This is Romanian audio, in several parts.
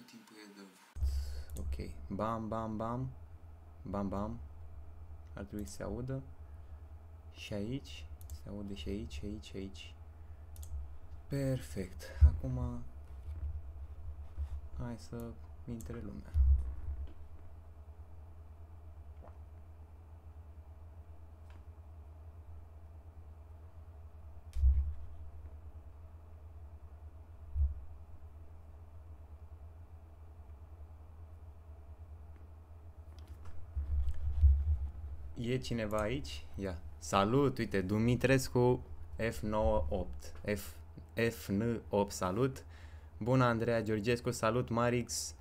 tot timpul e de... Ok. Bam, bam, bam. Bam, bam. Ar trebui să se audă. Și aici. Se aude și aici, și aici, și aici. Perfect. Acum... Hai să intre lumea. E cineva aici? Ia. Salut, uite, Dumitrescu F98. F, FN8, salut. Bună, Andreea Georgescu, salut, Marix.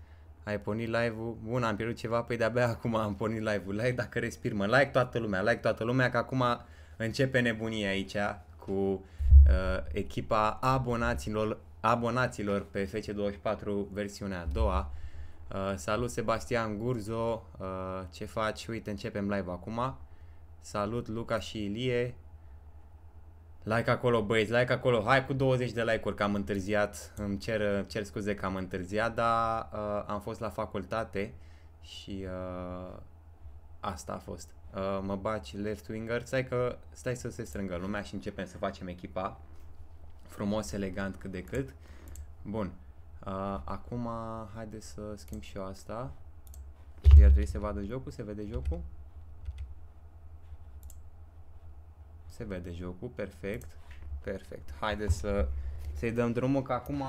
Ai pornit live-ul? Bună, am pierdut ceva, păi de-abia acum am pornit live-ul. Like dacă respir, mă, like toată lumea, like toată lumea, că acum începe nebunia aici cu uh, echipa abonaților, abonaților pe FC24 versiunea a doua. Uh, salut Sebastian Gurzo, uh, ce faci? Uite, începem live acum. Salut Luca și Ilie. Like acolo băieți, like acolo, hai cu 20 de like-uri că am întârziat, îmi cer, cer scuze că am întârziat, dar uh, am fost la facultate și uh, asta a fost. Uh, mă baci left-winger, stai că stai să se strângă lumea și începem să facem echipa frumos, elegant cât de cât. Bun, uh, Uh, acum, haide să schimb și eu asta. Și ar trebui să vadă jocul, se vede jocul. Se vede jocul, perfect. Perfect. Haide să, să-i dăm drumul, că acum,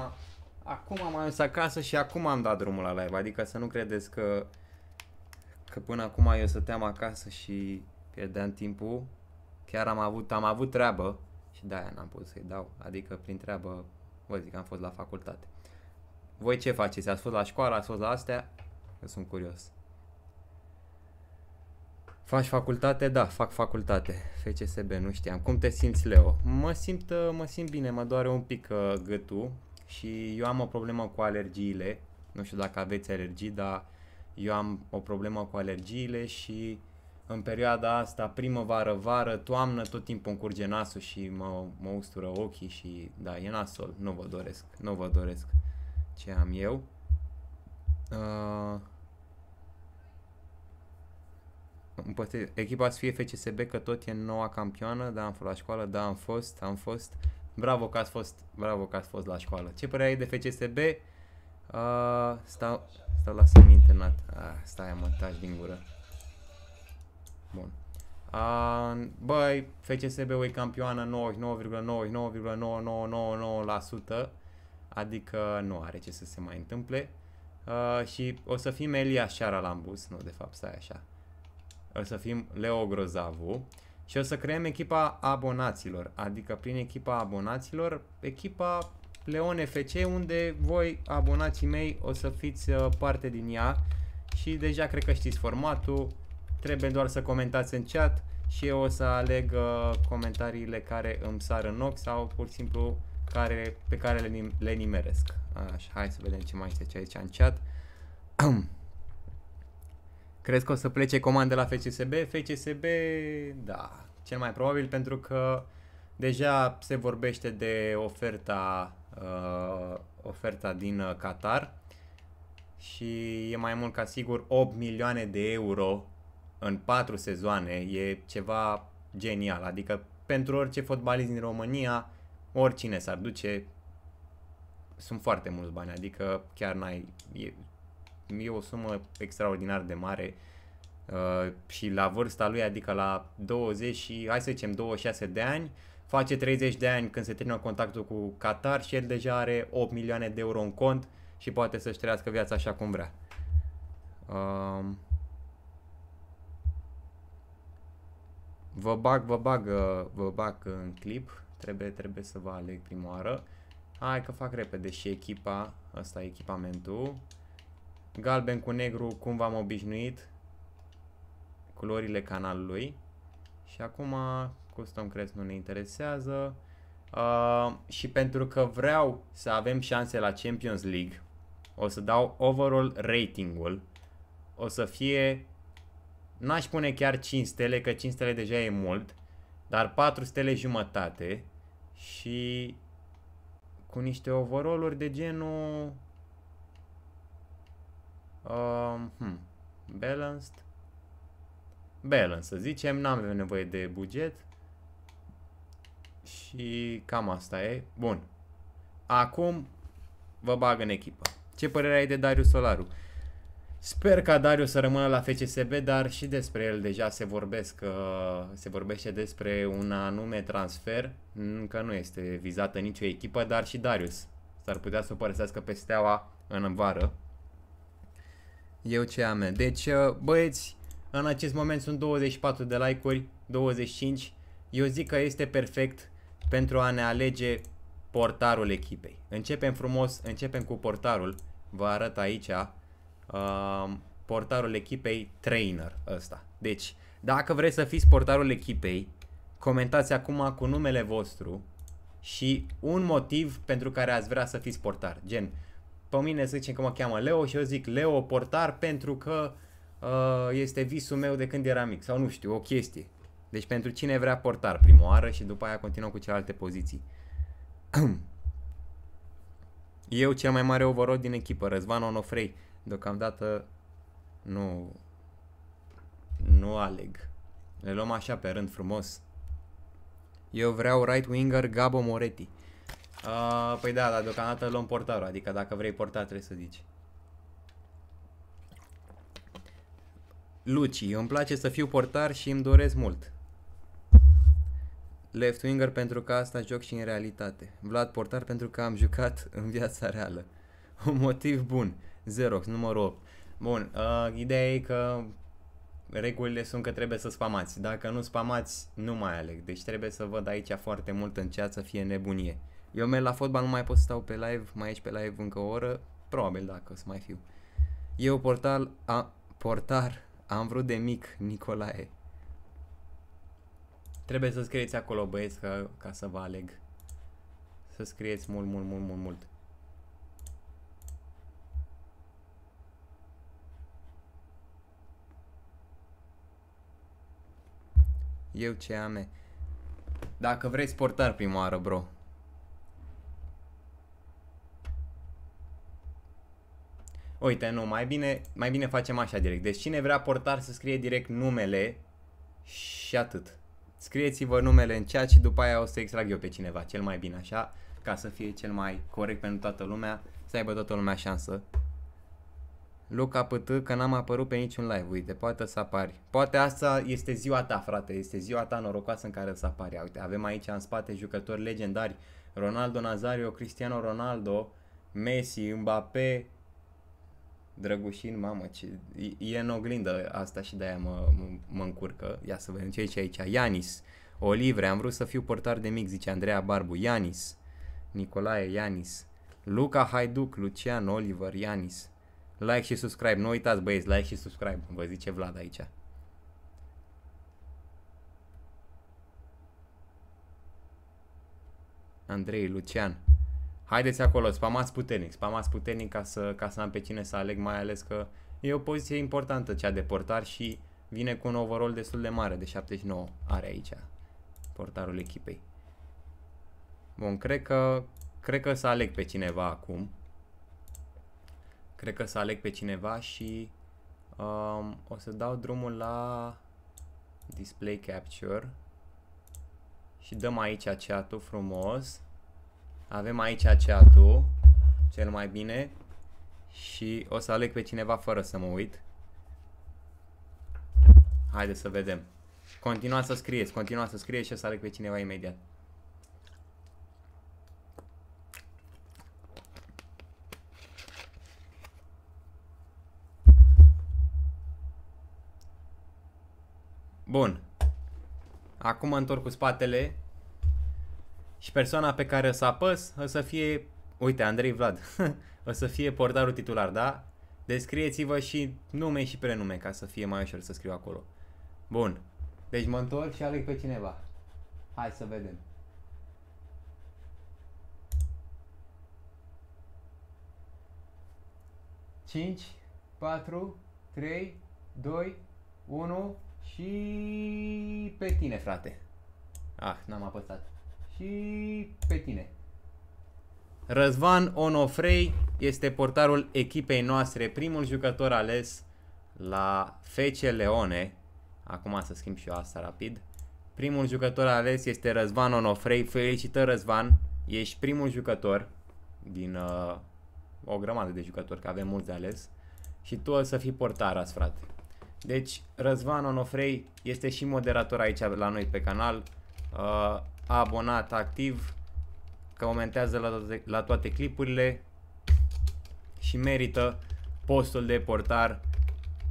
acum am ajuns acasă și acum am dat drumul la live. Adică să nu credeți că, că până acum eu stăteam acasă și pierdeam timpul. Chiar am avut, am avut treabă și de-aia n-am putut să-i dau. Adică prin treabă, vă zic, am fost la facultate. Voi ce faceți? Ați fost la școală? Ați fost la astea? Eu sunt curios. Faci facultate? Da, fac facultate. FCSB, nu știam. Cum te simți, Leo? Mă simt, uh, mă simt bine, mă doare un pic uh, gâtul și eu am o problemă cu alergiile. Nu știu dacă aveți alergii, dar eu am o problemă cu alergiile și în perioada asta, primăvară, vară, toamnă, tot timpul îmi curge nasul și mă, mă ustură ochii și da, e nasol. Nu vă doresc, nu vă doresc ce am eu. Uh, echipa să fie FCSB că tot e noua campioană, da, am fost la școală, da, am fost, am fost. Bravo că ați fost, bravo că ați fost la școală. Ce părere ai de FCSB? Uh, stau, stau la semi-internat. Ah, stai, am taci din gură. Bun. Uh, băi, FCSB-ul e campioană 99, 99, ,99 adică nu are ce să se mai întâmple uh, și o să fim Elia Șaralambus, nu de fapt stai așa, o să fim Leo Grozavu și o să creăm echipa abonaților, adică prin echipa abonaților, echipa Leon FC unde voi, abonații mei, o să fiți uh, parte din ea și deja cred că știți formatul, trebuie doar să comentați în chat și eu o să aleg uh, comentariile care îmi sar în ochi sau pur și simplu care, pe care le, le nimeresc. Așa, hai să vedem ce mai este aici în chat. Crezi că o să plece comandă la FCSB? FCSB, da, cel mai probabil pentru că deja se vorbește de oferta, uh, oferta din uh, Qatar și e mai mult ca sigur 8 milioane de euro în 4 sezoane, e ceva genial, adică pentru orice fotbalist din România oricine s-ar duce, sunt foarte mulți bani, adică chiar n-ai, e, e o sumă extraordinar de mare uh, și la vârsta lui, adică la 20 și, hai să zicem, 26 de ani, face 30 de ani când se termină contactul cu Qatar și el deja are 8 milioane de euro în cont și poate să-și trăiască viața așa cum vrea. Um, vă bag, vă bag, uh, vă bag în clip trebuie, trebuie să vă aleg prima oară. Hai că fac repede și echipa, asta e echipamentul. Galben cu negru, cum v-am obișnuit, culorile canalului. Și acum custom crest nu ne interesează. Uh, și pentru că vreau să avem șanse la Champions League, o să dau overall ratingul. O să fie, n-aș pune chiar 5 stele, că 5 stele deja e mult, dar 4 stele jumătate și cu niște overall-uri de genul uh, hmm, balanced balanced, să zicem, n-am nevoie de buget și cam asta e. Bun. Acum vă bag în echipă. Ce părere ai de Darius Solaru? Sper ca Darius să rămână la FCSB, dar și despre el deja se, vorbesc, uh, se vorbește despre un anume transfer, încă nu este vizată nicio echipă, dar și Darius s-ar putea să o părăsească pe steaua în vară. Eu ce am Deci, uh, băieți, în acest moment sunt 24 de like-uri, 25. Eu zic că este perfect pentru a ne alege portarul echipei. Începem frumos, începem cu portarul. Vă arăt aici portarul echipei trainer ăsta. Deci, dacă vreți să fiți portarul echipei, comentați acum cu numele vostru și un motiv pentru care ați vrea să fiți portar. Gen, pe mine să zicem că mă cheamă Leo și eu zic Leo portar pentru că uh, este visul meu de când eram mic sau nu știu, o chestie. Deci pentru cine vrea portar prima oară și după aia continuăm cu celelalte poziții. eu cel mai mare overall din echipă, Răzvan Onofrei deocamdată nu, nu aleg. Le luăm așa pe rând frumos. Eu vreau right winger Gabo Moretti. Uh, păi da, dar deocamdată luăm portarul, adică dacă vrei portar trebuie să zici. Luci, îmi place să fiu portar și îmi doresc mult. Left winger pentru că asta joc și în realitate. Vlad portar pentru că am jucat în viața reală. Un motiv bun. Xerox, numărul 8. Bun, uh, ideea e că regulile sunt că trebuie să spamați. Dacă nu spamați, nu mai aleg. Deci trebuie să văd aici foarte mult în ceea să fie nebunie. Eu merg la fotbal, nu mai pot să stau pe live, mai ești pe live încă o oră, probabil dacă o să mai fiu. Eu portal, a, portar, am vrut de mic, Nicolae. Trebuie să scrieți acolo, băieți, ca, ca să vă aleg. Să scrieți mult, mult, mult, mult, mult. Eu ce ame. Dacă vrei sportar prima oară, bro. Uite, nu, mai bine, mai bine facem așa direct. Deci cine vrea portar să scrie direct numele și atât. Scrieți-vă numele în chat și după aia o să extrag eu pe cineva, cel mai bine așa, ca să fie cel mai corect pentru toată lumea, să aibă toată lumea șansă Luca PT că n-am apărut pe niciun live, uite, poate să apari. Poate asta este ziua ta, frate, este ziua ta norocoasă în care să apari. Uite, avem aici în spate jucători legendari, Ronaldo Nazario, Cristiano Ronaldo, Messi, Mbappé, Drăgușin, mamă, ce... e în oglindă asta și de-aia mă, mă, mă încurcă. Ia să vedem ce aici, aici. Ianis, Olivre, am vrut să fiu portar de mic, zice Andreea Barbu. Ianis, Nicolae Ianis, Luca Haiduc, Lucian, Oliver, Ianis, Like și subscribe. Nu uitați băieți, like și subscribe. Vă zice Vlad aici. Andrei, Lucian. Haideți acolo, spamați puternic, spamați puternic ca să, ca să am pe cine să aleg, mai ales că e o poziție importantă cea de portar și vine cu un overall destul de mare, de 79 are aici portarul echipei. Bun, cred că, cred că să aleg pe cineva acum. Cred că să aleg pe cineva și um, o să dau drumul la display capture și dăm aici chat frumos. Avem aici chat cel mai bine și o să aleg pe cineva fără să mă uit. Haideți să vedem. Continuați să scrieți, continuați să scrieți și o să aleg pe cineva imediat. Bun. Acum mă întorc cu spatele și persoana pe care o să apăs o să fie, uite, Andrei Vlad, o să fie portarul titular, da? Descrieți-vă și nume și prenume ca să fie mai ușor să scriu acolo. Bun. Deci mă întorc și aleg pe cineva. Hai să vedem. Cinci, patru, trei, doi, unu. Și pe tine, frate. Ah, n-am apăsat. Și pe tine. Răzvan Onofrei este portarul echipei noastre, primul jucător ales la FC Leone. Acum să schimb și eu asta rapid. Primul jucător ales este Răzvan Onofrei. Felicitări Răzvan, ești primul jucător din uh, o grămadă de jucători, că avem mulți de ales. Și tu o să fii portar azi, frate. Deci Răzvan Onofrei este și moderator aici la noi pe canal, uh, abonat activ, că comentează la toate, la toate clipurile și merită postul de portar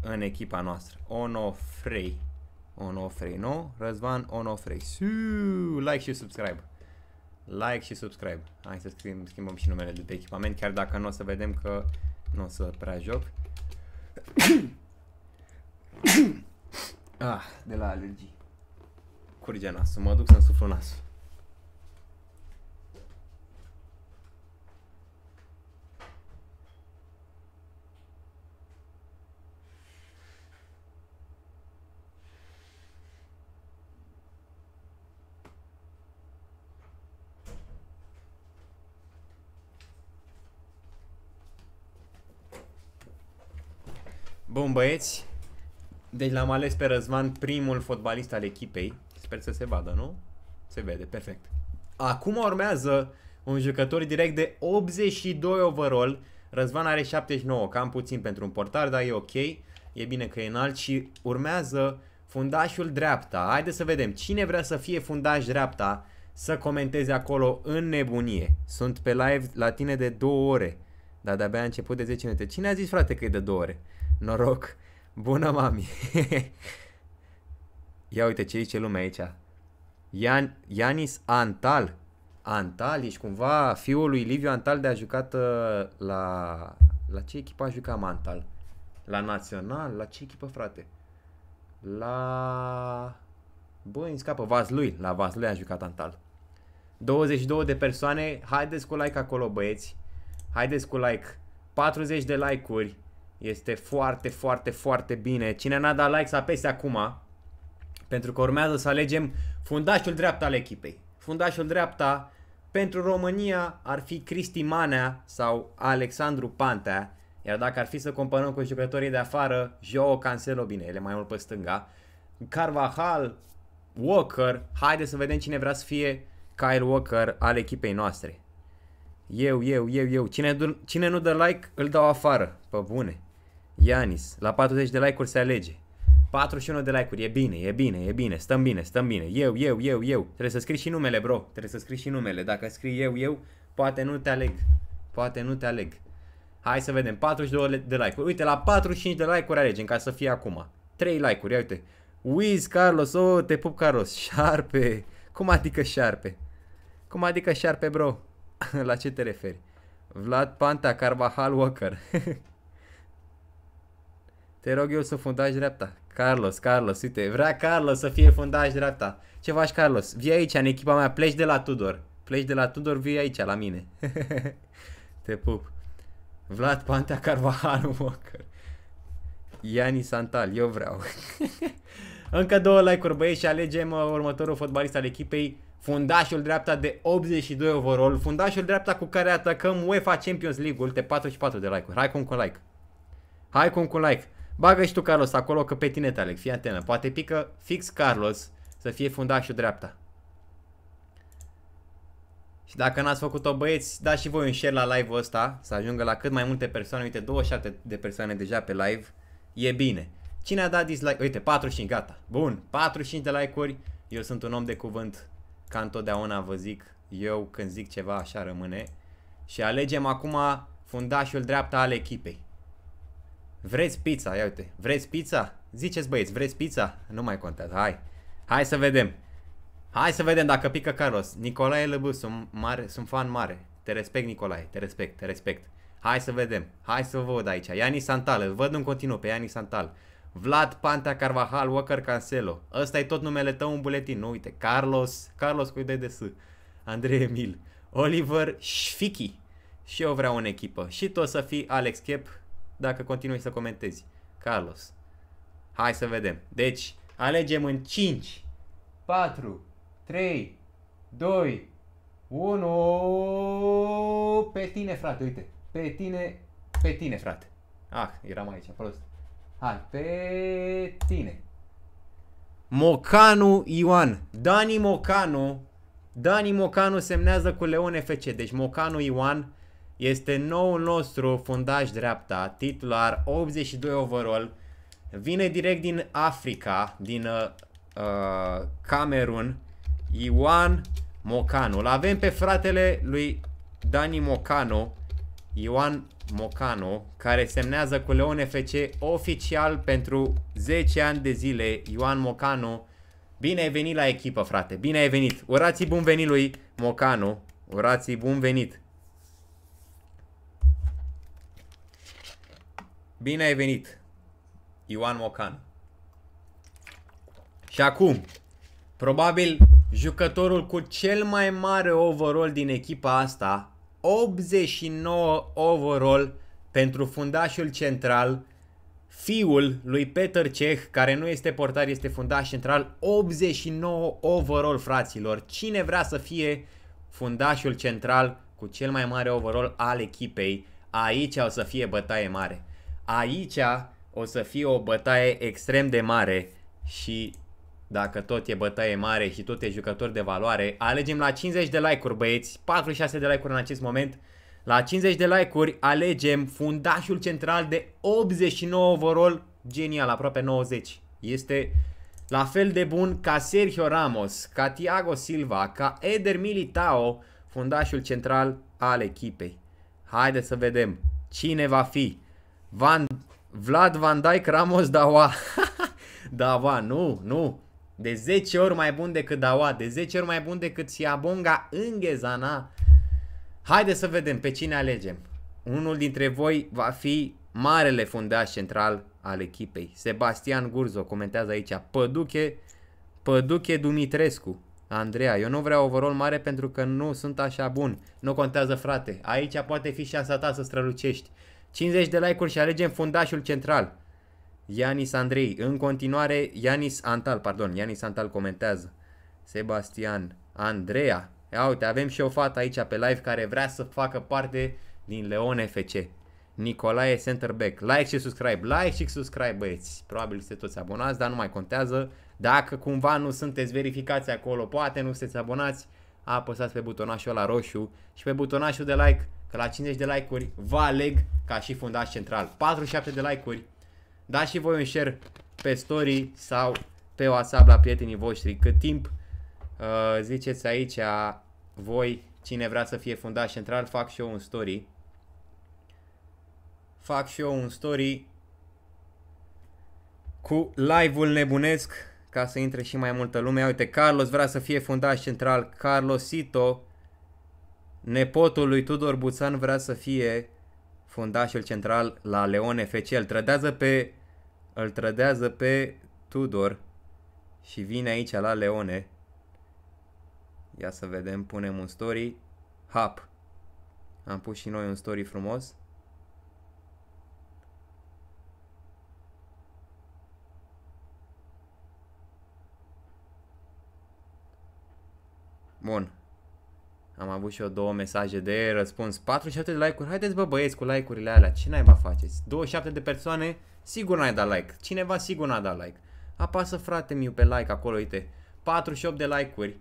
în echipa noastră. Onofrei. Onofrei, nu? Răzvan Onofrei. Suu, Like și subscribe. Like și subscribe. Hai să scriem, schimbăm și numele de pe echipament, chiar dacă nu o să vedem că nu o să prea joc. ah, de la alergii. Curge nasul, mă duc să-mi suflu nasul. Bun, băieți, Deci l-am ales pe Răzvan, primul fotbalist al echipei. Sper să se vadă, nu? Se vede, perfect. Acum urmează un jucător direct de 82 overall. Răzvan are 79, cam puțin pentru un portar, dar e ok. E bine că e înalt și urmează fundașul dreapta. Haideți să vedem cine vrea să fie fundaș dreapta să comenteze acolo în nebunie. Sunt pe live la tine de 2 ore, dar de-abia a început de 10 minute. Cine a zis, frate, că e de 2 ore? Noroc! Bună, mami! Ia uite ce zice lumea aici. Ian, Ianis Antal. Antal, ești cumva fiul lui Liviu Antal de a jucat uh, la... La ce echipă a jucat Antal? La Național? La ce echipă, frate? La... Bă, îmi scapă, Vaslui. La Vaslui a jucat Antal. 22 de persoane. Haideți cu like acolo, băieți. Haideți cu like. 40 de like-uri. Este foarte, foarte, foarte bine. Cine n-a dat like să apese acum, pentru că urmează să alegem fundașul dreapta al echipei. Fundașul dreapta pentru România ar fi Cristi Manea sau Alexandru Pantea, iar dacă ar fi să comparăm cu jucătorii de afară, Joao Cancelo, bine, ele mai mult pe stânga, Carvajal, Walker, haide să vedem cine vrea să fie Kyle Walker al echipei noastre. Eu, eu, eu, eu. Cine, cine nu dă like, îl dau afară. Pe bune. Ianis, la 40 de like-uri se alege. 41 de like-uri, e bine, e bine, e bine, stăm bine, stăm bine. Eu, eu, eu, eu. Trebuie să scrii și numele, bro. Trebuie să scrii și numele. Dacă scrii eu, eu, poate nu te aleg. Poate nu te aleg. Hai să vedem, 42 de like-uri. Uite, la 45 de like-uri alegem ca să fie acum. 3 like-uri, uite. Wiz, Carlos, o, oh, te pup, Carlos. Șarpe. Cum adică șarpe? Cum adică șarpe, bro? la ce te referi? Vlad Panta, Carvajal, Walker. Te rog eu să fundaj dreapta. Carlos, Carlos, uite, vrea Carlos să fie fundaș dreapta. Ce faci, Carlos? Vii aici, în echipa mea, pleci de la Tudor. Pleci de la Tudor, vii aici, la mine. Te pup. Vlad Pantea Carvajal Walker. Iani Santal, eu vreau. Încă două like-uri, băieți, și alegem uh, următorul fotbalist al echipei. Fundașul dreapta de 82 overall, fundașul dreapta cu care atacăm UEFA Champions League, ul uite 44 de like-uri. Hai cu un like. Hai cu un like. Bagă și tu, Carlos, acolo, că pe tine te aleg. Fii antenă. Poate pică fix Carlos să fie fundașul dreapta. Și dacă n-ați făcut-o, băieți, dați și voi un share la live-ul ăsta, să ajungă la cât mai multe persoane. Uite, 27 de persoane deja pe live. E bine. Cine a dat dislike? Uite, 45, gata. Bun, 45 de like-uri. Eu sunt un om de cuvânt, ca întotdeauna vă zic. Eu când zic ceva, așa rămâne. Și alegem acum fundașul dreapta al echipei. Vreți pizza? Ia uite. Vreți pizza? Ziceți băieți, vreți pizza? Nu mai contează. Hai. Hai să vedem. Hai să vedem dacă pică Carlos. Nicolae Lăbu, sunt, mare, sunt fan mare. Te respect, Nicolae. Te respect, te respect. Hai să vedem. Hai să văd aici. Iani Santal. Îl văd în continuu pe Iani Santal. Vlad, Pantea, Carvajal, Walker, Cancelo. Ăsta e tot numele tău în buletin. Nu uite. Carlos. Carlos cu de S. Andrei Emil. Oliver Șfichi. Și eu vreau în echipă. Și tu o să fii Alex Kep dacă continui să comentezi. Carlos, hai să vedem. Deci, alegem în 5, 4, 3, 2, 1... Pe tine, frate, uite. Pe tine, pe tine, frate. Ah, eram aici, prost. Hai, pe tine. Mocanu Ioan. Dani Mocanu. Dani Mocanu semnează cu Leon FC. Deci Mocanu Ioan este noul nostru fundaș dreapta, titular 82 overall. Vine direct din Africa, din uh, Camerun, Ioan Mocanu. L avem pe fratele lui Dani Mocanu, Ioan Mocanu, care semnează cu Leon FC oficial pentru 10 ani de zile. Ioan Mocanu, bine ai venit la echipă, frate, bine ai venit. Urați bun venit lui Mocanu, urați bun venit. Bine ai venit, Ioan Mocan. Și acum, probabil jucătorul cu cel mai mare overall din echipa asta, 89 overall pentru fundașul central, fiul lui Peter Cech, care nu este portar, este fundaș central, 89 overall, fraților. Cine vrea să fie fundașul central cu cel mai mare overall al echipei, aici o să fie bătaie mare aici o să fie o bătaie extrem de mare și dacă tot e bătaie mare și tot e jucător de valoare, alegem la 50 de like-uri băieți, 46 de like-uri în acest moment, la 50 de like-uri alegem fundașul central de 89 overall, genial, aproape 90. Este la fel de bun ca Sergio Ramos, ca Thiago Silva, ca Eder Militao, fundașul central al echipei. Haideți să vedem cine va fi Van, Vlad Van Dijk Ramos Dawa. Dawa, nu, nu. De 10 ori mai bun decât Dawa, de 10 ori mai bun decât Siabonga Înghezana. Haide să vedem pe cine alegem. Unul dintre voi va fi marele fundaș central al echipei. Sebastian Gurzo comentează aici. Păduche, Păduche Dumitrescu. Andreea, eu nu vreau overall mare pentru că nu sunt așa bun. Nu contează, frate. Aici poate fi șansa ta să strălucești. 50 de like-uri și alegem fundașul central. Ianis Andrei. În continuare, Ianis Antal, pardon, Ianis Antal comentează. Sebastian, Andreea. Ia uite, avem și o fată aici pe live care vrea să facă parte din Leon FC. Nicolae Centerback. Like și subscribe. Like și subscribe, băieți. Probabil sunteți toți abonați, dar nu mai contează. Dacă cumva nu sunteți verificați acolo, poate nu sunteți abonați, apăsați pe butonașul la roșu și pe butonașul de like că la 50 de like-uri vă aleg ca și fundaș central. 47 de like-uri. Dați și voi un share pe story sau pe WhatsApp la prietenii voștri. Cât timp uh, ziceți aici a voi cine vrea să fie fundaș central, fac și eu un story. Fac și eu un story cu live-ul nebunesc ca să intre și mai multă lume. Uite, Carlos vrea să fie fundaș central, Carlosito nepotul lui Tudor Buțan vrea să fie fundașul central la Leon FC. Îl trădează pe, îl trădează pe Tudor și vine aici la Leone. Ia să vedem, punem un story. Hap. Am pus și noi un story frumos. Bun, am avut și eu două mesaje de răspuns. 47 de like-uri. Haideți bă băieți cu like-urile alea. Ce naiba faceți? 27 de persoane? Sigur n-ai dat like. Cineva sigur n-a dat like. Apasă frate miu pe like acolo, uite. 48 de like-uri.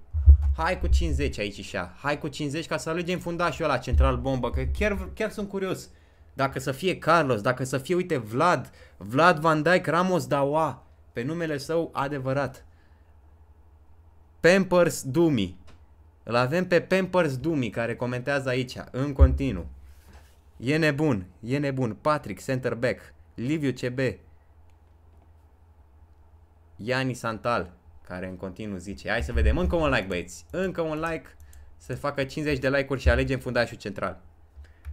Hai cu 50 aici și Hai cu 50 ca să alegem fundașul ăla central bombă. Că chiar, chiar sunt curios. Dacă să fie Carlos, dacă să fie, uite, Vlad. Vlad Van Dijk Ramos Dawa. Pe numele său adevărat. Pampers Dumi îl avem pe Pampers Dumi care comentează aici, în continuu. E nebun, e nebun. Patrick, center back. Liviu CB. Iani Santal, care în continuu zice, hai să vedem, încă un like băieți, încă un like, să facă 50 de like-uri și alegem fundașul central.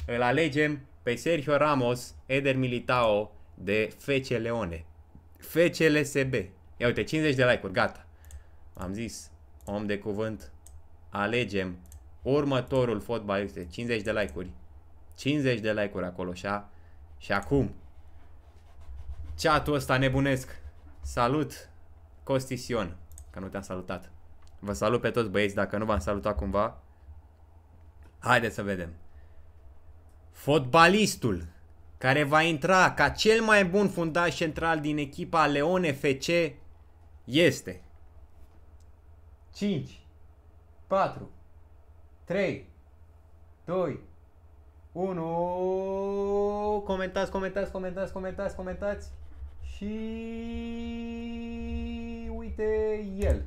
Îl alegem pe Sergio Ramos, Eder Militao de FC Leone. LSB. Ia uite, 50 de like-uri, gata. Am zis, om de cuvânt, alegem următorul fotbalist, 50 de like-uri, 50 de like-uri acolo, așa. Și acum, chatul ăsta nebunesc. Salut, Costision, că nu te-am salutat. Vă salut pe toți băieți, dacă nu v-am salutat cumva. Haideți să vedem. Fotbalistul care va intra ca cel mai bun fundaș central din echipa Leone FC este 5 4, 3, 2, 1. Comentați, comentați, comentați, comentați, comentați. Și uite el.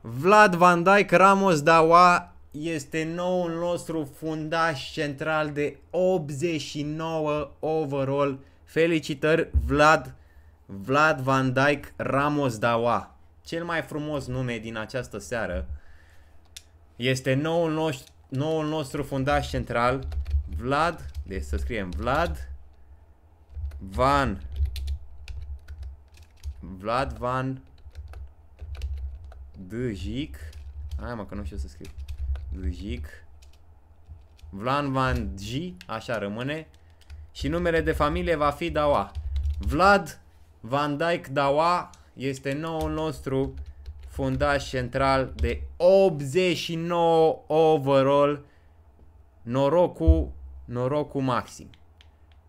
Vlad Van Dijk Ramos Dawa este noul nostru fundaș central de 89 overall. Felicitări Vlad, Vlad Van Dijk Ramos Dawa. Cel mai frumos nume din această seară. Este noul nostru, noul nostru fundaș central, Vlad, deci să scriem Vlad Van Vlad Van Djic Hai mă că nu știu să scriu Djic Vlad Van G, așa rămâne Și numele de familie va fi Daua Vlad Van Dijk Daua este noul nostru fundaș central de 89 overall. Norocul, norocul maxim.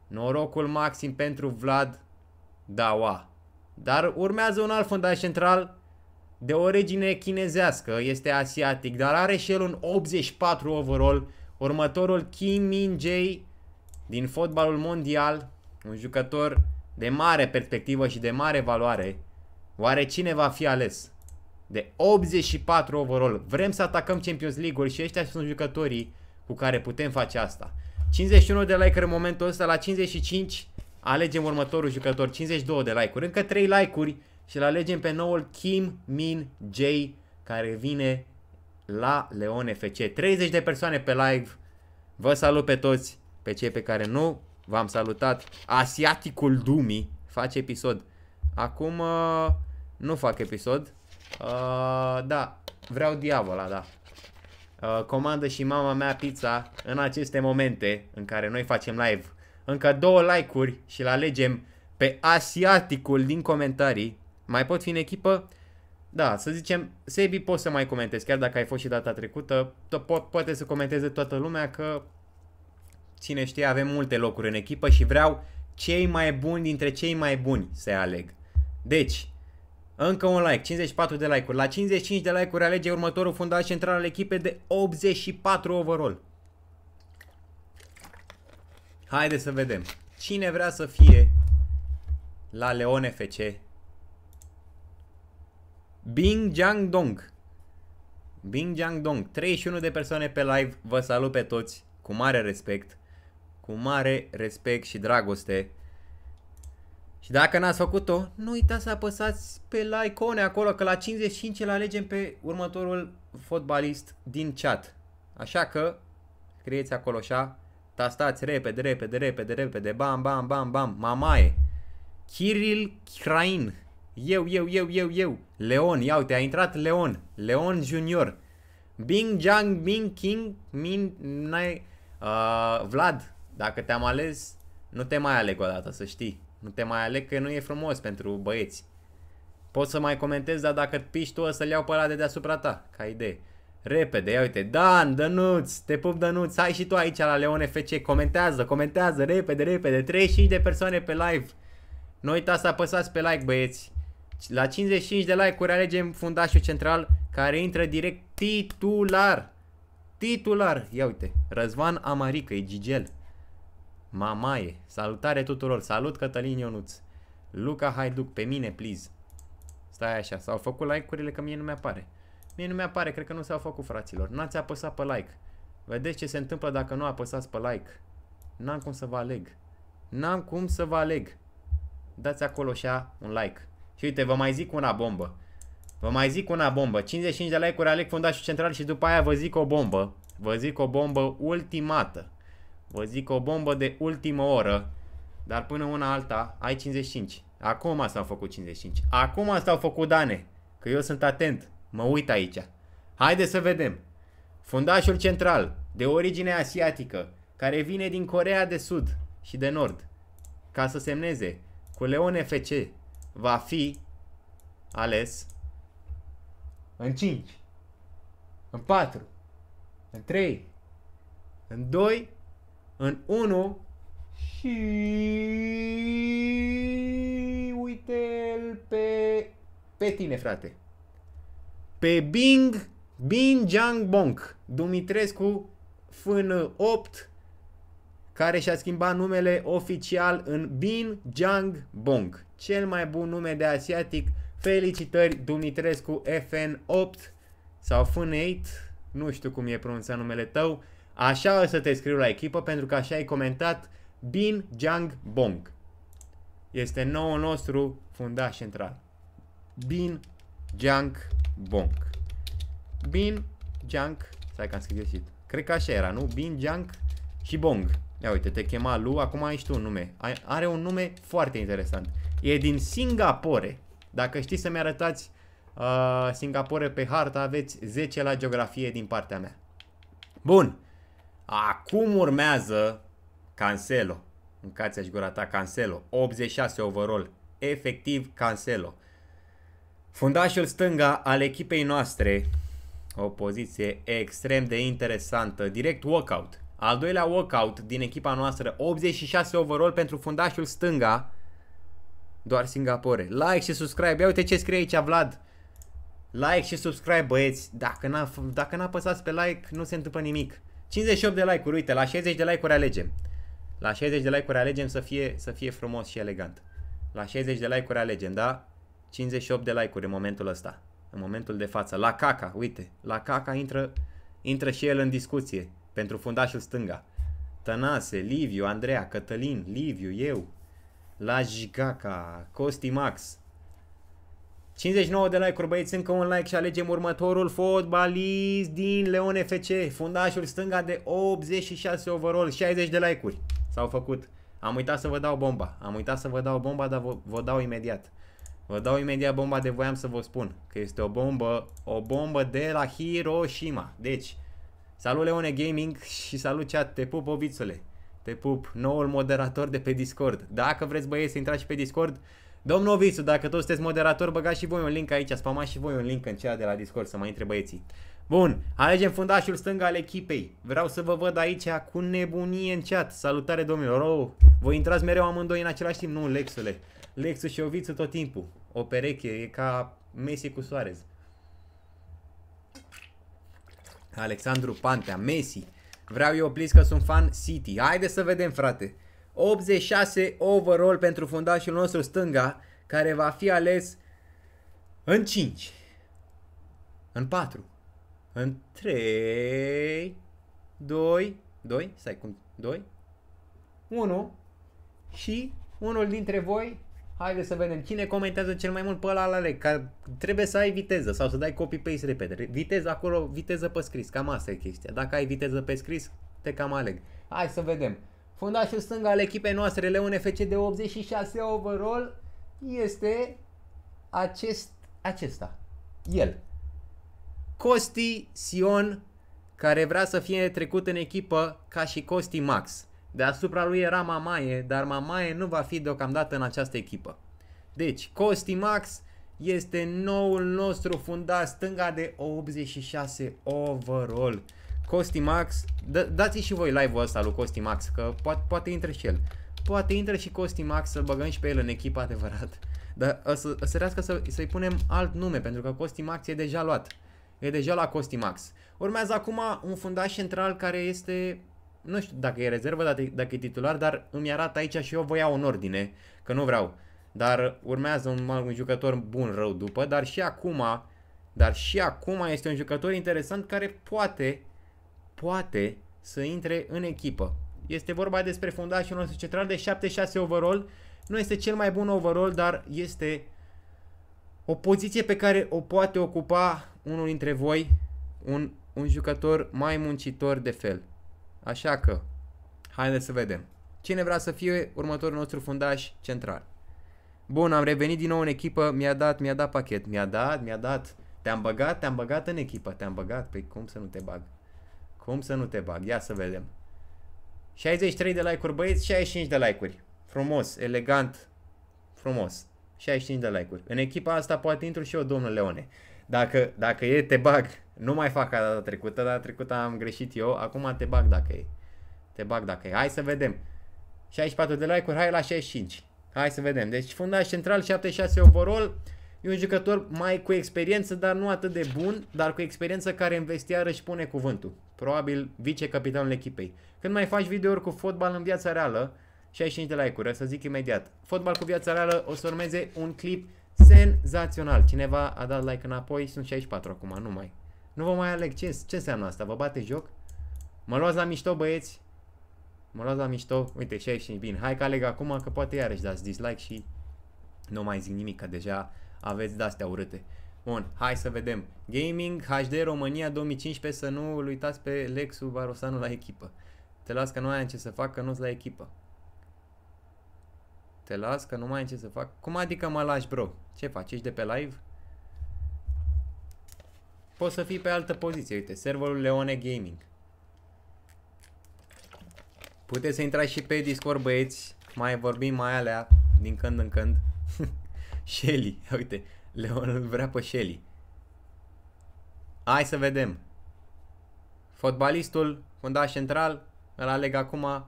Norocul maxim pentru Vlad Dawa. Dar urmează un alt fundaș central de origine chinezească, este asiatic, dar are și el un 84 overall. Următorul Kim Min Jae din fotbalul mondial, un jucător de mare perspectivă și de mare valoare. Oare cine va fi ales? de 84 overall. Vrem să atacăm Champions league uri și ăștia sunt jucătorii cu care putem face asta. 51 de like-uri în momentul ăsta, la 55 alegem următorul jucător, 52 de like-uri, încă 3 like-uri și îl alegem pe noul Kim Min Jae care vine la Leon FC. 30 de persoane pe live, vă salut pe toți, pe cei pe care nu v-am salutat. Asiaticul Dumii face episod. Acum uh, nu fac episod, Uh, da, vreau diavola, da. Uh, comandă și mama mea pizza în aceste momente în care noi facem live. Încă două like-uri și le alegem pe asiaticul din comentarii. Mai pot fi în echipă? Da, să zicem, Sebi poți să mai comentezi, chiar dacă ai fost și data trecută, po- poate să comenteze toată lumea că, cine știe, avem multe locuri în echipă și vreau cei mai buni dintre cei mai buni să aleg. Deci, încă un like, 54 de like-uri. La 55 de like-uri alege următorul fundaj central al echipei de 84 overall. Haideți să vedem. Cine vrea să fie la Leon FC? Bing Jiang Dong. Bing Jiang Dong. 31 de persoane pe live. Vă salut pe toți cu mare respect. Cu mare respect și dragoste. Și dacă n-ați făcut-o, nu uitați să apăsați pe la icone acolo, că la 55 îl alegem pe următorul fotbalist din chat. Așa că scrieți acolo așa, tastați repede, repede, repede, repede, bam, bam, bam, bam, mamaie. Kiril Krain. Eu, eu, eu, eu, eu. Leon, ia uite, a intrat Leon. Leon Junior. Bing Jang, Bing King, Min, Nai, uh, Vlad, dacă te-am ales, nu te mai aleg o dată, să știi. Nu te mai aleg că nu e frumos pentru băieți. Pot să mai comentez, dar dacă piști tu o să-l iau pe ăla de deasupra ta, ca idee. Repede, ia uite, Dan, Dănuț, te pup Dănuț, hai și tu aici la Leone FC, comentează, comentează, repede, repede, 35 de persoane pe live. Nu uitați să apăsați pe like, băieți. La 55 de like-uri alegem fundașul central care intră direct titular. Titular, ia uite, Răzvan Amarică, e Gigel. Mamaie. Salutare tuturor. Salut Cătălin Ionuț. Luca Haiduc, pe mine, please. Stai așa, s-au făcut like-urile că mie nu mi-apare. Mie nu mi-apare, cred că nu s-au făcut, fraților. N-ați apăsat pe like. Vedeți ce se întâmplă dacă nu apăsați pe like. N-am cum să vă aleg. N-am cum să vă aleg. Dați acolo și un like. Și uite, vă mai zic una bombă. Vă mai zic una bombă. 55 de like-uri aleg fundașul central și după aia vă zic o bombă. Vă zic o bombă ultimată. Vă zic o bombă de ultimă oră. Dar până una alta, ai 55. Acum s-au făcut 55. Acum s-au făcut dane. Că eu sunt atent. Mă uit aici. Haide să vedem. Fundașul central, de origine asiatică, care vine din Corea de Sud și de Nord, ca să semneze cu Leon FC, va fi ales în 5, în 4, în 3, în 2 în 1 și uite-l pe, pe tine, frate. Pe Bing, Bing Jang Bong, Dumitrescu fână 8, care și-a schimbat numele oficial în Bin Jang Bong. Cel mai bun nume de asiatic. Felicitări Dumitrescu FN8 sau FN8, nu știu cum e pronunțat numele tău. Așa o să te scriu la echipă pentru că așa ai comentat Bin Jang Bong. Este nou nostru fundaș central. Bin Jang Bong. Bin Jang, stai că am scris greșit. Cred că așa era, nu? Bin Jang și Bong. Ia uite, te chema Lu, acum ai și tu un nume. Are un nume foarte interesant. E din Singapore. Dacă știți să-mi arătați uh, Singapore pe hartă, aveți 10 la geografie din partea mea. Bun. Acum urmează Cancelo. Mâncați-aș gura ta, Cancelo. 86 overall. Efectiv, Cancelo. Fundașul stânga al echipei noastre. O poziție extrem de interesantă. Direct walkout. Al doilea walkout din echipa noastră. 86 overall pentru fundașul stânga. Doar Singapore. Like și subscribe. Ia uite ce scrie aici Vlad. Like și subscribe băieți. Dacă n-apăsați pe like nu se întâmplă nimic. 58 de like-uri, uite, la 60 de like-uri alegem. La 60 de like-uri alegem să fie, să fie frumos și elegant. La 60 de like-uri alegem, da? 58 de like-uri în momentul ăsta. În momentul de față. La caca, uite. La caca intră, intră și el în discuție. Pentru fundașul stânga. Tănase, Liviu, Andreea, Cătălin, Liviu, eu. La Jigaca, Costi Max, 59 de like-uri, băieți, încă un like și alegem următorul fotbalist din Leon FC, fundașul stânga de 86 overall, 60 de like-uri. S-au făcut. Am uitat să vă dau bomba. Am uitat să vă dau bomba, dar vă, vă dau imediat. Vă dau imediat bomba de voiam să vă spun că este o bombă, o bombă de la Hiroshima. Deci, salut Leone Gaming și salut chat, te pup, ovițule. Te pup, noul moderator de pe Discord. Dacă vreți băieți să intrați și pe Discord, Domnul Ovițu, dacă tot sunteți moderator, băgați și voi un link aici, spamați și voi un link în cea de la Discord să mai intre băieții. Bun, alegem fundașul stâng al echipei. Vreau să vă văd aici cu nebunie în chat. Salutare domnilor. Oh, voi intrați mereu amândoi în același timp, nu Lexule. Lexu și Ovițu tot timpul. O pereche, e ca Messi cu Soarez. Alexandru Pantea, Messi. Vreau eu, please, că sunt fan City. Haide să vedem, frate. 86 overall pentru fundașul nostru stânga, care va fi ales în 5, în 4, în 3, 2, 2, stai cum, 2, 1 și unul dintre voi, haide să vedem cine comentează cel mai mult pe ăla ale, că trebuie să ai viteză sau să dai copy-paste repede. Viteză acolo, viteză pe scris, cam asta e chestia. Dacă ai viteză pe scris, te cam aleg. Hai să vedem. Fundașul stâng al echipei noastre, Leon FC de 86 overall, este acest, acesta, el. Costi Sion, care vrea să fie trecut în echipă ca și Costi Max. Deasupra lui era Mamaie, dar Mamaie nu va fi deocamdată în această echipă. Deci, Costi Max este noul nostru fundat stânga de 86 overall. Costi Max, da, dați-i și voi live-ul ăsta lui Costi Max, că poate, poate intre și el. Poate intre și Costi Max să băgăm și pe el în echipa adevărat. Dar o să, o să rească să, să-i punem alt nume, pentru că Costi Max e deja luat. E deja la Costi Max. Urmează acum un fundaș central care este nu știu dacă e rezervă, dacă, dacă e titular, dar îmi arată aici și eu voi iau în ordine, că nu vreau. Dar urmează un, un jucător bun rău după, dar și acum, dar și acum este un jucător interesant care poate poate să intre în echipă. Este vorba despre fundașul nostru central de 7-6 overall. Nu este cel mai bun overall, dar este o poziție pe care o poate ocupa unul dintre voi, un, un jucător mai muncitor de fel. Așa că, haideți să vedem. Cine vrea să fie următorul nostru fundaș central? Bun, am revenit din nou în echipă, mi-a dat, mi-a dat pachet, mi-a dat, mi-a dat. Te-am băgat, te-am băgat în echipă, te-am băgat, pe păi cum să nu te bag? Cum să nu te bag? Ia să vedem. 63 de like-uri, băieți, 65 de like-uri. Frumos, elegant, frumos. 65 de like-uri. În echipa asta poate intru și eu, domnul Leone. Dacă, dacă e, te bag. Nu mai fac ca data trecută, data trecută am greșit eu. Acum te bag dacă e. Te bag dacă e. Hai să vedem. 64 de like-uri, hai la 65. Hai să vedem. Deci fundaș central, 76 overall. E un jucător mai cu experiență, dar nu atât de bun, dar cu experiență care vestiar și pune cuvântul. Probabil vice-capitanul echipei. Când mai faci videouri cu fotbal în viața reală, 65 de like-uri, să zic imediat. Fotbal cu viața reală, o să urmeze un clip senzațional. Cineva a dat like înapoi, sunt 64 acum, nu mai. Nu vă mai aleg, ce, ce înseamnă asta? Vă bate joc? Mă luați la mișto, băieți? Mă luați la mișto? Uite, 65, bine. Hai că aleg acum, că poate iarăși dați dislike și nu mai zic nimic, că deja aveți de-astea urâte. Bun, hai să vedem. Gaming HD România 2015, să nu uitați pe Lexu Barosanu la echipă. Te las că nu ai ce să fac, că nu-ți la echipă. Te las că nu mai ai ce să fac. Cum adică mă lași, bro? Ce faci? Ești de pe live? Poți să fii pe altă poziție, uite, serverul Leone Gaming. Puteți să intrați și pe Discord, băieți. Mai vorbim mai alea din când în când. Shelly, uite, Leon îl vrea pe Shelly. Hai să vedem. Fotbalistul, fundaș central, îl aleg acum.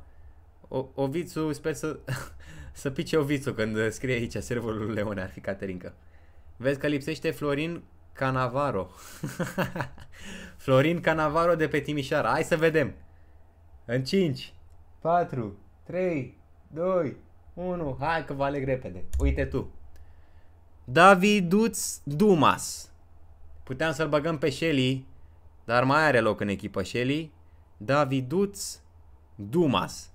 O, Ovițu, sper să, să pice Ovițu când scrie aici serverul Leon, ar fi Caterinca. Vezi că lipsește Florin Canavaro. Florin Canavaro de pe Timișoara. Hai să vedem. În 5, 4, 3, 2, 1. Hai că vă aleg repede. Uite tu. Daviduț Dumas. Puteam să-l băgăm pe Shelly, dar mai are loc în echipă Shelly. Daviduț Dumas.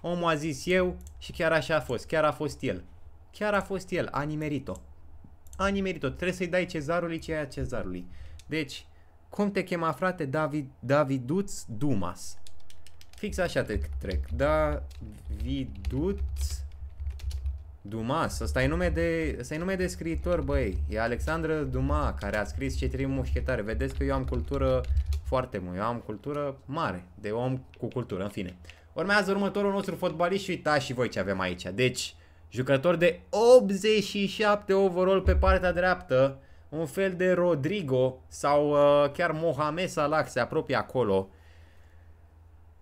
Omul a zis eu și chiar așa a fost. Chiar a fost el. Chiar a fost el. A nimerit-o. A nimerit-o. Trebuie să-i dai cezarului ceea cezarului. Deci, cum te chema frate? David, Daviduț Dumas. Fix așa te trec. Daviduț Dumas, ăsta e nume de, ăsta e nume de scriitor, băi. E Alexandra Duma care a scris cei trei mușchetari. Vedeți că eu am cultură foarte mult. Eu am cultură mare, de om cu cultură, în fine. Urmează următorul nostru fotbalist și uitați și voi ce avem aici. Deci, jucător de 87 overall pe partea dreaptă, un fel de Rodrigo sau uh, chiar Mohamed Salah se apropie acolo.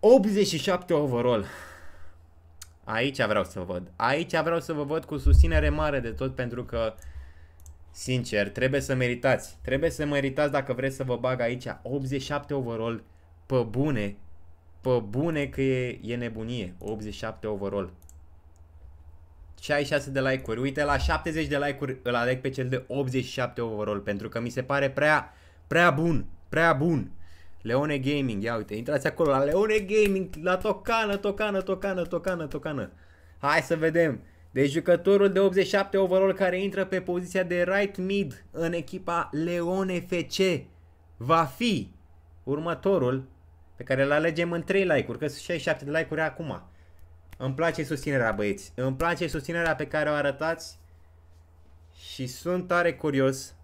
87 overall. Aici vreau să văd. Aici vreau să vă văd cu susținere mare de tot pentru că, sincer, trebuie să meritați. Trebuie să meritați dacă vreți să vă bag aici 87 overall pe bune. Pe bune că e, e nebunie. 87 overall. 66 de like-uri. Uite, la 70 de like-uri îl aleg pe cel de 87 overall pentru că mi se pare prea, prea bun. Prea bun. Leone Gaming, ia uite, intrați acolo la Leone Gaming, la tocană, tocană, tocană, tocană, tocană. Hai să vedem. Deci jucătorul de 87 overall care intră pe poziția de right mid în echipa Leone FC va fi următorul pe care îl alegem în 3 like-uri, că sunt 67 de like-uri acum. Îmi place susținerea, băieți. Îmi place susținerea pe care o arătați și sunt tare curios.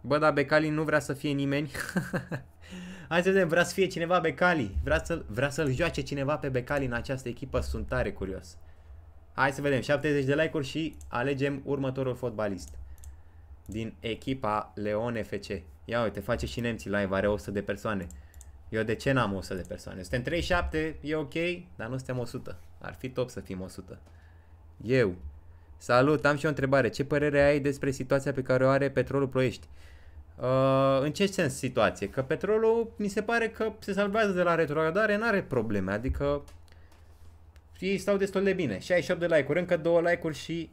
Bă, da, Becali nu vrea să fie nimeni. Hai să vedem, vrea să fie cineva Becali? Vrea, să, vrea să joace cineva pe Becali în această echipă? Sunt tare curios. Hai să vedem, 70 de like-uri și alegem următorul fotbalist din echipa Leon FC. Ia uite, face și nemții live, are 100 de persoane. Eu de ce n-am 100 de persoane? Suntem 37, e ok, dar nu suntem 100. Ar fi top să fim 100. Eu. Salut, am și o întrebare. Ce părere ai despre situația pe care o are petrolul ploiești? Uh, în ce sens situație? Că petrolul mi se pare că se salvează de la retrogradare, n-are probleme, adică ei stau destul de bine. 68 de like-uri, încă două like-uri și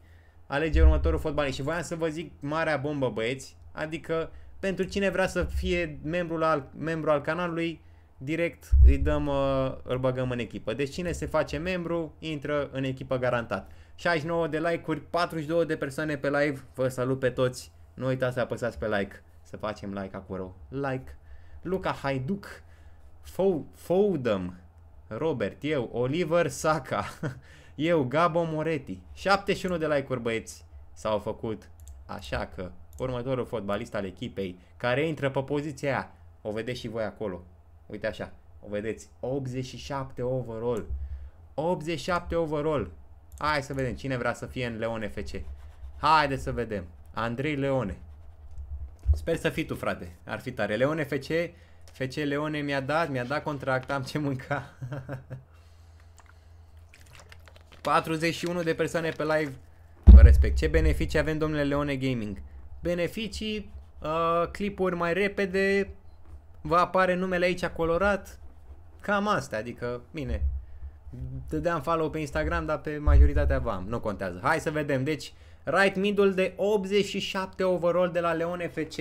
alege următorul fotbalist. Și voiam să vă zic marea bombă, băieți, adică pentru cine vrea să fie membru al, membru al canalului, direct îi dăm, uh, îl băgăm în echipă. Deci cine se face membru, intră în echipă garantat. 69 de like-uri, 42 de persoane pe live, vă salut pe toți, nu uitați să apăsați pe like. Să facem like acolo. Like. Luca Haiduc. Fou Foudem. Robert, eu, Oliver Saka, eu, Gabo Moretti. 71 de like-uri, băieți, s-au făcut. Așa că următorul fotbalist al echipei, care intră pe poziția aia, o vedeți și voi acolo. Uite așa, o vedeți, 87 overall. 87 overall. Hai să vedem cine vrea să fie în Leone FC. Haide să vedem. Andrei Leone. Sper să fii tu, frate. Ar fi tare. Leone FC, FC Leone mi-a dat, mi-a dat contract, am ce mânca. 41 de persoane pe live. Vă respect. Ce beneficii avem, domnule Leone Gaming? Beneficii, uh, clipuri mai repede, vă apare numele aici colorat. Cam asta, adică, bine. Dădeam follow pe Instagram, dar pe majoritatea v-am. Nu contează. Hai să vedem. Deci, Right midul de 87 overall de la Leon FC,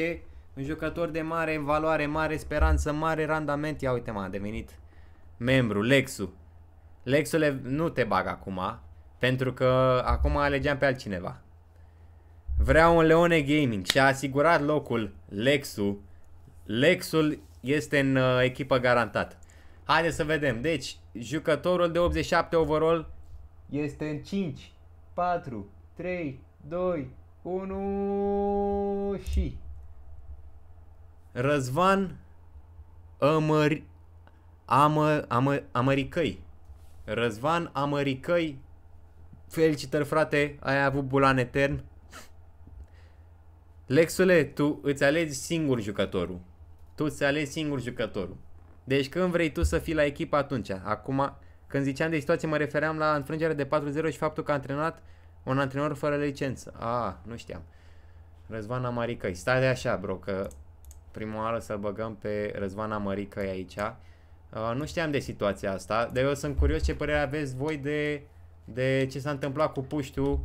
un jucător de mare valoare, mare speranță, mare randament. Ia uite mă, a devenit membru, Lexu. Lexule, nu te bag acum, pentru că acum alegeam pe altcineva. Vreau un Leone Gaming și a asigurat locul Lexu. Lexul este în uh, echipă garantat. Haideți să vedem. Deci, jucătorul de 87 overall este în 5, 4, 3, 2, 1 și... Răzvan Amări... Amă... Amă... Amăricăi. Răzvan Amăricăi. Felicitări, frate, ai avut bulan etern. Lexule, tu îți alegi singur jucătorul. Tu îți alegi singur jucătorul. Deci când vrei tu să fii la echipă atunci. Acum, când ziceam de situație, mă refeream la înfrângerea de 4-0 și faptul că a antrenat un antrenor fără licență. A, ah, nu știam. Răzvana Maricăi. Stai de așa, bro, că prima oară să băgăm pe Răzvana Măricăi aici. Uh, nu știam de situația asta, dar eu sunt curios ce părere aveți voi de, de ce s-a întâmplat cu puștiu uh,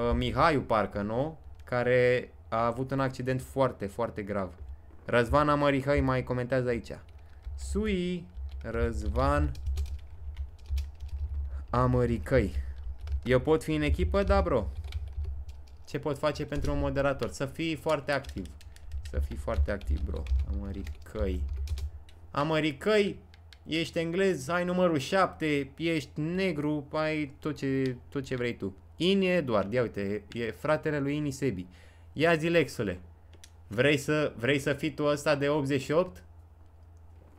ă, Mihaiu, parcă nu, care a avut un accident foarte, foarte grav. Răzvana Mărihăi mai comentează aici. Sui Răzvan Amăricăi. Eu pot fi în echipă? Da, bro. Ce pot face pentru un moderator? Să fii foarte activ. Să fii foarte activ, bro. Amăricăi. Amăricăi, ești englez, ai numărul 7, ești negru, ai tot ce, tot ce vrei tu. Ini Eduard, ia uite, e fratele lui Ini Sebi. Ia zilexule, vrei să, vrei să fii tu ăsta de 88?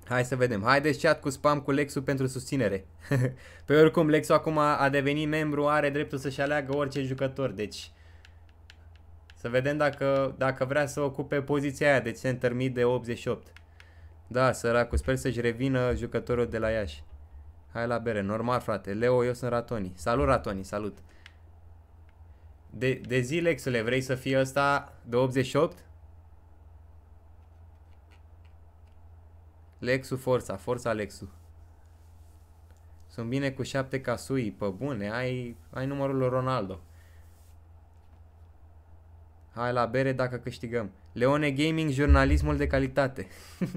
Hai să vedem. Haideți chat cu spam cu Lexu pentru susținere. Pe oricum, Lexu acum a devenit membru, are dreptul să-și aleagă orice jucător, deci... Să vedem dacă, dacă vrea să ocupe poziția aia de deci center mid de 88. Da, săracu, sper să-și revină jucătorul de la Iași. Hai la bere, normal frate. Leo, eu sunt Ratoni. Salut Ratoni, salut. De, de zi, Lexule, vrei să fie ăsta de 88? Lexu forța, forța Lexu. Sunt bine cu șapte casui, pe bune, ai, ai numărul lui Ronaldo. Hai la bere dacă câștigăm. Leone Gaming, jurnalismul de calitate.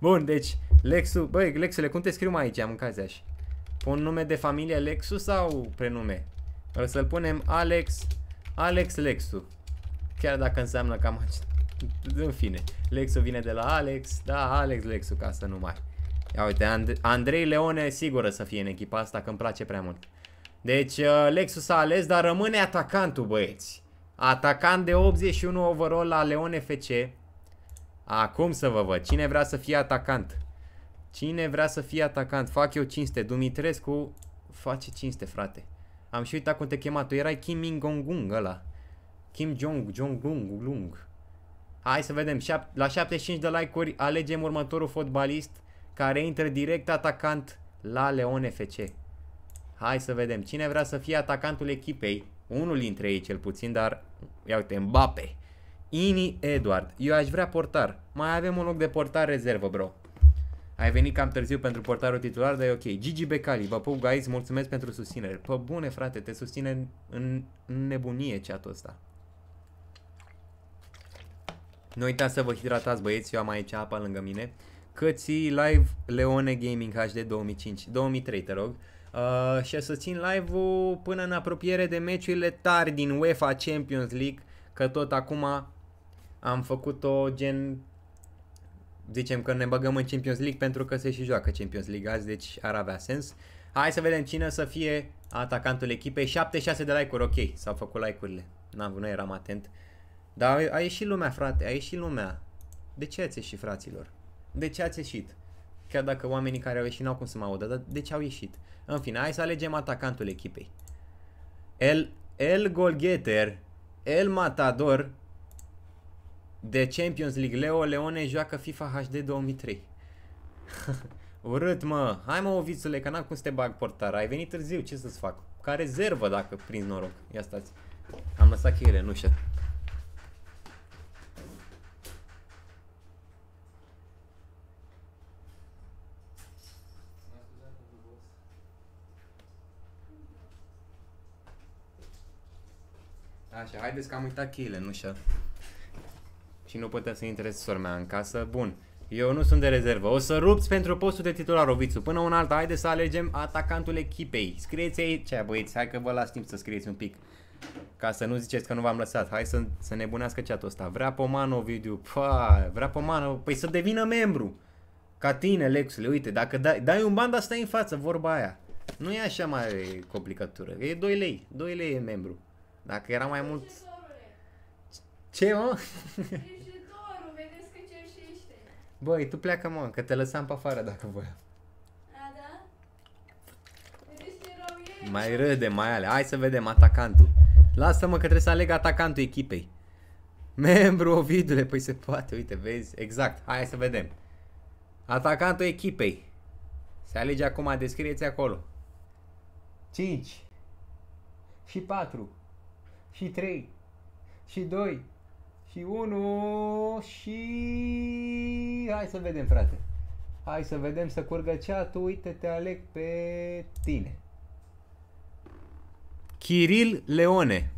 Bun, deci Lexu, băi, Lexule, cum te scriu mai aici? Am mâncat aș. Pun nume de familie Lexu sau prenume? O să-l punem Alex, Alex Lexu. Chiar dacă înseamnă cam acest în fine. Lexu vine de la Alex, da, Alex Lexu ca să nu mai. Ia uite, And Andrei Leone sigură să fie în echipa asta, că îmi place prea mult. Deci uh, Lexus a ales, dar rămâne atacantul, băieți. Atacant de 81 overall la Leone FC. Acum să vă văd. Cine vrea să fie atacant? Cine vrea să fie atacant? Fac eu cinste. Dumitrescu face cinste, frate. Am și uitat cum te chema. Tu erai Kim Mingongung ăla. Kim Jong, Jong Lung, Lung. Hai să vedem, la 75 de like-uri alegem următorul fotbalist care intră direct atacant la Leon FC. Hai să vedem, cine vrea să fie atacantul echipei? Unul dintre ei cel puțin, dar ia uite, Mbappe. Ini Edward, eu aș vrea portar. Mai avem un loc de portar rezervă, bro. Ai venit cam târziu pentru portarul titular, dar e ok. Gigi Becali, vă pup, guys, mulțumesc pentru susținere. Pă bune, frate, te susține în, în nebunie ul ăsta. Nu uitați să vă hidratați băieți, eu am aici apa lângă mine. Cății live Leone Gaming HD 2005, 2003 te rog. Uh, și să țin live-ul până în apropiere de meciurile tari din UEFA Champions League, că tot acum am făcut-o gen zicem că ne băgăm în Champions League pentru că se și joacă Champions League azi, deci ar avea sens. Hai să vedem cine să fie atacantul echipei. 76 de like-uri, ok, s-au făcut like-urile. nu eram atent. Uh, dar a ieșit lumea, frate, a ieșit lumea. De ce ați ieșit, fraților? De ce ați ieșit? Chiar dacă oamenii care au ieșit n-au cum să mă audă, dar de ce au ieșit? În fine, hai să alegem atacantul echipei. El, el Golgeter, El Matador de Champions League. Leo Leone joacă FIFA HD 2003. Urât, mă! Hai mă, ovițule, că n-am cum să te bag portar. Ai venit târziu, ce să-ți fac? Ca rezervă dacă prins noroc. Ia stați. Am lăsat cheile nu știu. Așa, haideți că am uitat cheile nu ușă. Și nu putea să intre sora mea în casă. Bun. Eu nu sunt de rezervă. O să rupți pentru postul de titular, Ovițu. Până un alta, haideți să alegem atacantul echipei. Scrieți aici, băieți. Hai că vă las timp să scrieți un pic. Ca să nu ziceți că nu v-am lăsat. Hai să, să nebunească chat ăsta. Vrea Pomano, video. Pa, vrea Pomano. Păi să devină membru. Ca tine, Lexule. Uite, dacă dai, dai un ban, stai în față, vorba aia. Nu e așa mai complicatură. E 2 lei. 2 lei e membru. Dacă era mai mult... Ce, mă? Băi, tu pleacă, mă, că te lăsam pe afară dacă voiam. Da? Mai râde, mai ale. Hai să vedem atacantul. Lasă-mă că trebuie să aleg atacantul echipei. Membru Ovidule, păi se poate, uite, vezi? Exact, hai să vedem. Atacantul echipei. Se alege acum, descrieți acolo. 5 și 4 și 3, și 2, și 1, și... Hai să vedem, frate. Hai să vedem să curgă chat uite, te aleg pe tine. Kiril Leone.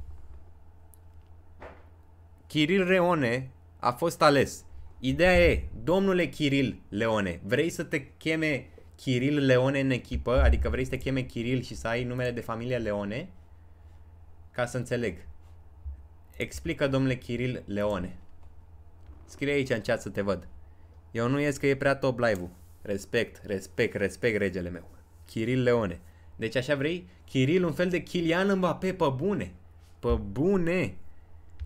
Kiril Leone a fost ales. Ideea e, domnule Kiril Leone, vrei să te cheme Kiril Leone în echipă, adică vrei să te cheme Kiril și să ai numele de familie Leone? ca să înțeleg. Explică domnule Kiril Leone. Scrie aici în chat să te văd. Eu nu ies că e prea top live-ul. Respect, respect, respect regele meu. Kiril Leone. Deci așa vrei? Kiril un fel de Kilian Mbappé pe bune. Pe bune.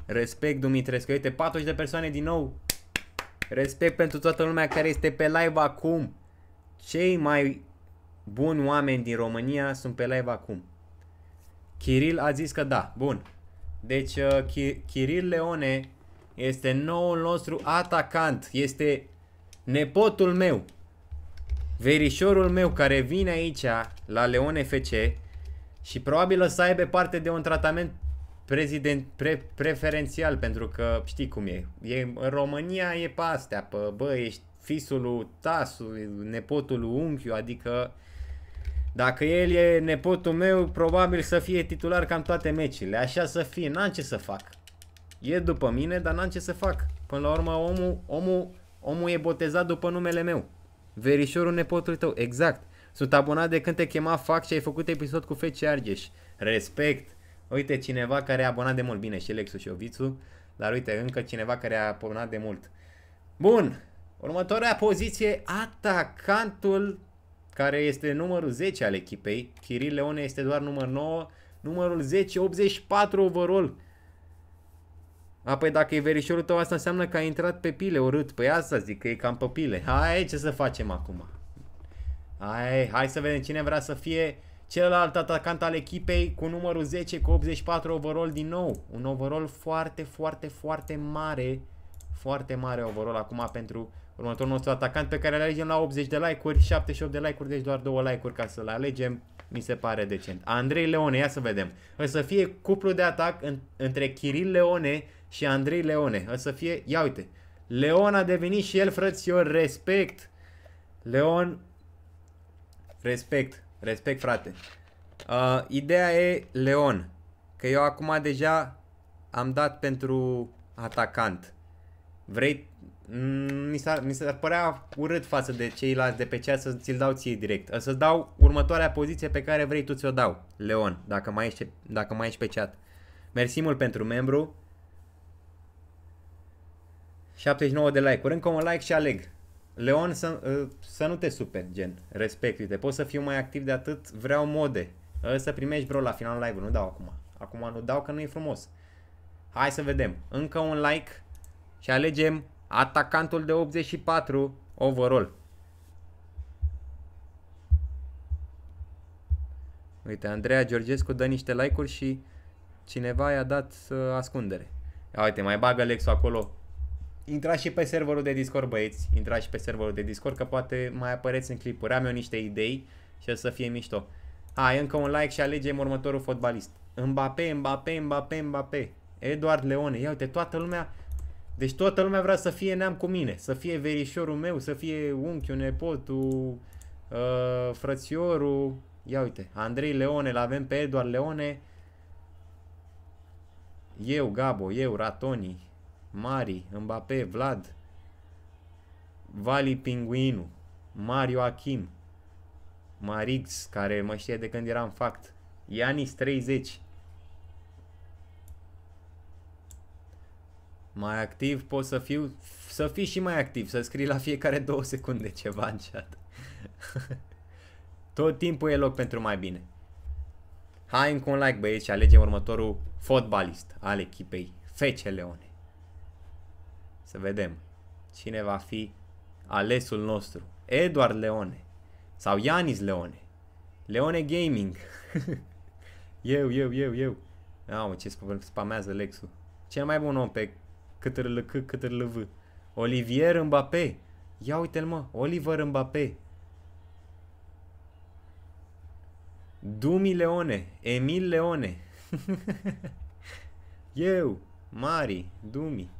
Respect Dumitrescu. Uite, 40 de persoane din nou. Respect pentru toată lumea care este pe live acum. Cei mai buni oameni din România sunt pe live acum. Kiril a zis că da. Bun. Deci uh, Kiril Leone este noul nostru atacant. Este nepotul meu. Verișorul meu care vine aici la Leone FC și probabil o să aibă parte de un tratament prezident, pre, preferențial pentru că știi cum e. e. În România e pe astea, pe bă, ești fisul lui Tasu, nepotul lui unchiu, adică dacă el e nepotul meu, probabil să fie titular cam toate meciile. Așa să fie, n-am ce să fac. E după mine, dar n-am ce să fac. Până la urmă, omul, omul, omul e botezat după numele meu. Verișorul nepotului tău, exact. Sunt abonat de când te chema Fac și ai făcut episod cu Fece Argeș. Respect. Uite, cineva care a abonat de mult. Bine, și Lexu și Ovițu. Dar uite, încă cineva care a abonat de mult. Bun. Următoarea poziție, atacantul care este numărul 10 al echipei. Kiril Leone este doar număr 9, numărul 10, 84 overall. Apoi dacă e verișorul tău, asta înseamnă că a intrat pe pile urât. Păi asta zic, că e cam pe pile. Hai, ce să facem acum? Hai, hai să vedem cine vrea să fie celălalt atacant al echipei cu numărul 10, cu 84 overall din nou. Un overall foarte, foarte, foarte mare. Foarte mare overall acum pentru următorul nostru atacant pe care îl alegem la 80 de like-uri, 78 de like-uri, deci doar 2 like-uri ca să-l alegem. Mi se pare decent. Andrei Leone, ia să vedem. O să fie cuplu de atac în, între Kiril Leone și Andrei Leone. O să fie, ia uite, Leon a devenit și el frățior, respect. Leon, respect, respect frate. Uh, ideea e Leon, că eu acum deja am dat pentru atacant. Vrei Mm, mi s-ar, mi s-ar părea urât față de ceilalți de pe cea să ți-l dau ție direct. Să-ți dau următoarea poziție pe care vrei tu ți-o dau, Leon, dacă mai ești, dacă mai ești pe chat. Mersi mult pentru membru. 79 de like-uri. Încă un like și aleg. Leon, să, ă, să nu te super gen. Respect, Poți să fiu mai activ de atât. Vreau mode. Ă, să primești bro la final live-ul. Nu dau acum. Acum nu dau că nu e frumos. Hai să vedem. Încă un like și alegem atacantul de 84 overall. Uite, Andreea Georgescu dă niște like-uri și cineva i-a dat uh, ascundere. Ia uite, mai bagă Lexu acolo. Intra și pe serverul de Discord, băieți. Intra și pe serverul de Discord, că poate mai apăreți în clipuri. Am eu niște idei și o să fie mișto. Hai, încă un like și alegem următorul fotbalist. Mbappé, Mbappé, Mbappé, Mbappé. Eduard Leone. Ia uite, toată lumea deci toată lumea vrea să fie neam cu mine, să fie verișorul meu, să fie unchiul, nepotul, uh, frățiorul. Ia uite, Andrei Leone, l-avem pe Eduard Leone. Eu, Gabo, eu, Ratoni, Mari, Mbappé, Vlad, Vali Pinguinu, Mario Achim, Marix, care mă știe de când eram fact, Ianis 30, Mai activ pot să fiu, să fii și mai activ, să scrii la fiecare două secunde ceva în chat. Tot timpul e loc pentru mai bine. Hai încă un like băieți și alegem următorul fotbalist al echipei FC Leone. Să vedem cine va fi alesul nostru. Eduard Leone sau Ianis Leone. Leone Gaming. eu, eu, eu, eu. Au, ce spamează Lexul. Cel mai bun om pe câtârlâc, câtârlâv. Olivier Mbappé. Ia uite-l, mă. Oliver Mbappé. Dumi Leone. Emil Leone. Eu. Mari. Dumi.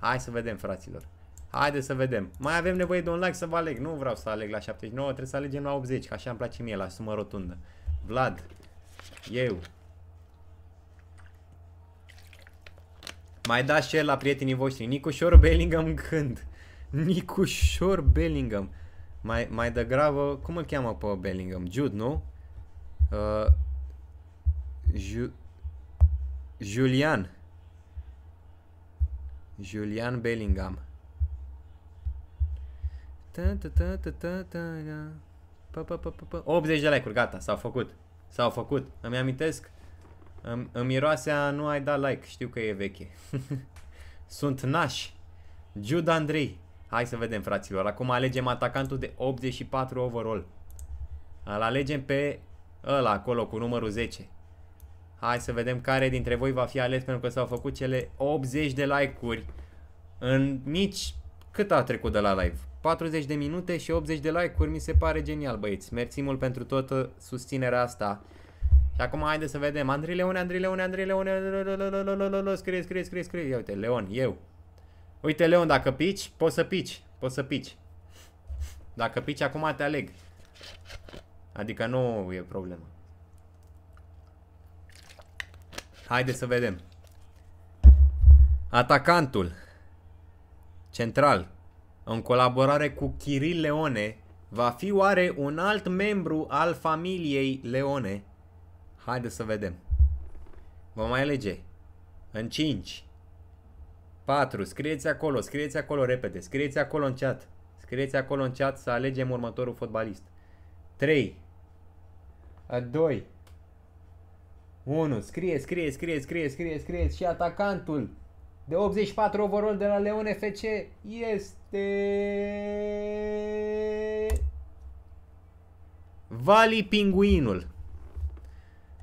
Hai să vedem, fraților. Haideți să vedem. Mai avem nevoie de un like să vă aleg. Nu vreau să aleg la 79, trebuie să alegem la 80, că așa îmi place mie la sumă rotundă. Vlad. Eu. Mai și el la prietenii voștri. Nicușor Bellingham când? Nicușor Bellingham. Mai, mai degrabă, cum îl cheamă pe Bellingham? Jude, nu? Uh, Ju Julian. Julian Bellingham. Ta, ta, ta, ta, ta, ta, -ta. Da. pa, pa, pa, pa. 80 de like-uri, gata, s-au făcut. S-au făcut. Îmi amintesc îmi, miroasea, nu ai dat like, știu că e veche. Sunt naș. Jude Andrei. Hai să vedem, fraților. Acum alegem atacantul de 84 overall. Îl alegem pe ăla acolo cu numărul 10. Hai să vedem care dintre voi va fi ales pentru că s-au făcut cele 80 de like-uri în mici... Cât a trecut de la live? 40 de minute și 80 de like-uri mi se pare genial, băieți. Mersi mult pentru toată susținerea asta. Și acum haide să vedem. Andrei Leone, Andrei Leone, Andrei Leone. Scrie, scrie, scrie, scrie. Ia uite, Leon, eu. Uite, Leon, dacă pici, poți să pici. Poți să pici. Dacă pici, acum te aleg. Adică nu e problemă. Haide să vedem. Atacantul. Central. În colaborare cu Kiril Leone, va fi oare un alt membru al familiei Leone? Haideți să vedem. Vom mai alege. În 5. 4. Scrieți acolo, scrieți acolo repede, scrieți acolo în chat. Scrieți acolo în chat să alegem următorul fotbalist. 3. 2. 1. Scrie, scrie, scrie, scrie, scrie, scrie și atacantul de 84 overall de la Leon FC este... Vali Pinguinul.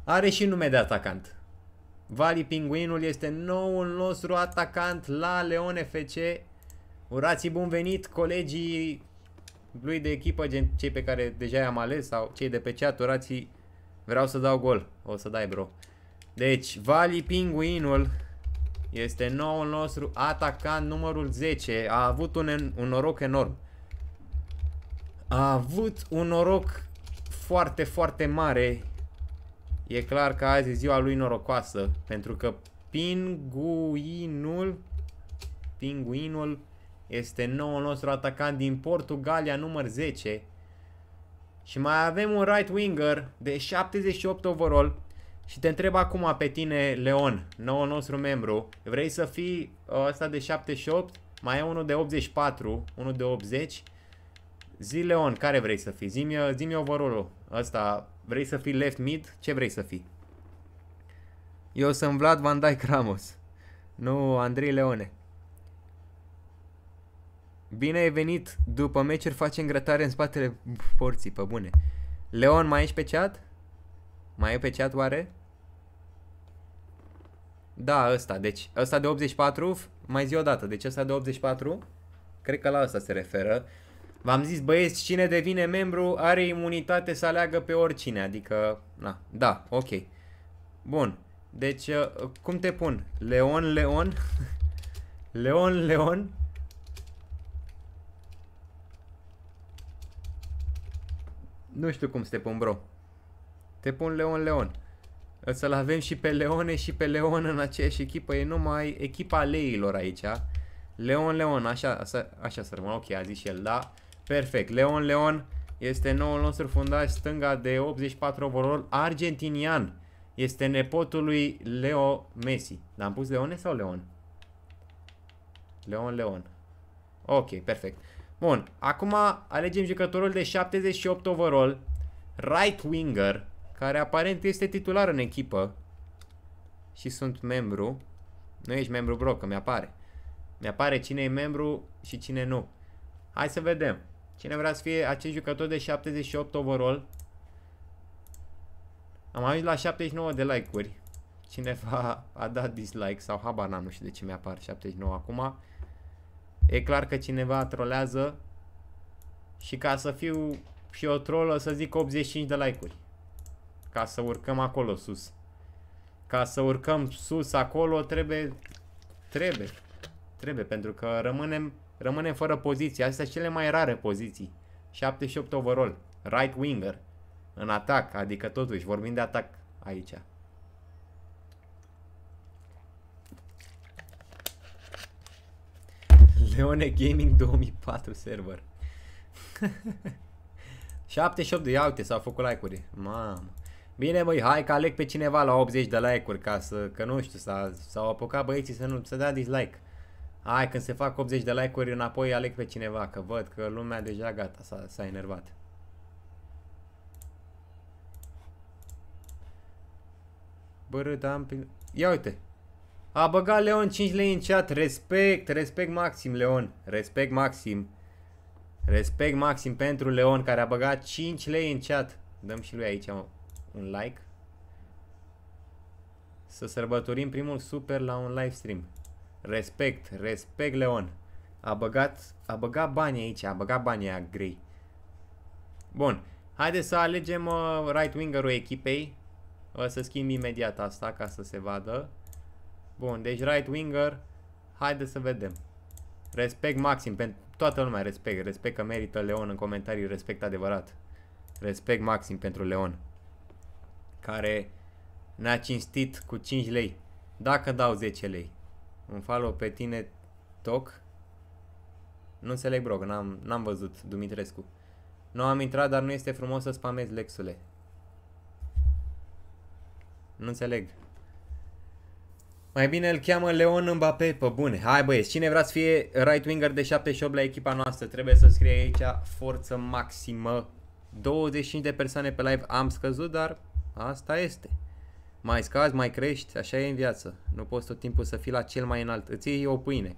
Are și nume de atacant. Vali Pinguinul este noul nostru atacant la Leon FC. Urați bun venit colegii lui de echipă, gen cei pe care deja i-am ales sau cei de pe chat, urați vreau să dau gol. O să dai, bro. Deci, Vali Pinguinul este noul nostru atacant numărul 10. A avut un, un noroc enorm. A avut un noroc foarte, foarte mare E clar că azi e ziua lui norocoasă, pentru că pinguinul, pinguinul este nouul nostru atacant din Portugalia, număr 10. Și mai avem un right winger de 78 overall și te întreb acum pe tine, Leon, nouul nostru membru, vrei să fii uh, ăsta de 78? Mai e unul de 84, unul de 80. Zi, Leon, care vrei să fii? Zi-mi zi, -mi, zi overall ul ăsta Vrei să fii left mid? Ce vrei să fii? Eu sunt Vlad Van Dijk Ramos. Nu, Andrei Leone. Bine ai venit. După meciuri facem grătare în spatele porții, pe bune. Leon, mai ești pe chat? Mai e pe chat oare? Da, ăsta. Deci ăsta de 84, mai zi o dată. Deci ăsta de 84, cred că la asta se referă. V-am zis, băieți, cine devine membru are imunitate să aleagă pe oricine, adică, na, da, ok. Bun, deci, uh, cum te pun? Leon, Leon? Leon, Leon? Nu știu cum să te pun, bro. Te pun Leon, Leon. Să-l avem și pe Leone și pe Leon în aceeași echipă. E numai echipa leilor aici. Leon, Leon, așa, așa, așa să rămân, Ok, a zis și el, da. Perfect. Leon Leon este noul nostru fundaș stânga de 84 overall argentinian. Este nepotul lui Leo Messi. L-am pus Leone sau Leon? Leon Leon. Ok, perfect. Bun, acum alegem jucătorul de 78 overall, right winger, care aparent este titular în echipă și sunt membru. Nu ești membru, bro, că mi-apare. Mi-apare cine e membru și cine nu. Hai să vedem. Cine vrea să fie acest jucător de 78 overall? Am ajuns la 79 de like-uri. Cineva a dat dislike sau habar n-am, nu știu de ce mi-apar 79 acum. E clar că cineva trolează și ca să fiu și o trollă să zic 85 de like-uri. Ca să urcăm acolo sus. Ca să urcăm sus acolo trebuie, trebuie, trebuie pentru că rămânem Rămâne fără poziție. Astea cele mai rare poziții. 78 overall. Right winger. În atac, adică totuși vorbim de atac aici. Leone Gaming 2004 server. 78 de ia uite, s-au făcut like-uri. Mamă. Bine băi, hai că aleg pe cineva la 80 de like-uri ca să, că nu știu, s-au apucat băieții să nu, să dea dislike. Hai, când se fac 80 de like-uri, înapoi aleg pe cineva, că văd că lumea deja gata, s-a enervat. Bără, da, Ia uite. A băgat Leon 5 lei în chat. Respect, respect maxim, Leon. Respect maxim. Respect maxim pentru Leon care a băgat 5 lei în chat. Dăm și lui aici un like. Să sărbătorim primul super la un live stream. Respect, respect Leon. A băgat, a băgat banii aici, a băgat banii aia grei. Bun, haideți să alegem uh, right-winger-ul echipei. O uh, să schimb imediat asta ca să se vadă. Bun, deci right-winger, haideți să vedem. Respect maxim pentru toată lumea, respect. Respect că merită Leon în comentarii, respect adevărat. Respect maxim pentru Leon. Care ne-a cinstit cu 5 lei. Dacă dau 10 lei un follow pe tine, Toc. Nu înțeleg, bro, n-am, n-am văzut Dumitrescu. Nu am intrat, dar nu este frumos să spamezi Lexule. Nu înțeleg. Mai bine îl cheamă Leon Mbappé, pe bune. Hai băieți, cine vrea să fie right winger de 78 la echipa noastră, trebuie să scrie aici forță maximă. 25 de persoane pe live am scăzut, dar asta este mai scazi, mai crești, așa e în viață. Nu poți tot timpul să fii la cel mai înalt. Îți iei o pâine.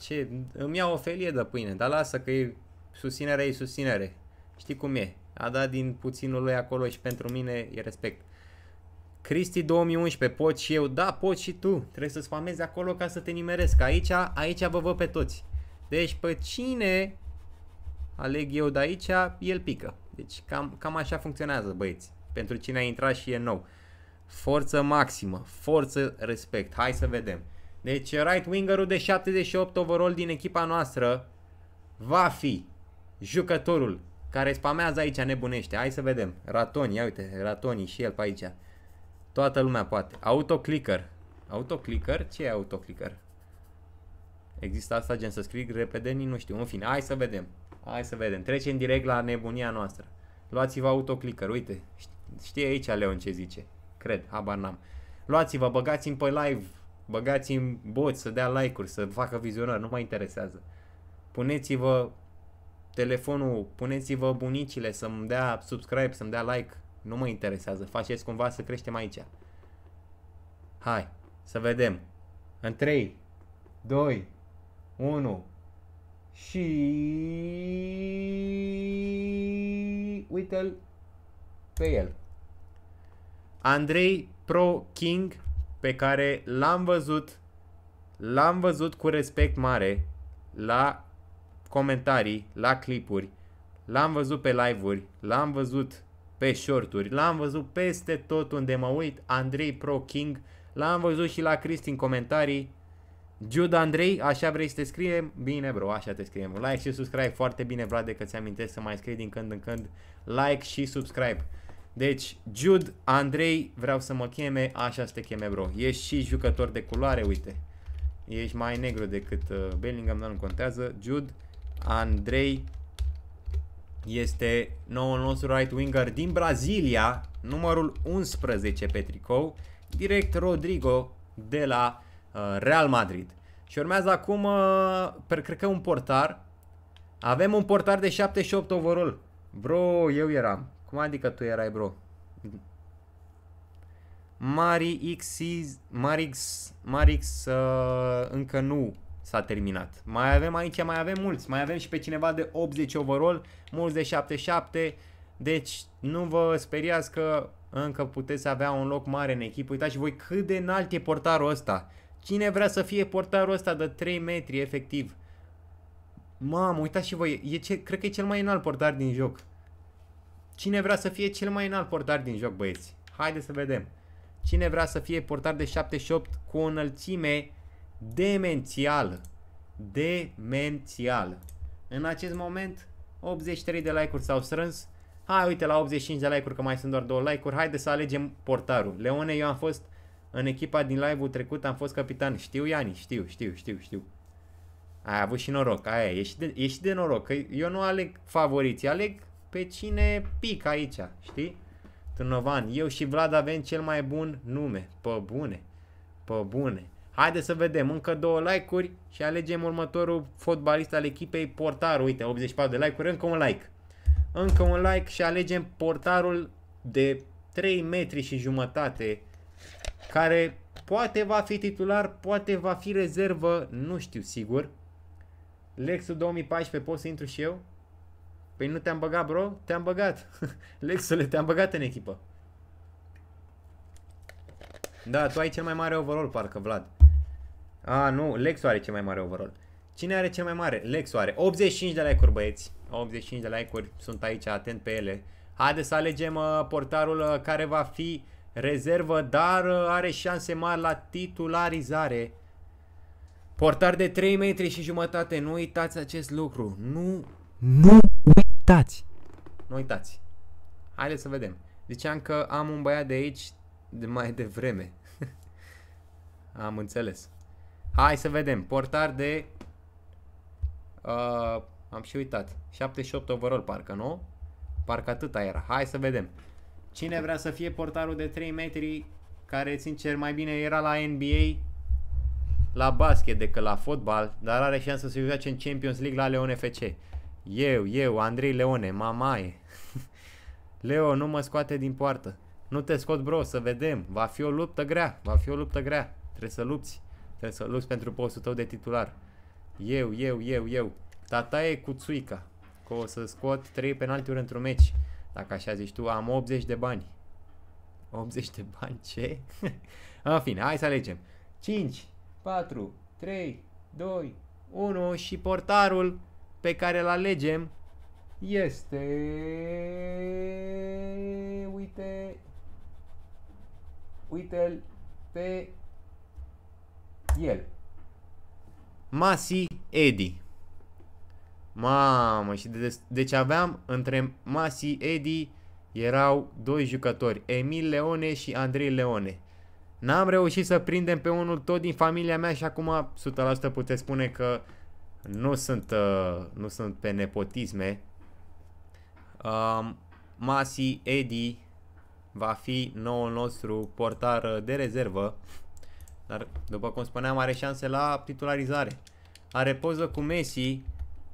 Ce, îmi iau o felie de pâine, dar lasă că e susținere, e susținere. Știi cum e. A dat din puținul lui acolo și pentru mine e respect. Cristi 2011, pot și eu? Da, pot și tu. Trebuie să spamezi acolo ca să te nimeresc. Aici, aici vă văd pe toți. Deci pe cine aleg eu de aici, el pică. Deci cam, cam așa funcționează, băieți. Pentru cine a intrat și e nou. Forță maximă, forță respect. Hai să vedem. Deci right wingerul de 78 overall din echipa noastră va fi jucătorul care spamează aici nebunește. Hai să vedem. Ratoni, ia uite, Ratoni și el pe aici. Toată lumea poate. Autoclicker. Autoclicker? Ce e autoclicker? Există asta gen să scrii repede? Nu știu. În fine, hai să vedem. Hai să vedem. Trecem direct la nebunia noastră. Luați-vă autoclicker. Uite, știe aici Leon ce zice. Cred, habar n-am. Luați-vă, băgați-mi pe live, băgați-mi bot să dea like-uri, să facă vizionări, nu mă interesează. Puneți-vă telefonul, puneți-vă bunicile să-mi dea subscribe, să-mi dea like, nu mă interesează. Faceți cumva să creștem aici. Hai, să vedem. În 3, 2, 1 și uite-l pe el. Andrei Pro King, pe care l-am văzut, l-am văzut cu respect mare la comentarii, la clipuri, l-am văzut pe live-uri, l-am văzut pe shorturi, l-am văzut peste tot unde mă uit, Andrei Pro King, l-am văzut și la Cristi în comentarii, Jude Andrei, așa vrei să te scriem? Bine bro, așa te scriem. Like și subscribe, foarte bine Vlad, că ți amintesc să mai scrii din când în când. Like și subscribe. Deci, Jude, Andrei, vreau să mă cheme, așa să te cheme, bro. Ești și jucător de culoare, uite. Ești mai negru decât uh, Bellingham, dar nu contează. Jude, Andrei este noul nostru right winger din Brazilia, numărul 11 pe tricou, direct Rodrigo de la uh, Real Madrid. Și urmează acum, uh, per, cred că un portar. Avem un portar de 78 overall. Bro, eu eram. Cum adică tu erai, bro? Mari X, Marix, Marix uh, încă nu s-a terminat. Mai avem aici, mai avem mulți. Mai avem și pe cineva de 80 overall, mulți de 77. Deci nu vă speriați că încă puteți avea un loc mare în echipă. Uitați și voi cât de înalt e portarul ăsta. Cine vrea să fie portarul ăsta de 3 metri efectiv? Mamă, uitați și voi, e ce, cred că e cel mai înalt portar din joc. Cine vrea să fie cel mai înalt portar din joc, băieți? Haideți să vedem. Cine vrea să fie portar de 78 cu o înălțime demențială? Demențială. În acest moment, 83 de like-uri s-au strâns. Hai, uite, la 85 de like-uri, că mai sunt doar două like-uri. Haideți să alegem portarul. Leone, eu am fost în echipa din live-ul trecut, am fost capitan. Știu, Iani, știu, știu, știu, știu. Ai avut și noroc, aia Ești de, ești de noroc, că eu nu aleg favoriți, aleg pe cine pic aici, știi? Târnovan, eu și Vlad avem cel mai bun nume. Pe bune, pe bune. Haideți să vedem, încă două like-uri și alegem următorul fotbalist al echipei, portar. Uite, 84 de like-uri, încă un like. Încă un like și alegem portarul de 3 metri și jumătate, care poate va fi titular, poate va fi rezervă, nu știu sigur. Lexul 2014, pot să intru și eu? Păi nu te-am băgat, bro? Te-am băgat. Lexule, te-am băgat în echipă. Da, tu ai cel mai mare overall, parcă, Vlad. A, nu, Lexu are cel mai mare overall. Cine are cel mai mare? Lexu are. 85 de like-uri, băieți. 85 de like-uri. Sunt aici, atent pe ele. Haideți să alegem uh, portarul uh, care va fi rezervă, dar uh, are șanse mari la titularizare. Portar de 3 metri și jumătate. Nu uitați acest lucru. Nu, nu uitați! Nu uitați! Haideți să vedem. Ziceam că am un băiat de aici de mai devreme. am înțeles. Hai să vedem. Portar de... Uh, am și uitat. 78 overall parcă, nu? Parcă atâta era. Hai să vedem. Cine vrea să fie portarul de 3 metri care, sincer, mai bine era la NBA la basket decât la fotbal, dar are șansa să joace în Champions League la Leon FC. Eu, eu, Andrei Leone, mamai. Leo, nu mă scoate din poartă. Nu te scot, bro, să vedem. Va fi o luptă grea, va fi o luptă grea. Trebuie să lupți. Trebuie să lupți pentru postul tău de titular. Eu, eu, eu, eu. Tataie cu țuica. Că o să scot 3 penaltiuri într-un meci. Dacă așa zici tu, am 80 de bani. 80 de bani, ce? În fine, hai să alegem. 5, 4, 3, 2, 1 și portarul pe care îl alegem este... Uite... Uite-l pe el. Masi Edi. Mamă, și de, deci aveam între Masi Edi erau doi jucători, Emil Leone și Andrei Leone. N-am reușit să prindem pe unul tot din familia mea și acum 100% puteți spune că nu sunt, uh, nu sunt pe nepotisme. Um, Masi Edi va fi noul nostru portar de rezervă, dar după cum spuneam are șanse la titularizare. Are poză cu Messi,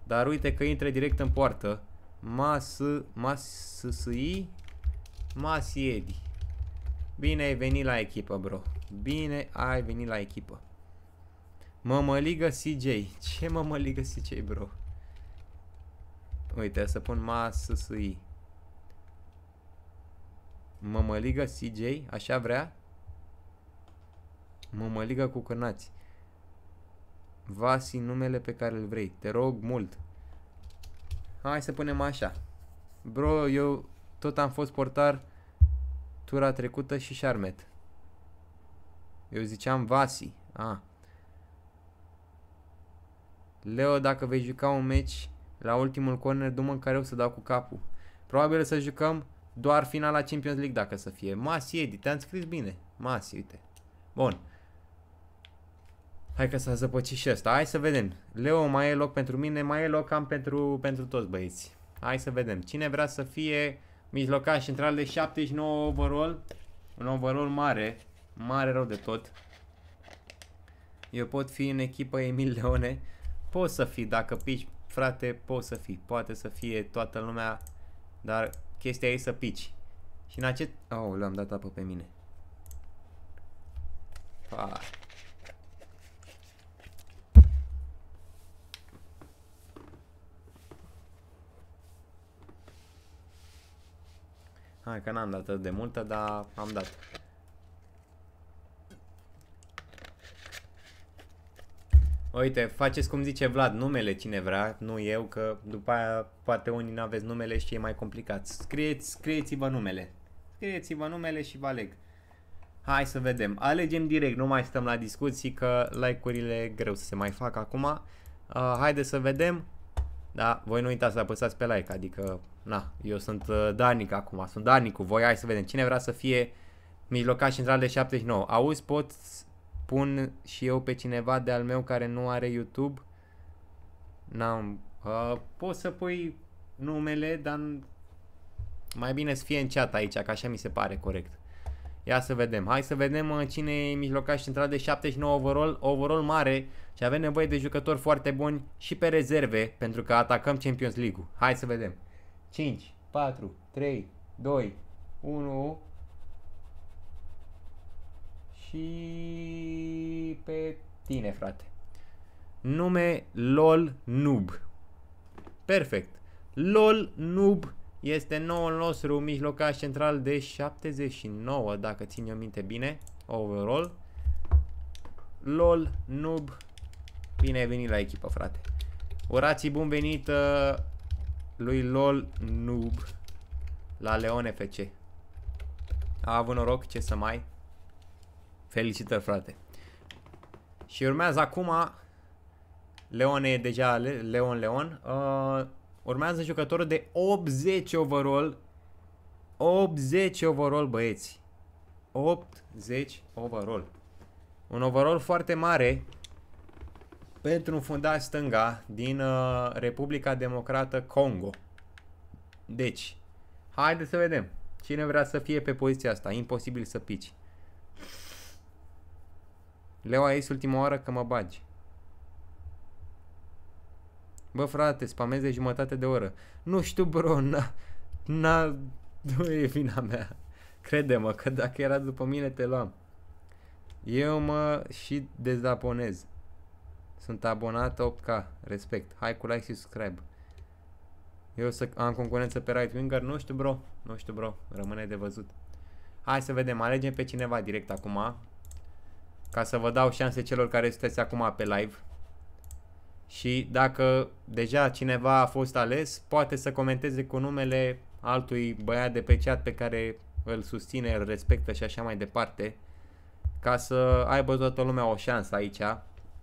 dar uite că intră direct în poartă. Mas, mas, Masi Edi. Bine ai venit la echipă, bro. Bine ai venit la echipă. Mămăligă CJ. Ce mămăligă CJ, bro? Uite, să pun masă să i. Mămăligă CJ, așa vrea? Mămăligă cu cânați. Vasi numele pe care îl vrei. Te rog mult. Hai să punem așa. Bro, eu tot am fost portar tura trecută și șarmet. Eu ziceam Vasi. Ah. Leo, dacă vei juca un meci la ultimul corner, du în care o să dau cu capul. Probabil să jucăm doar finala Champions League dacă să fie. Masi, Edi, te-am scris bine. Masi, uite. Bun. Hai că s-a zăpăcit și ăsta. Hai să vedem. Leo, mai e loc pentru mine, mai e loc am pentru, pentru toți băieți. Hai să vedem. Cine vrea să fie mijlocaș central de 79 overall? Un overall mare. Mare rău de tot. Eu pot fi în echipă Emil Leone. Poți să fii, dacă pici, frate, poți să fii. Poate să fie toată lumea, dar chestia e să pici. Și în acest... Oh, l-am dat apă pe mine. Pa. Ah. Hai că n-am dat atât de multă, dar am dat. Uite, faceți cum zice Vlad, numele cine vrea, nu eu, că după aia poate unii nu aveți numele și e mai complicat. Scrieți, scrieți-vă numele. Scrieți-vă numele și vă aleg. Hai să vedem. Alegem direct, nu mai stăm la discuții că like-urile greu să se mai facă acum. Uh, haide să vedem. Da, voi nu uitați să apăsați pe like, adică, na, eu sunt uh, Danic acum, sunt Danicu, voi hai să vedem. Cine vrea să fie mijlocaș central de 79? Auzi, poți pun și eu pe cineva de al meu care nu are YouTube, n-am, uh, poți să pui numele, dar mai bine să fie în chat aici, că așa mi se pare corect. Ia să vedem. Hai să vedem uh, cine e mijlocaș central de 79 overall, overall mare și avem nevoie de jucători foarte buni și pe rezerve pentru că atacăm Champions League-ul. Hai să vedem. 5, 4, 3, 2, 1, și pe tine, frate. Nume LOL Noob. Perfect. LOL Noob este noul nostru mijlocaș central de 79, dacă țin eu minte bine, overall. LOL Noob, bine ai venit la echipă, frate. Urații bun venit uh, lui LOL Noob la Leon FC. A avut noroc, ce să mai... Felicitări, frate. Și urmează acum... Leon e deja Leon Leon. Uh, urmează jucătorul de 80 overall. 80 overall, băieți. 80 overall. Un overall foarte mare pentru un fundaș stânga din uh, Republica Democrată Congo. Deci, haideți să vedem. Cine vrea să fie pe poziția asta? Imposibil să pici. Leo, ieșit ultima oară că mă bagi. Bă, frate, spamez de jumătate de oră. Nu știu, bro, na... na nu e vina mea. Crede-mă că dacă era după mine, te luam. Eu mă și dezaponez. Sunt abonat 8K. Respect. Hai cu like și subscribe. Eu să am concurență pe right winger? Nu știu, bro. Nu știu, bro. Rămâne de văzut. Hai să vedem. Alegem pe cineva direct acum ca să vă dau șanse celor care sunteți acum pe live. Și dacă deja cineva a fost ales, poate să comenteze cu numele altui băiat de pe chat pe care îl susține, îl respectă și așa mai departe, ca să aibă toată lumea o șansă aici.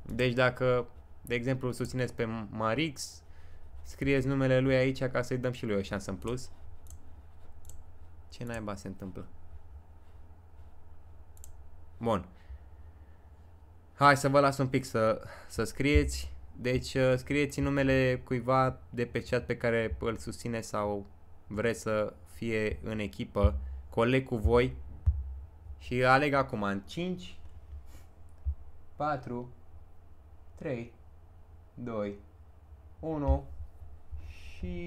Deci dacă, de exemplu, susțineți pe Marix, scrieți numele lui aici ca să-i dăm și lui o șansă în plus. Ce naiba se întâmplă? Bun. Hai să vă las un pic să, să scrieți. Deci uh, scrieți numele cuiva de pe chat pe care îl susține sau vreți să fie în echipă, coleg cu voi și aleg acum în 5, 4, 3, 2, 1 și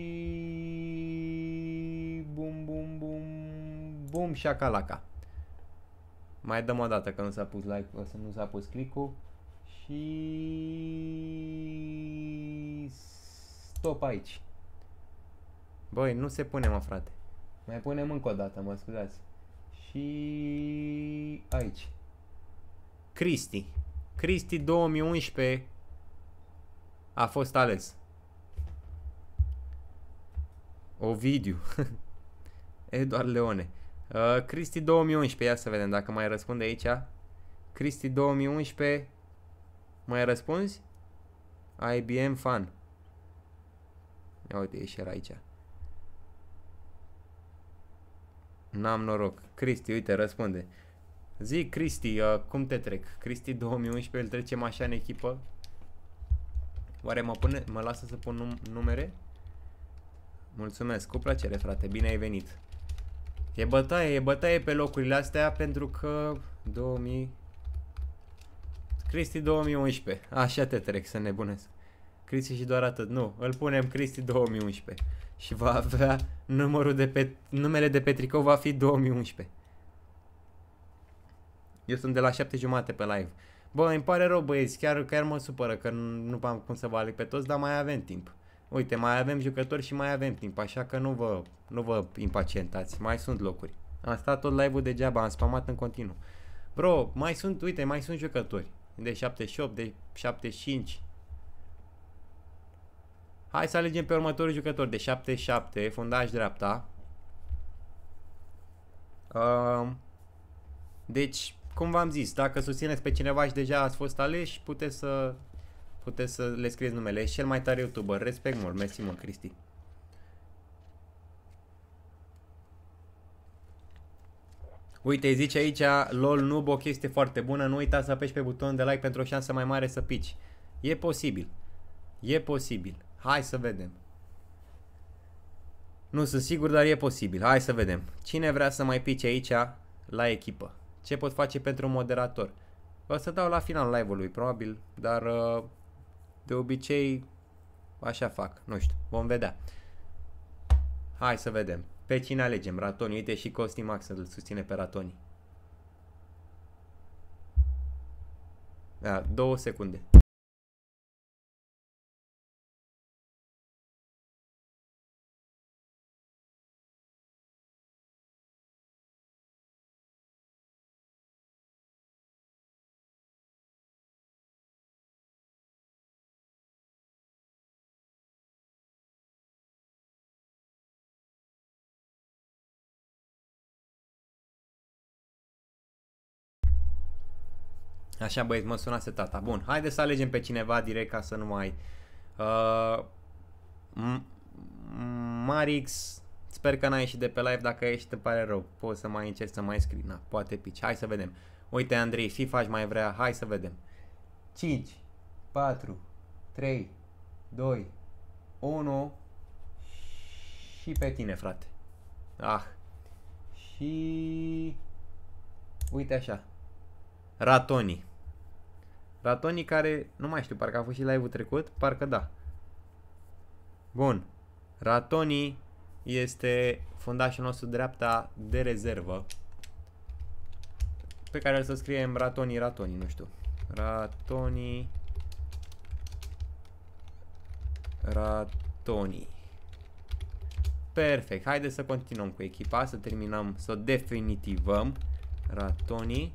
bum bum bum bum șacalaca. Mai dăm o dată că nu s-a pus like, să nu s-a pus click-ul. Și stop aici. Băi, nu se pune, mă, frate. Mai punem încă o dată, mă scuzați. Și aici. Cristi. Cristi 2011 a fost ales. Ovidiu. Eduard Leone. Uh, Cristi 2011, ia să vedem dacă mai răspunde aici. Cristi 2011, mai răspunzi? IBM Fan. Ia uite, e și era aici. N-am noroc. Cristi, uite, răspunde. Zi, Cristi, uh, cum te trec? Cristi 2011, îl trecem așa în echipă? Oare mă, pune, mă lasă să pun num numere? Mulțumesc, cu plăcere, frate, bine ai venit. E bătaie, e bătaie pe locurile astea pentru că 2000... Cristi 2011. Așa te trec să nebunesc. Cristi și doar atât. Nu, îl punem Cristi 2011. Și va avea numărul de pe... numele de pe tricou va fi 2011. Eu sunt de la 7 jumate pe live. Bă, îmi pare rău băieți, chiar, chiar mă supără că nu, nu am cum să vă aleg pe toți, dar mai avem timp uite, mai avem jucători și mai avem timp, așa că nu vă, nu vă impacientați, mai sunt locuri. Am stat tot live-ul degeaba, am spamat în continuu. Bro, mai sunt, uite, mai sunt jucători de 78, de 75. Hai să alegem pe următorul jucător de 77, fundaș dreapta. Um, deci, cum v-am zis, dacă susțineți pe cineva și deja ați fost aleși, puteți să puteți să le scrieți numele. E cel mai tare YouTuber. Respect mult. Mersi mult, Cristi. Uite, zice aici, lol, noob, o chestie foarte bună, nu uita să apeși pe butonul de like pentru o șansă mai mare să pici. E posibil. E posibil. Hai să vedem. Nu sunt sigur, dar e posibil. Hai să vedem. Cine vrea să mai pice aici la echipă? Ce pot face pentru un moderator? O să dau la final live-ului, probabil, dar uh, de obicei, așa fac, nu știu, vom vedea. Hai să vedem. Pe cine alegem? Ratoni. Uite și Costi Max îl susține pe Ratoni. Da, două secunde. Așa băieți, mă sunase tata. Bun, haide să alegem pe cineva direct ca să nu mai... Uh, Marix, sper că n-ai ieșit de pe live, dacă ești te pare rău. Poți să mai încerci să mai scrii, na, poate pici. Hai să vedem. Uite Andrei, și faci mai vrea, hai să vedem. 5, 4, 3, 2, 1 și pe tine, frate. Ah. Și uite așa. Ratoni. Ratoni care, nu mai știu, parcă a fost și live-ul trecut, parcă da. Bun. Ratoni este fundașul nostru dreapta de rezervă. Pe care îl să scriem Ratoni, Ratoni, nu știu. Ratoni. Ratoni. Perfect. Haideți să continuăm cu echipa, să terminăm, să o definitivăm. Ratoni.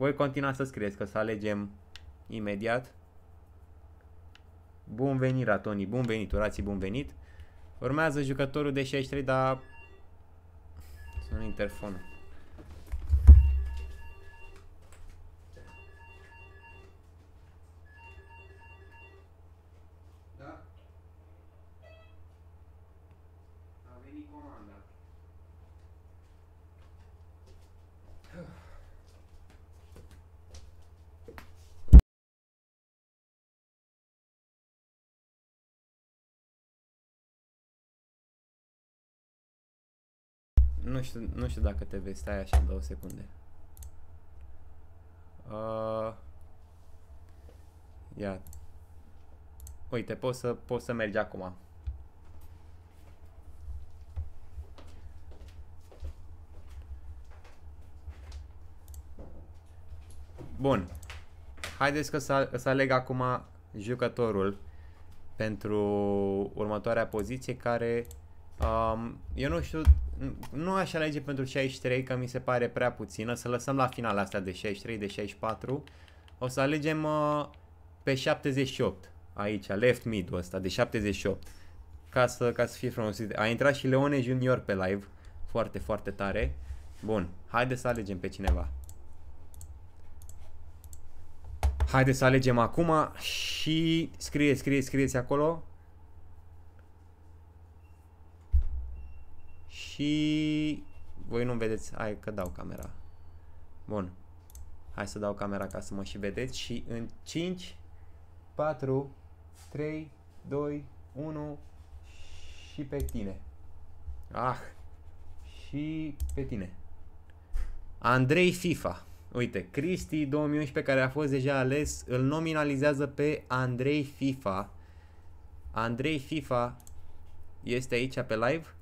Voi continua să scrieți, că să alegem imediat. Bun venit, Ratoni, bun venit, urații, bun venit. Urmează jucătorul de 63, dar... Sunt interfonul. nu știu, nu știu dacă te vei stai așa două secunde. Uh, ia. Uite, poți să, poți să mergi acum. Bun. Haideți că să, să aleg acum jucătorul pentru următoarea poziție care um, eu nu știu nu aș alege pentru 63, că mi se pare prea puțină, să lăsăm la final asta de 63, de 64. O să alegem uh, pe 78, aici, left mid-ul ăsta, de 78, ca să, ca să fie frumos. A intrat și Leone Junior pe live, foarte, foarte tare. Bun, haide să alegem pe cineva. Haide să alegem acum și scrie, scrie, scrieți acolo și voi nu vedeți, hai că dau camera. Bun. Hai să dau camera ca să mă și vedeți și în 5, 4, 3, 2, 1 și pe tine. Ah, și pe tine. Andrei FIFA. Uite, Cristi 2011 care a fost deja ales îl nominalizează pe Andrei FIFA. Andrei FIFA este aici pe live.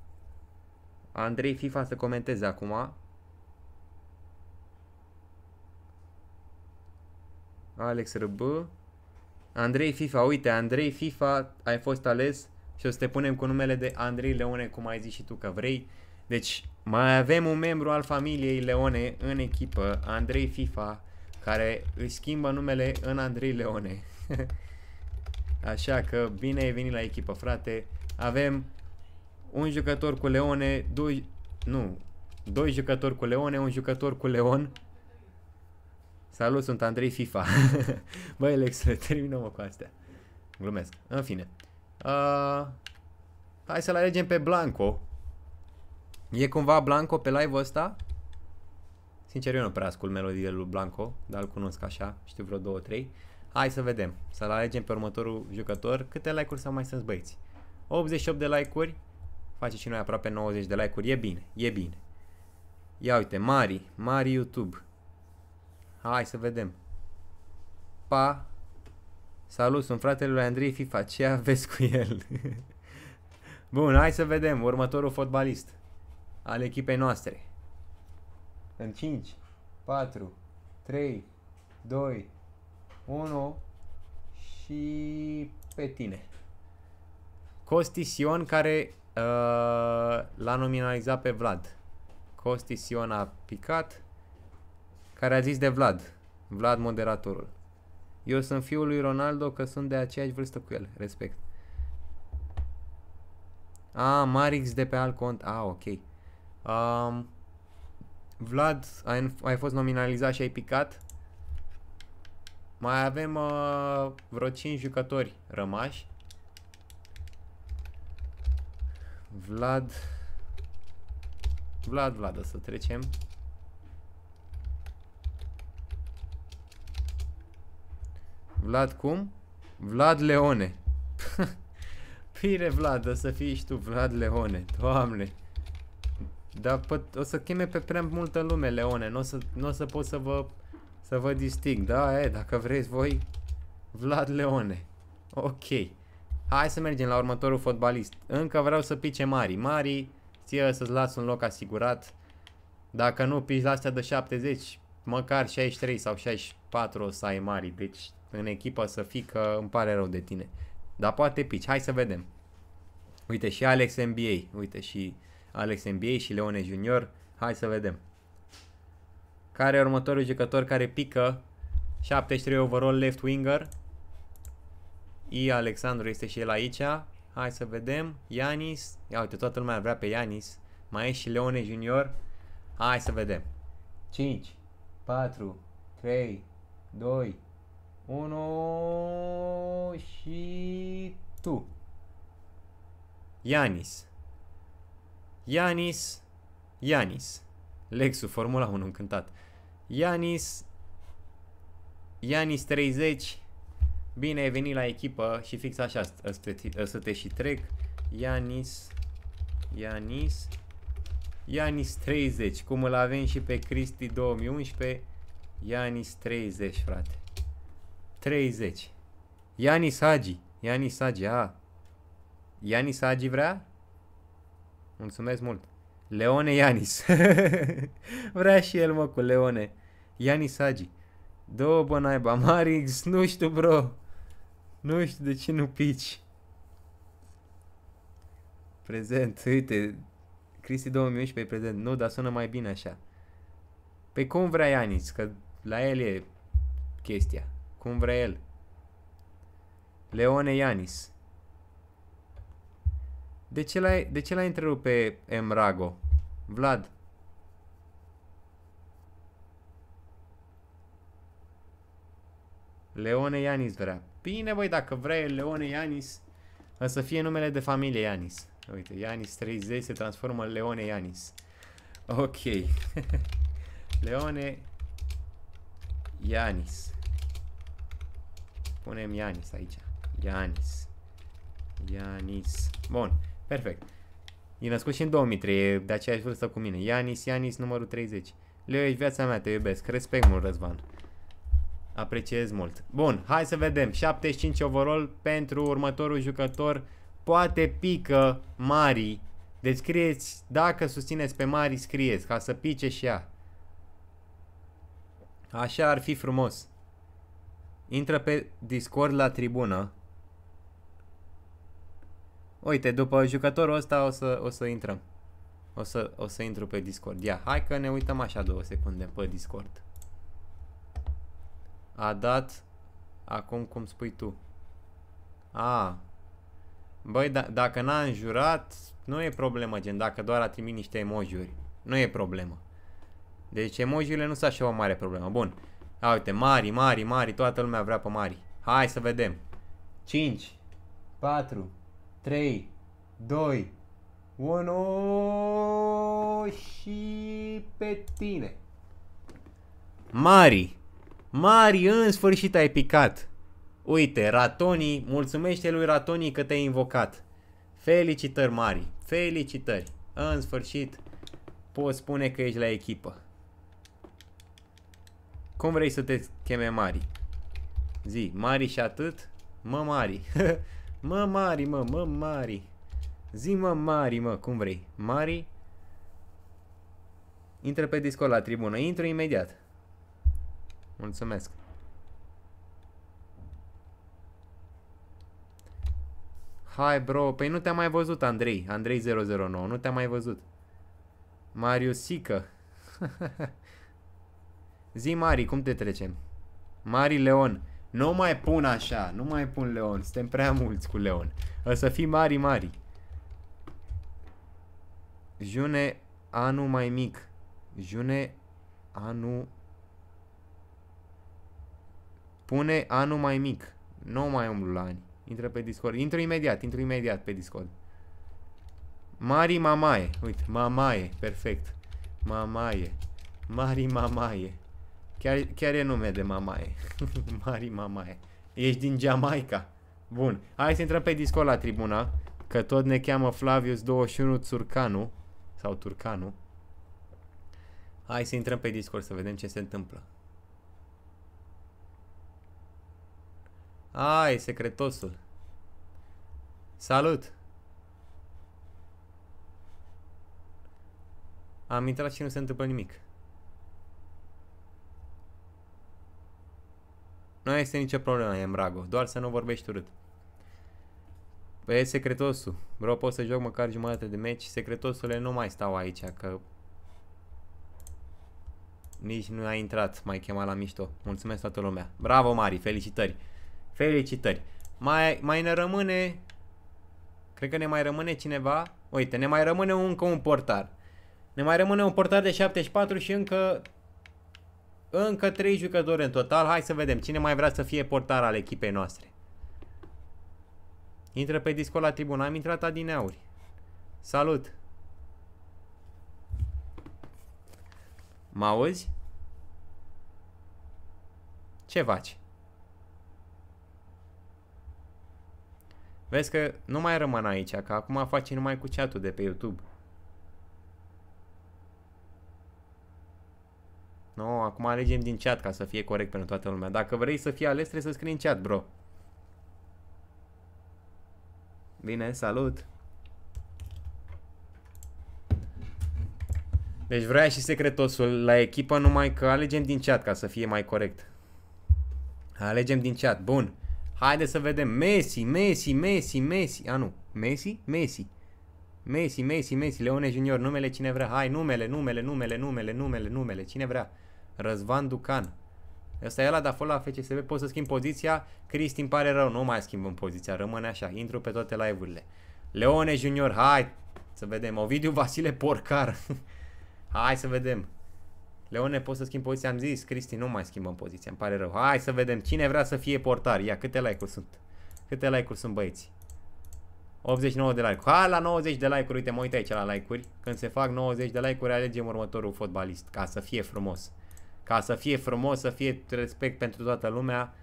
Andrei FIFA să comenteze acum. Alex RB. Andrei FIFA, uite, Andrei FIFA, ai fost ales și o să te punem cu numele de Andrei Leone, cum ai zis și tu că vrei. Deci mai avem un membru al familiei Leone în echipă, Andrei FIFA, care își schimbă numele în Andrei Leone. Așa că bine ai venit la echipă, frate. Avem un jucător cu Leone, doi, nu, doi jucători cu Leone, un jucător cu Leon. Salut, sunt Andrei FIFA. Băi, Lexule, terminăm cu astea. Glumesc. În fine. Uh, hai să-l alegem pe Blanco. E cumva Blanco pe live-ul ăsta? Sincer, eu nu prea ascult melodiile lui Blanco, dar îl cunosc așa, știu vreo două, trei. Hai să vedem, să-l alegem pe următorul jucător. Câte like-uri s-au mai strâns băieți? 88 de like-uri, Face și noi aproape 90 de like-uri. E bine, e bine. Ia uite, Mari, Mari YouTube. Hai să vedem. Pa. Salut, sunt fratele lui Andrei FIFA. Ce aveți cu el? Bun, hai să vedem următorul fotbalist al echipei noastre. În 5, 4, 3, 2, 1 și pe tine. Costi Sion care Uh, l-a nominalizat pe Vlad. Costi Sion a picat, care a zis de Vlad, Vlad moderatorul. Eu sunt fiul lui Ronaldo că sunt de aceeași vârstă cu el, respect. A, Marix de pe alt cont, a, ok. Um, Vlad, ai, ai fost nominalizat și ai picat. Mai avem uh, vreo 5 jucători rămași. Vlad. Vlad, Vlad, o să trecem. Vlad cum? Vlad Leone. Pire Vlad, o să fii și tu Vlad Leone, doamne. Dar o să cheme pe prea multă lume Leone, nu o să, nu o să pot să vă, să vă disting, da, e, dacă vreți voi, Vlad Leone. Ok. Hai să mergem la următorul fotbalist. Încă vreau să pice mari. Mari, ție să-ți las un loc asigurat. Dacă nu pici la astea de 70, măcar 63 sau 64 o să ai mari. Deci în echipă să fii că îmi pare rău de tine. Dar poate pici. Hai să vedem. Uite și Alex NBA. Uite și Alex NBA și Leone Junior. Hai să vedem. Care e următorul jucător care pică? 73 overall left winger. I Alexandru este și el aici. Hai să vedem. Ianis. Ia uite, toată lumea vrea pe Ianis. Mai e și Leone Junior. Hai să vedem. 5, 4, 3, 2, 1 și tu. Ianis. Ianis. Ianis. Lexu, Formula 1 încântat. Ianis. Ianis 30. Bine ai venit la echipă și fix așa să te și trec. Ianis, Ianis, Ianis 30, cum îl avem și pe Cristi 2011, Ianis 30, frate. 30. Ianis Hagi, Ianis Hagi, a. Ianis Hagi vrea? Mulțumesc mult. Leone Ianis. vrea și el, mă, cu Leone. Ianis Hagi. Două bă naiba, Marix, nu știu, bro. Nu știu de ce nu pici. Prezent, uite. Cristi 2011 e prezent. Nu, dar sună mai bine așa. Pe păi cum vrea Ianis, că la el e chestia. Cum vrea el. Leone Ianis. De ce l-ai, întrerupt pe Emrago? Vlad. Leone Ianis vrea. Bine, băi, dacă vrei, Leone Ianis, să fie numele de familie Ianis. Uite, Ianis 30 se transformă în Leone Ianis. Ok. Leone Ianis. Punem Ianis aici. Ianis. Ianis. Bun, perfect. E născut și în 2003, e de aceeași vârstă cu mine. Ianis, Ianis, numărul 30. Leo, ești viața mea, te iubesc. Respect mult, Răzvan. Apreciez mult. Bun, hai să vedem. 75 overall pentru următorul jucător. Poate pică Mari. Deci scrieți, dacă susțineți pe Mari, scrieți, ca să pice și ea. Așa ar fi frumos. Intră pe Discord la tribună. Uite, după jucătorul ăsta o să, o să intrăm. O să, o să intru pe Discord. Ia, hai că ne uităm așa două secunde pe Discord a dat acum cum spui tu. A. Băi, da, dacă n-a înjurat, nu e problemă, gen, dacă doar a trimis niște emojiuri. Nu e problemă. Deci emojiurile nu sunt așa o mare problemă. Bun. A, uite, mari, mari, mari, toată lumea vrea pe mari. Hai să vedem. 5, 4, 3, 2, 1 și pe tine. Mari. Mari, în sfârșit ai picat. Uite, Ratoni, mulțumește lui Ratoni că te-ai invocat. Felicitări, Mari, felicitări. În sfârșit, poți spune că ești la echipă. Cum vrei să te cheme Mari? Zi, Mari și atât? Mă, Mari. mă, Mari, mă, mă, Mari. Zi, mă, Mari, mă, cum vrei. Mari? Intră pe Discord la tribună. intră imediat. Mulțumesc. Hai, bro. Păi nu te-am mai văzut, Andrei. Andrei 009. Nu te-am mai văzut. Mario Sică. Zi, Mari, cum te trecem? Mari Leon. Nu mai pun așa. Nu mai pun Leon. Suntem prea mulți cu Leon. O să fii Mari, Mari. June, anul mai mic. June, anul Pune anul mai mic. Nu mai umblu la ani. Intră pe Discord. Intră imediat, intră imediat pe Discord. Mari Mamaie. Uite, Mamaie. Perfect. Mamaie. Mari Mamaie. Chiar, chiar e nume de Mamaie. Mari Mamaie. Ești din Jamaica. Bun. Hai să intrăm pe Discord la tribuna. Că tot ne cheamă Flavius21 Turcanu. Sau Turcanu. Hai să intrăm pe Discord să vedem ce se întâmplă. Ai, secretosul. Salut! Am intrat și nu se întâmplă nimic. Nu este nicio problemă, Emrago. Doar să nu vorbești urât. Păi e secretosul. Vreau pot să joc măcar jumătate de meci. Secretosule, nu mai stau aici, că... Nici nu a intrat, mai chema la mișto. Mulțumesc toată lumea. Bravo, Mari, felicitări! Felicitări. Mai, mai ne rămâne... Cred că ne mai rămâne cineva. Uite, ne mai rămâne încă un portar. Ne mai rămâne un portar de 74 și încă... Încă 3 jucători în total. Hai să vedem cine mai vrea să fie portar al echipei noastre. Intră pe disco la tribună. Am intrat adineauri. Salut! Mă auzi? Ce faci? Vezi că nu mai rămân aici, că acum faci numai cu chat de pe YouTube. Nu, no, acum alegem din chat ca să fie corect pentru toată lumea. Dacă vrei să fie ales, trebuie să scrii în chat, bro. Bine, salut! Deci vrea și secretosul la echipă, numai că alegem din chat ca să fie mai corect. Alegem din chat, bun. Haide să vedem. Messi, Messi, Messi, Messi. A, nu. Messi? Messi. Messi, Messi, Messi, Leone Junior, numele cine vrea. Hai, numele, numele, numele, numele, numele, numele. Cine vrea? Răzvan Ducan. Ăsta e la dar la FCSB, poți să schimb poziția. Cristi îmi pare rău, nu mai schimbăm poziția, rămâne așa. Intru pe toate live-urile. Leone Junior, hai să vedem. Ovidiu Vasile Porcar. hai să vedem. Leone, poți să schimbi poziția? Am zis, Cristi, nu mai schimbăm poziția, îmi pare rău. Hai să vedem cine vrea să fie portar. Ia, câte like-uri sunt? Câte like-uri sunt, băieți? 89 de like-uri. Hai la 90 de like-uri, uite, mă uit aici la like-uri. Când se fac 90 de like-uri, alegem următorul fotbalist, ca să fie frumos. Ca să fie frumos, să fie respect pentru toată lumea.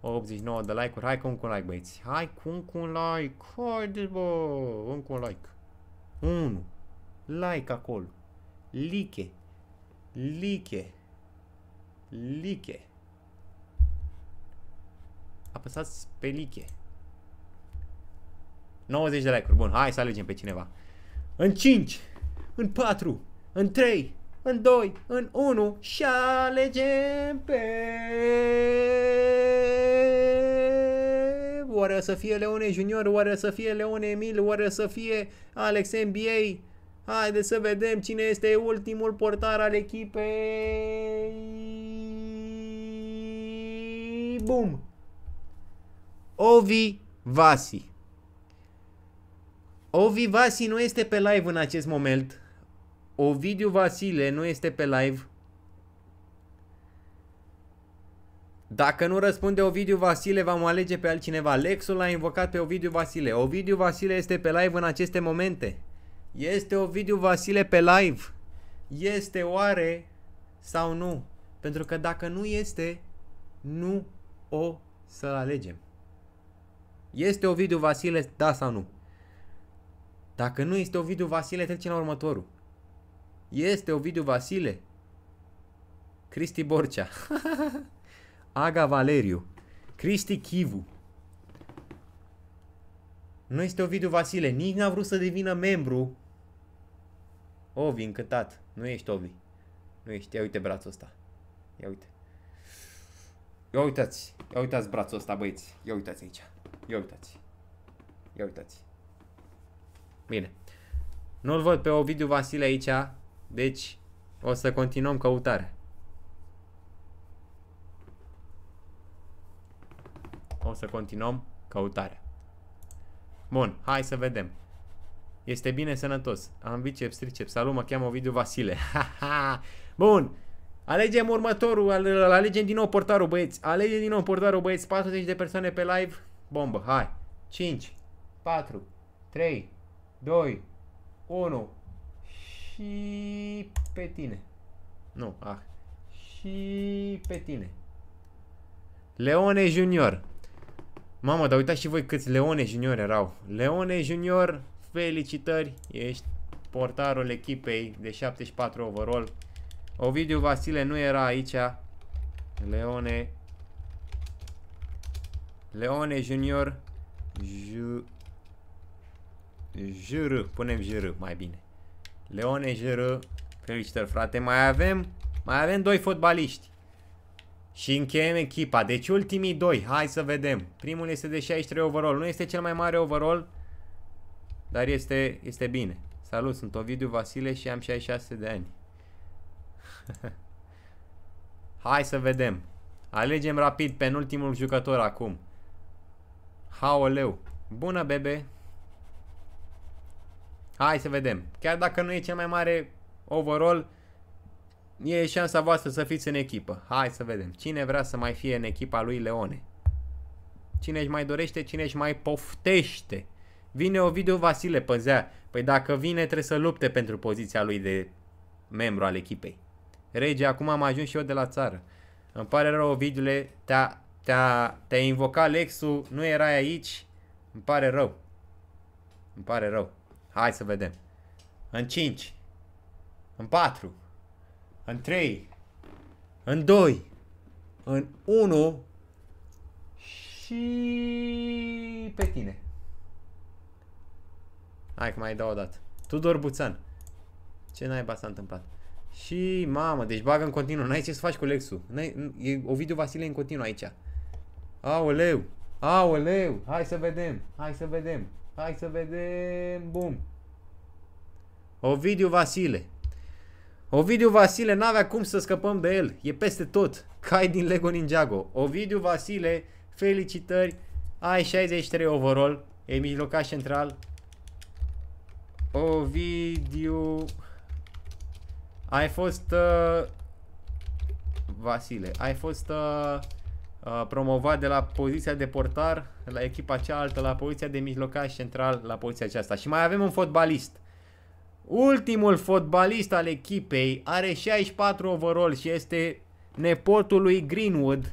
89 de like-uri. Hai cu un like, băieți. Hai cu un like. Haide, bă, încă un like. 1. Like acolo. Like. Liche. Liche. Apăsați pe liche. 90 de like-uri. Bun, hai să alegem pe cineva. În 5, în 4, în 3, în 2, în 1 și alegem pe... Oare să fie Leone Junior, oare să fie Leone Emil, oare să fie Alex NBA, Haideți să vedem cine este ultimul portar al echipei. Bum! Ovi Vasi. Ovi Vasi nu este pe live în acest moment. Ovidiu Vasile nu este pe live. Dacă nu răspunde Ovidiu Vasile, vom alege pe altcineva. Lexul l-a invocat pe Ovidiu Vasile. Ovidiu Vasile este pe live în aceste momente. Este Ovidiu Vasile pe live? Este oare sau nu? Pentru că dacă nu este, nu o să-l alegem. Este Ovidiu Vasile, da sau nu? Dacă nu este Ovidiu Vasile, trecem la următorul. Este Ovidiu Vasile? Cristi Borcea. Aga Valeriu. Cristi Chivu. Nu este Ovidiu Vasile. Nici n-a vrut să devină membru Ovi, încântat. Nu ești Ovi. Nu ești. Ia uite brațul ăsta. Ia uite. Ia uitați. Ia uitați brațul ăsta, băieți. Ia uitați aici. Ia uitați. Ia uitați. Bine. Nu-l văd pe Ovidiu Vasile aici, deci o să continuăm căutarea. O să continuăm căutarea. Bun, hai să vedem. Este bine sănătos. Am biceps, triceps. Salut, mă cheamă Ovidiu Vasile. Bun. Alegem următorul, alegem din nou portarul, băieți. Alegem din nou portarul, băieți. 40 de persoane pe live. Bombă, hai. 5, 4, 3, 2, 1 și pe tine. Nu, ah. Și pe tine. Leone Junior. Mamă, dar uitați și voi câți Leone Junior erau. Leone Junior Felicitări, ești portarul echipei de 74 overall. Ovidiu Vasile nu era aici. Leone. Leone Junior. Juru, JR. Punem JR mai bine. Leone JR. Felicitări frate. Mai avem, mai avem doi fotbaliști. Și încheiem echipa. Deci ultimii doi. Hai să vedem. Primul este de 63 overall. Nu este cel mai mare overall. Dar este, este bine. Salut, sunt Ovidiu Vasile și am 66 de ani. Hai să vedem. Alegem rapid penultimul jucător acum. Haoleu. Bună, bebe. Hai să vedem. Chiar dacă nu e cel mai mare overall, e șansa voastră să fiți în echipă. Hai să vedem. Cine vrea să mai fie în echipa lui Leone? Cine își mai dorește, cine își mai poftește Vine Ovidiu Vasile Păzea. Păi dacă vine trebuie să lupte pentru poziția lui de membru al echipei. Rege, acum am ajuns și eu de la țară. Îmi pare rău, Ovidiule, te-a te, te invocat Lexu, nu erai aici. Îmi pare rău. Îmi pare rău. Hai să vedem. În 5. În 4. În 3. În 2. În 1. Și pe tine. Hai că mai dau o dată. Tudor Buțan. Ce naiba s-a întâmplat? Și, mamă, deci bagă în continuu. N-ai ce să faci cu Lexu. E Ovidiu Vasile în continuu aici. Aoleu! Aoleu! Hai să vedem! Hai să vedem! Hai să vedem! Bum! Ovidiu Vasile. Ovidiu Vasile n-avea cum să scăpăm de el. E peste tot. Cai din Lego Ninjago. Ovidiu Vasile, felicitări. Ai 63 overall. E mijlocaș central. Ovidiu... Ai fost... Uh, Vasile, ai fost uh, uh, promovat de la poziția de portar la echipa cealaltă, la poziția de mijlocaș central, la poziția aceasta. Și mai avem un fotbalist. Ultimul fotbalist al echipei are 64 overall și este nepotul lui Greenwood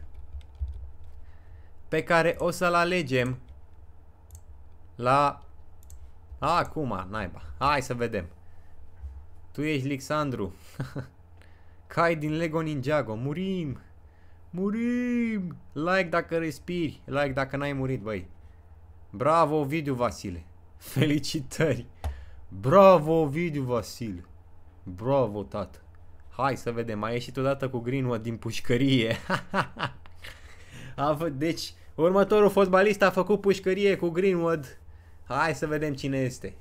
pe care o să-l alegem la Acum, naiba. Hai să vedem. Tu ești Lixandru. Cai din Lego Ninjago. Murim! Murim! Like dacă respiri. Like dacă n-ai murit, băi. Bravo, Ovidiu Vasile. Felicitări! Bravo, Ovidiu Vasile. Bravo, tată. Hai să vedem. Ai ieșit odată cu Greenwood din pușcărie. deci, următorul fotbalist a făcut pușcărie cu Greenwood Hai să vedem cine este.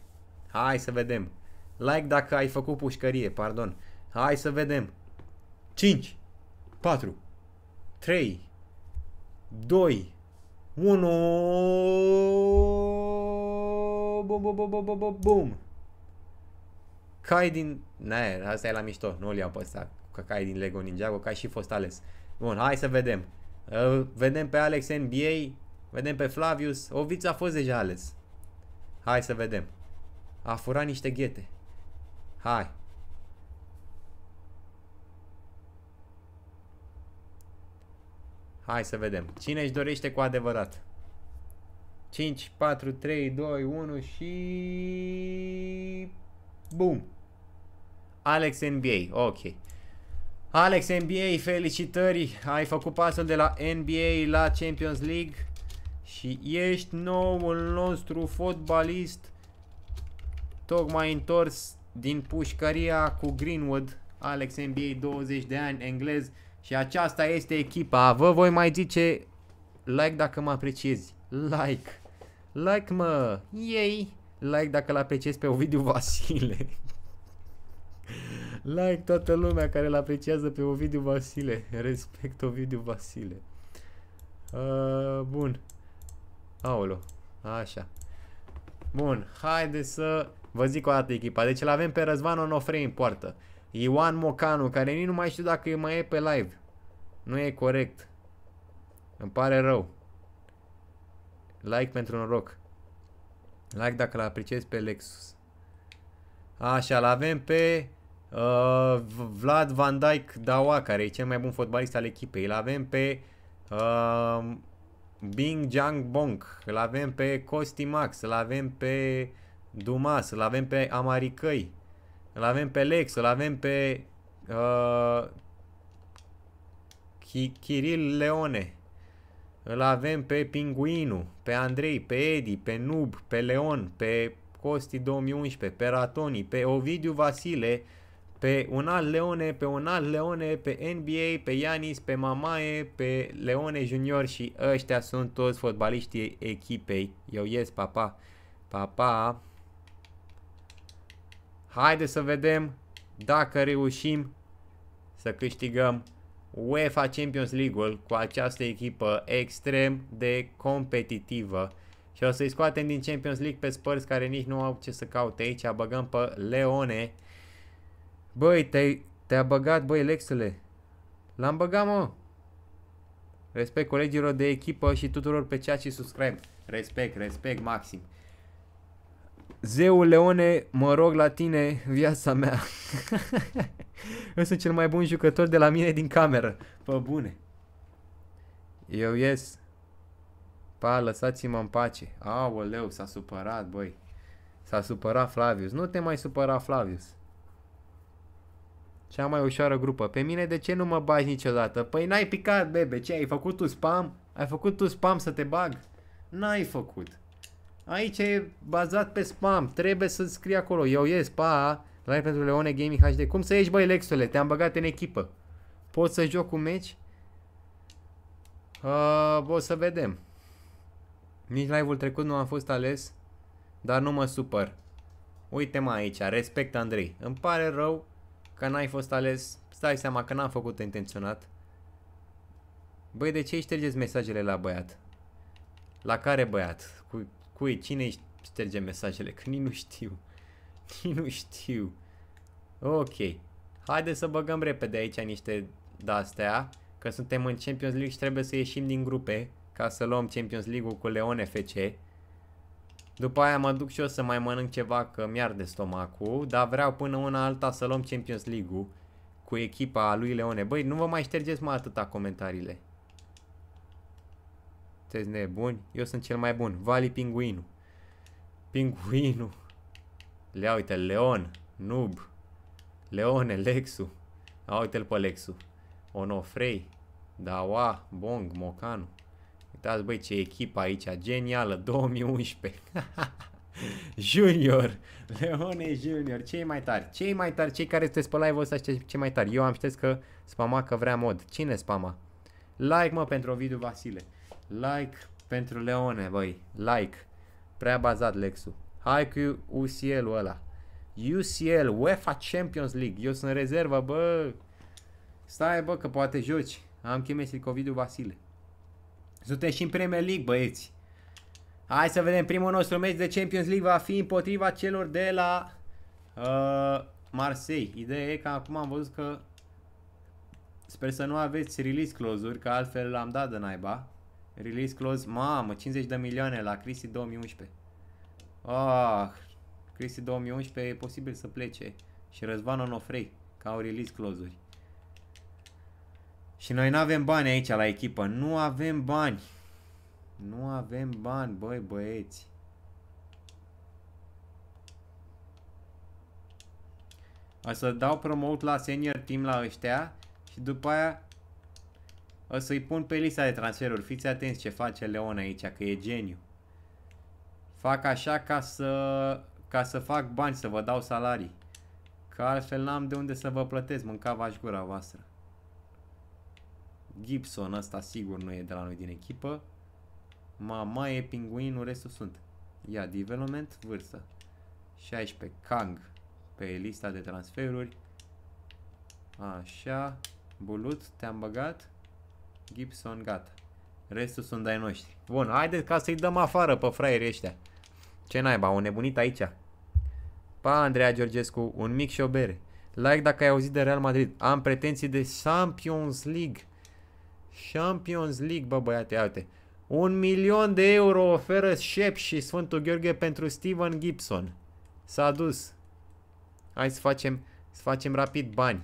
Hai să vedem. Like dacă ai făcut pușcărie, pardon. Hai să vedem. 5, 4, 3, 2, 1. Bum, bum, bum, bum, bum, bum, bum. Cai din... Ne, asta e la mișto. Nu-l iau pe ăsta. Că cai din Lego Ninjago, ca și fost ales. Bun, hai să vedem. Uh, vedem pe Alex NBA, vedem pe Flavius. Oviț a fost deja ales. Hai să vedem. A furat niște ghete. Hai. Hai să vedem. Cine își dorește cu adevărat? 5, 4, 3, 2, 1 și... Bum! Alex NBA, ok. Alex NBA, felicitări! Ai făcut pasul de la NBA la Champions League. Și ești noul nostru fotbalist tocmai întors din pușcăria cu Greenwood, Alex NBA 20 de ani, englez și aceasta este echipa. Vă voi mai zice like dacă mă apreciezi. Like. Like mă. yay Like dacă l apreciezi pe Ovidiu Vasile. like toată lumea care l apreciază pe Ovidiu Vasile. Respect Ovidiu Vasile. Uh, bun. Aolo. Așa. Bun, haide să vă zic o dată echipa. Deci îl avem pe Răzvan Onofre în poartă. Ioan Mocanu, care nici nu mai știu dacă e mai e pe live. Nu e corect. Îmi pare rău. Like pentru noroc. Like dacă l apreciez pe Lexus. Așa, l avem pe uh, Vlad Van Dijk Dawa, care e cel mai bun fotbalist al echipei. L avem pe uh, Bing Jang Bong, îl avem pe Costi Max, îl avem pe Dumas, îl avem pe Amaricăi, îl avem pe Lex, îl avem pe uh, Kiril Leone, îl avem pe Pinguinu, pe Andrei, pe Edi, pe Nub, pe Leon, pe Costi 2011, pe Ratoni, pe Ovidiu Vasile, pe un alt Leone, pe un alt Leone, pe NBA, pe Yanis, pe Mamae, pe Leone Junior și ăștia sunt toți fotbaliștii echipei. Eu ies, papa, papa. Haide să vedem dacă reușim să câștigăm UEFA Champions League-ul cu această echipă extrem de competitivă. Și o să-i scoatem din Champions League pe Spurs care nici nu au ce să caute aici. Băgăm pe Leone Băi, te-ai te-a băgat, băi, Lexule. L-am băgat, mă. Respect colegilor de echipă și tuturor pe cea și subscribe. Respect, respect maxim. Zeul Leone, mă rog la tine, viața mea. Eu sunt cel mai bun jucător de la mine din cameră. Pă bune. Eu ies. Pa, lăsați-mă în pace. Aoleu, s-a supărat, băi. S-a supărat Flavius. Nu te mai supăra, Flavius. Cea mai ușoară grupă. Pe mine de ce nu mă bagi niciodată? Păi n-ai picat, bebe. Ce, ai făcut tu spam? Ai făcut tu spam să te bag? N-ai făcut. Aici e bazat pe spam. Trebuie să scrii acolo. Eu ies, pa. Live pentru Leone Gaming HD. Cum să ieși, băi, Lexule? Te-am băgat în echipă. Pot să joc un meci? Uh, o să vedem. Nici live-ul trecut nu am fost ales, dar nu mă supăr. Uite-mă aici, respect Andrei. Îmi pare rău, că n-ai fost ales, stai seama că n-am făcut intenționat. Băi, de ce îi ștergeți mesajele la băiat? La care băiat? Cu, cui? Cine îi șterge mesajele? Că nici nu știu. Nici nu știu. Ok. Haide să băgăm repede aici niște de-astea, că suntem în Champions League și trebuie să ieșim din grupe ca să luăm Champions League-ul cu Leone FC. După aia mă duc și eu să mai mănânc ceva că mi-ar de stomacul, dar vreau până una alta să luăm Champions League-ul cu echipa lui Leone. Băi, nu vă mai ștergeți mai atâta comentariile. Sunteți nebuni? Eu sunt cel mai bun. Vali Pinguinu. Pinguinu. Lea, uite, Leon, Nub, Leone, Lexu. A, uite-l pe Lexu. Onofrei, Dawa, Bong, Mocanu. Uitați, băi, ce echipă aici, genială, 2011. junior, Leone Junior, cei mai tari, cei mai tari, cei care sunteți pe live-ul ăsta cei mai tari. Eu am știți că spama că vrea mod. Cine spama? Like, mă, pentru Ovidiu Vasile. Like pentru Leone, băi, like. Prea bazat Lexu. Hai cu UCL-ul ăla. UCL, UEFA Champions League. Eu sunt rezervă, bă. Stai, bă, că poate joci. Am chemesit Covidul Vasile. Suntem și în Premier League, băieți. Hai să vedem. Primul nostru meci de Champions League va fi împotriva celor de la uh, Marseille. Ideea e că acum am văzut că sper să nu aveți release clause-uri, că altfel l-am dat de naiba. Release clause, mamă, 50 de milioane la Cristi 2011. Ah, Cristi 2011 e posibil să plece. Și Răzvan Onofrei, ca au release clause-uri. Și noi nu avem bani aici la echipă. Nu avem bani. Nu avem bani, băi băieți. O să dau promote la senior team la ăștia și după aia o să-i pun pe lista de transferuri. Fiți atenți ce face Leon aici, că e geniu. Fac așa ca să, ca să fac bani, să vă dau salarii. Că altfel n-am de unde să vă plătesc, mâncava-și gura voastră. Gibson ăsta sigur nu e de la noi din echipă. Mama e pinguinul, restul sunt. Ia, development, vârstă. 16, Kang pe lista de transferuri. Așa, Bulut, te-am băgat. Gibson, gata. Restul sunt de noștri. Bun, haideți ca să-i dăm afară pe fraierii ăștia. Ce naiba, au nebunit aici. Pa, Andreea Georgescu, un mic și o bere. Like dacă ai auzit de Real Madrid. Am pretenții de Champions League. Champions League, bă băiate, uite. Un milion de euro oferă Șep și Sfântul Gheorghe pentru Steven Gibson. S-a dus. Hai să facem, să facem rapid bani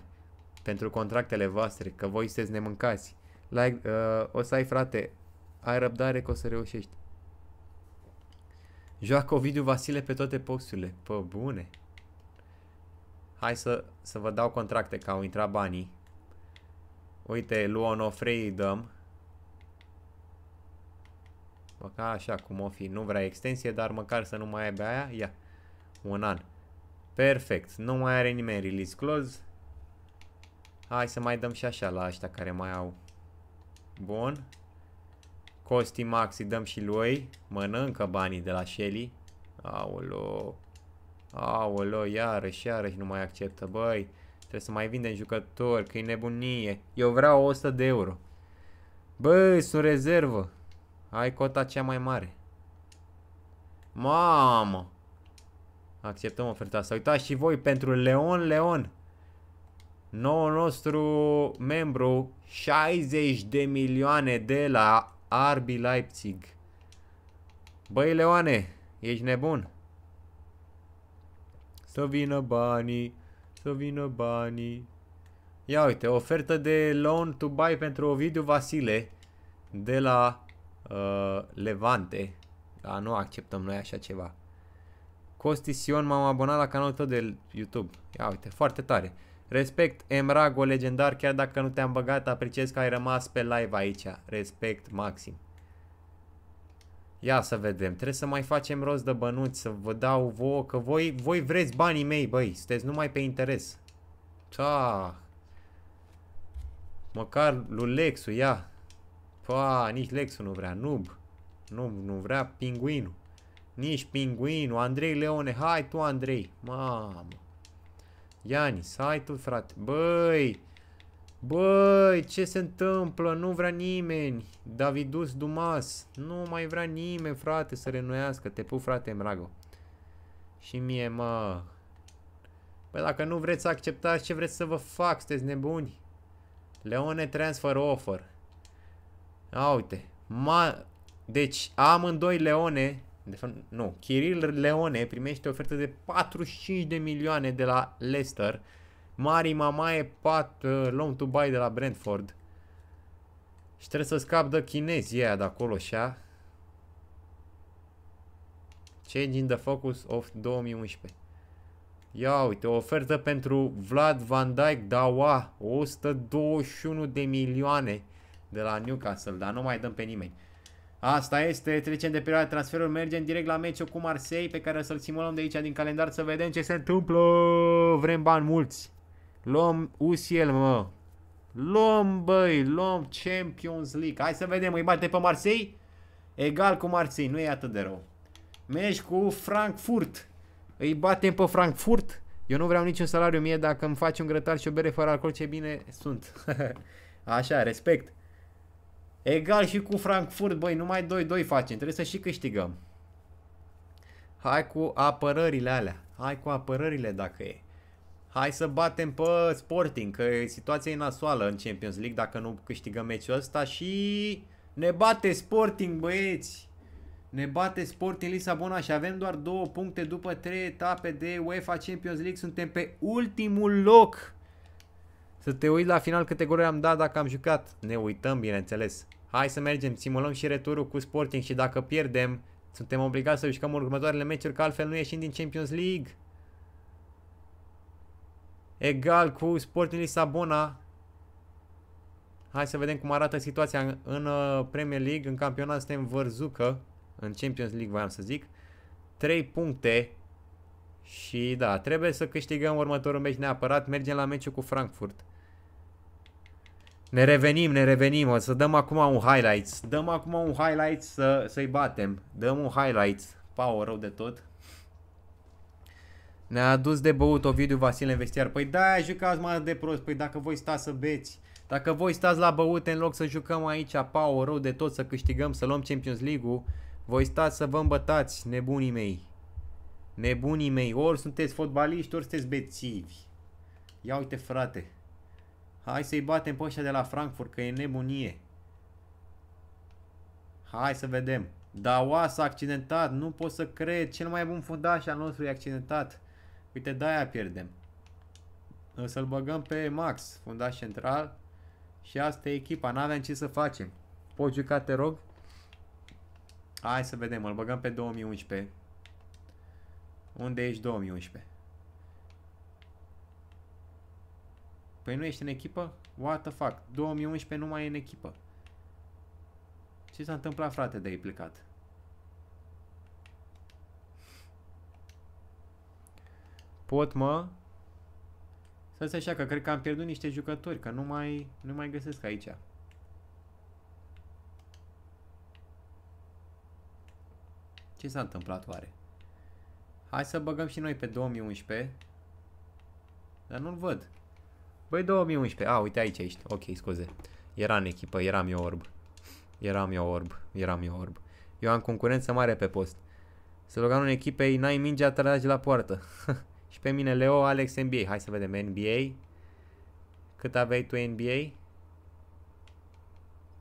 pentru contractele voastre, că voi sunteți nemâncați. Like, uh, o să ai, frate, ai răbdare că o să reușești. Joacă Ovidiu Vasile pe toate posturile. Pă bune! Hai să, să vă dau contracte, că au intrat banii. Uite, Luon Ofrei dăm. Măcar așa cum o fi. Nu vrea extensie, dar măcar să nu mai aibă aia. Ia. Un an. Perfect. Nu mai are nimeni release close. Hai să mai dăm și așa la ăștia care mai au. Bun. Costi Max îi dăm și lui. Mănâncă banii de la Shelly. Aolo. Aolo, iarăși, iarăși nu mai acceptă, băi. Trebuie să mai vindem jucători, că e nebunie. Eu vreau 100 de euro. Bă, sunt rezervă. Ai cota cea mai mare. Mamă! Acceptăm oferta asta. Uitați și voi pentru Leon Leon. Nou nostru membru 60 de milioane de la Arbi Leipzig. Băi Leoane, ești nebun? Să vină banii să vină banii. Ia uite, ofertă de loan to buy pentru Ovidiu Vasile de la uh, Levante. Da, nu acceptăm noi așa ceva. Costi Sion, m-am abonat la canalul tău de YouTube. Ia uite, foarte tare. Respect, Emrago, legendar, chiar dacă nu te-am băgat, apreciez că ai rămas pe live aici. Respect maxim. Ia să vedem, trebuie să mai facem rost de bănuți, să vă dau vouă, că voi, voi vreți banii mei, băi, sunteți numai pe interes. Ta. Ah. Măcar lui Lexu, ia. Pa, nici Lexu nu vrea, nub. Nu, nu vrea pinguinul. Nici pinguinul, Andrei Leone, hai tu Andrei. Mamă. Ianis, hai tu frate. Băi, Băi, ce se întâmplă? Nu vrea nimeni. Davidus Dumas. Nu mai vrea nimeni, frate, să renuiască. Te pup, frate, Mrago. Și mie, mă. Băi, dacă nu vreți să acceptați, ce vreți să vă fac? Sunteți nebuni? Leone transfer offer. A, uite. Ma... Deci, amândoi Leone, de fapt, nu, Kirill Leone primește ofertă de 45 de milioane de la Leicester. Mari pat uh, long to buy de la Brentford. Și trebuie să scap de chinezii aia de acolo, așa. Change in the focus of 2011. Ia uite, o ofertă pentru Vlad Van Dijk Dawa, 121 de milioane de la Newcastle, dar nu mai dăm pe nimeni. Asta este, trecem de perioada transferul, mergem direct la meciul cu Marseille pe care să-l simulăm de aici din calendar să vedem ce se întâmplă. Vrem bani mulți. Luăm UCL, mă. Luăm, băi, luăm Champions League. Hai să vedem, îi bate pe Marseille? Egal cu Marseille, nu e atât de rău. Mergi cu Frankfurt. Îi batem pe Frankfurt? Eu nu vreau niciun salariu mie, dacă îmi faci un grătar și o bere fără alcool, ce bine sunt. Așa, respect. Egal și cu Frankfurt, băi, numai 2-2 facem, trebuie să și câștigăm. Hai cu apărările alea, hai cu apărările dacă e hai să batem pe Sporting, că situația e nasoală în Champions League dacă nu câștigăm meciul ăsta și ne bate Sporting, băieți! Ne bate Sporting Lisabona și avem doar două puncte după trei etape de UEFA Champions League. Suntem pe ultimul loc. Să te uiți la final câte goluri am dat dacă am jucat. Ne uităm, bineînțeles. Hai să mergem, simulăm și returul cu Sporting și dacă pierdem, suntem obligați să jucăm următoarele meciuri, că altfel nu ieșim din Champions League. Egal cu Sporting Lisabona. Hai să vedem cum arată situația în, uh, Premier League. În campionat suntem vărzucă. În Champions League voiam să zic. 3 puncte. Și da, trebuie să câștigăm următorul meci neapărat. Mergem la meciul cu Frankfurt. Ne revenim, ne revenim. O să dăm acum un highlights. Dăm acum un highlights să, să-i batem. Dăm un highlights. Power rău de tot. Ne-a adus de băut Ovidiu Vasile Vestiar. Păi da, jucați mai de prost. Păi dacă voi stați să beți, dacă voi stați la băute în loc să jucăm aici, pau, rău de tot, să câștigăm, să luăm Champions League-ul, voi stați să vă îmbătați, nebunii mei. Nebunii mei, ori sunteți fotbaliști, ori sunteți bețivi. Ia uite frate, hai să-i batem pe de la Frankfurt, că e nebunie. Hai să vedem. Da, s-a accidentat, nu pot să cred, cel mai bun fundaș al nostru e accidentat. Uite, de-aia pierdem. O să-l băgăm pe Max, fundaș central. Și asta e echipa, n-aveam ce să facem. Poți juca, te rog? Hai să vedem, îl băgăm pe 2011. Unde ești 2011? Păi nu ești în echipă? What the fuck? 2011 nu mai e în echipă. Ce s-a întâmplat, frate, de ai plecat? Pot, mă? Să se așa, că cred că am pierdut niște jucători, că nu mai, nu mai găsesc aici. Ce s-a întâmplat oare? Hai să băgăm și noi pe 2011. Dar nu-l văd. Băi, 2011. A, uite aici ești. Ok, scuze. Era în echipă, eram eu orb. Eram eu orb, eram eu orb. Eu am concurență mare pe post. Să Sloganul echipei, n-ai mingea, tragi la poartă. Și pe mine Leo, Alex NBA. Hai să vedem NBA. Cât aveai tu NBA?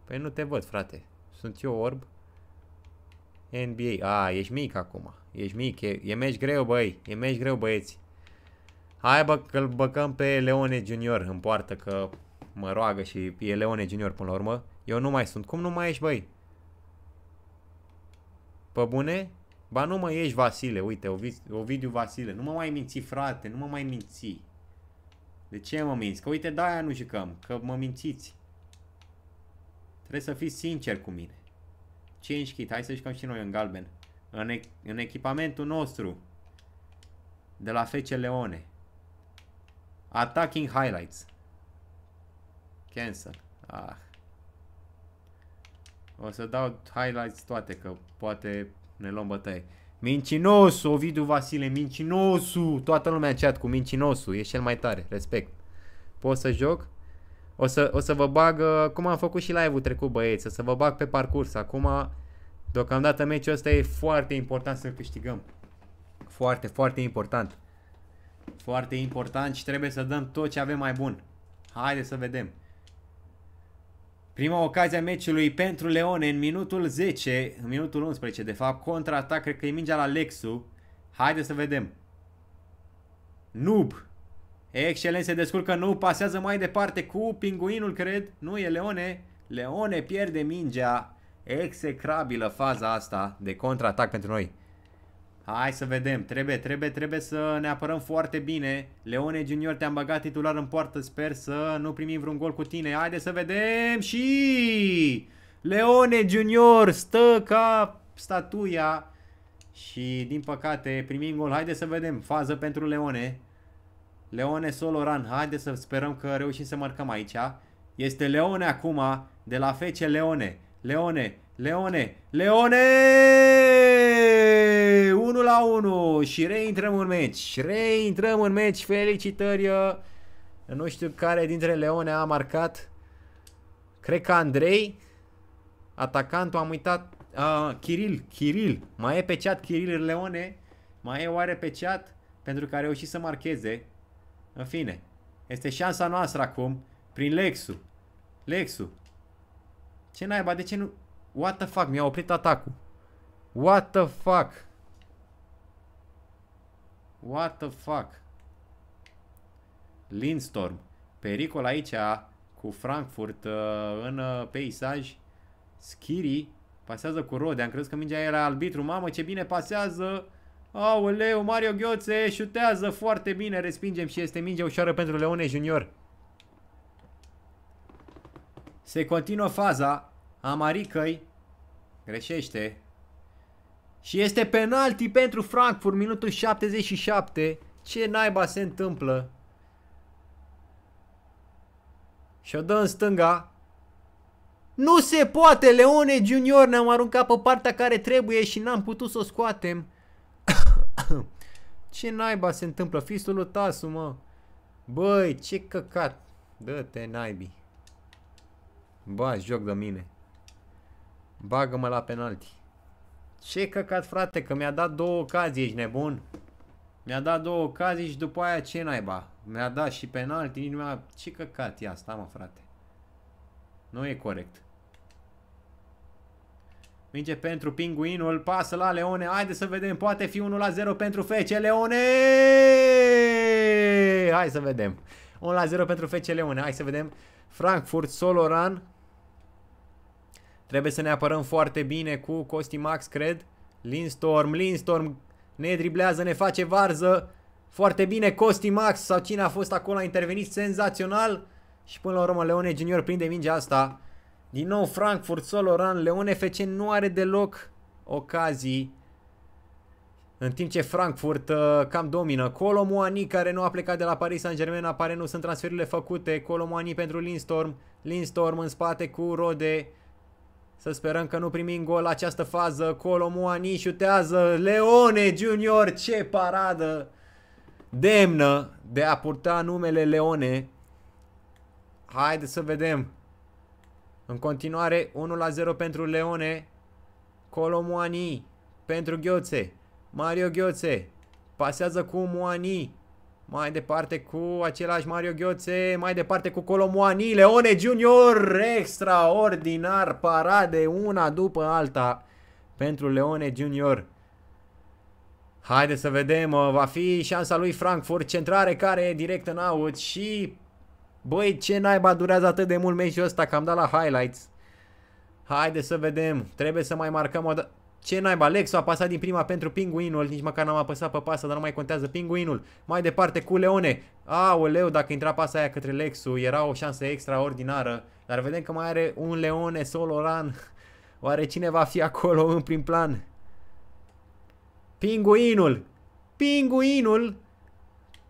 Păi nu te văd, frate. Sunt eu orb. NBA. A, ești mic acum. Ești mic. E, e meci greu, băi. E meci greu, băieți. Hai bă, că îl băcăm pe Leone Junior în poartă, că mă roagă și e Leone Junior până la urmă. Eu nu mai sunt. Cum nu mai ești, băi? Pă bune? Ba nu mă ești Vasile, uite, Ovidiu Vasile, nu mă mai minți frate, nu mă mai minți. De ce mă minți? Că uite, da, aia nu jucăm, că mă mințiți. Trebuie să fiți sincer cu mine. 5 kit, hai să jucăm și noi în galben. În, e în echipamentul nostru. De la Fece Leone. Attacking highlights. Cancel. Ah. O să dau highlights toate, că poate ne luăm bătaie. Mincinosu, Ovidiu Vasile, mincinosu! Toată lumea în chat cu mincinosu, e cel mai tare, respect. Pot să joc? O să, o să vă bag, uh, cum am făcut și live-ul trecut, băieți, o să vă bag pe parcurs. Acum, deocamdată meciul ăsta e foarte important să-l câștigăm. Foarte, foarte important. Foarte important și trebuie să dăm tot ce avem mai bun. Haide să vedem. Prima ocazie a meciului pentru Leone în minutul 10, în minutul 11 de fapt, contraatac, cred că e mingea la Lexu. Haideți să vedem. Noob. Excelent, se descurcă Noob, pasează mai departe cu pinguinul, cred. Nu, e Leone. Leone pierde mingea. Execrabilă faza asta de contraatac pentru noi. Hai să vedem. Trebuie, trebuie, trebuie să ne apărăm foarte bine. Leone Junior, te-am băgat titular în poartă. Sper să nu primim vreun gol cu tine. Haide să vedem și... Leone Junior stă ca statuia și din păcate primim gol. Haide să vedem. Fază pentru Leone. Leone Soloran. Haide să sperăm că reușim să marcăm aici. Este Leone acum de la FC Leone. Leone, Leone, Leone! 1 la 1 și reintrăm în meci. Reintrăm în meci. Felicitări. Nu știu care dintre Leone a marcat. Cred că Andrei. Atacantul am uitat. Uh, Kiril. Kiril. Mai e pe chat Kiril Leone. Mai e oare pe chat? Pentru că a reușit să marcheze. În fine. Este șansa noastră acum. Prin Lexu. Lexu. Ce naiba? De ce nu... What the fuck? Mi-a oprit atacul. What the fuck? What the fuck? Lindstorm. Pericol aici cu Frankfurt ă, în ă, peisaj. Schiri pasează cu Rode. Am crezut că mingea era arbitru. Mamă, ce bine pasează! Aoleu, Mario Gheoțe șutează foarte bine. Respingem și este mingea ușoară pentru Leone Junior. Se continuă faza. Amaricăi greșește. Și este penalti pentru Frankfurt, minutul 77. Ce naiba se întâmplă? Și o dă în stânga. Nu se poate, Leone Junior, ne-am aruncat pe partea care trebuie și n-am putut să o scoatem. ce naiba se întâmplă? Fistul lui Tasu, mă. Băi, ce căcat. Dă-te naibii. Ba, joc de mine. Bagă-mă la penalti. Ce căcat, frate, că mi-a dat două ocazii, ești nebun? Mi-a dat două ocazii și după aia ce naiba? Mi-a dat și penalti, nici mi-a... Ce căcat e asta, mă, frate? Nu e corect. Minge pentru pinguinul, pasă la Leone, haide să vedem, poate fi 1 la 0 pentru Fece Leone! Hai să vedem. 1 la 0 pentru Fece Leone, hai să vedem. Frankfurt, Soloran, Trebuie să ne apărăm foarte bine cu Costi Max, cred. Linstorm, Linstorm ne driblează, ne face varză. Foarte bine Costi Max sau cine a fost acolo a intervenit senzațional. Și până la urmă Leone Junior prinde mingea asta. Din nou Frankfurt, Soloran, Leone FC nu are deloc ocazii. În timp ce Frankfurt uh, cam domină. Colomuani care nu a plecat de la Paris Saint-Germain, apare nu sunt transferurile făcute. Colomuani pentru Linstorm, Linstorm în spate cu Rode. Să sperăm că nu primim gol această fază. Colomuani șutează. Leone Junior, ce paradă! Demnă de a purta numele Leone. Haide să vedem. În continuare, 1 la 0 pentru Leone. Colomuani pentru Gheoțe. Mario Gheoțe. Pasează cu Muani. Mai departe cu același Mario Gheoțe, mai departe cu Colomoani, Leone Junior, extraordinar, parade una după alta pentru Leone Junior. Haideți să vedem, uh, va fi șansa lui Frankfurt, centrare care e direct în out și... Băi, ce naiba durează atât de mult meciul ăsta, că am dat la highlights. Haideți să vedem, trebuie să mai marcăm o dată... Ce naiba, Lexo a pasat din prima pentru pinguinul, nici măcar n-am apăsat pe pasă, dar nu mai contează pinguinul. Mai departe cu Leone. Aoleu, dacă intra pasa aia către Lexu, era o șansă extraordinară. Dar vedem că mai are un Leone solo run. Oare cine va fi acolo în prim plan? Pinguinul! Pinguinul!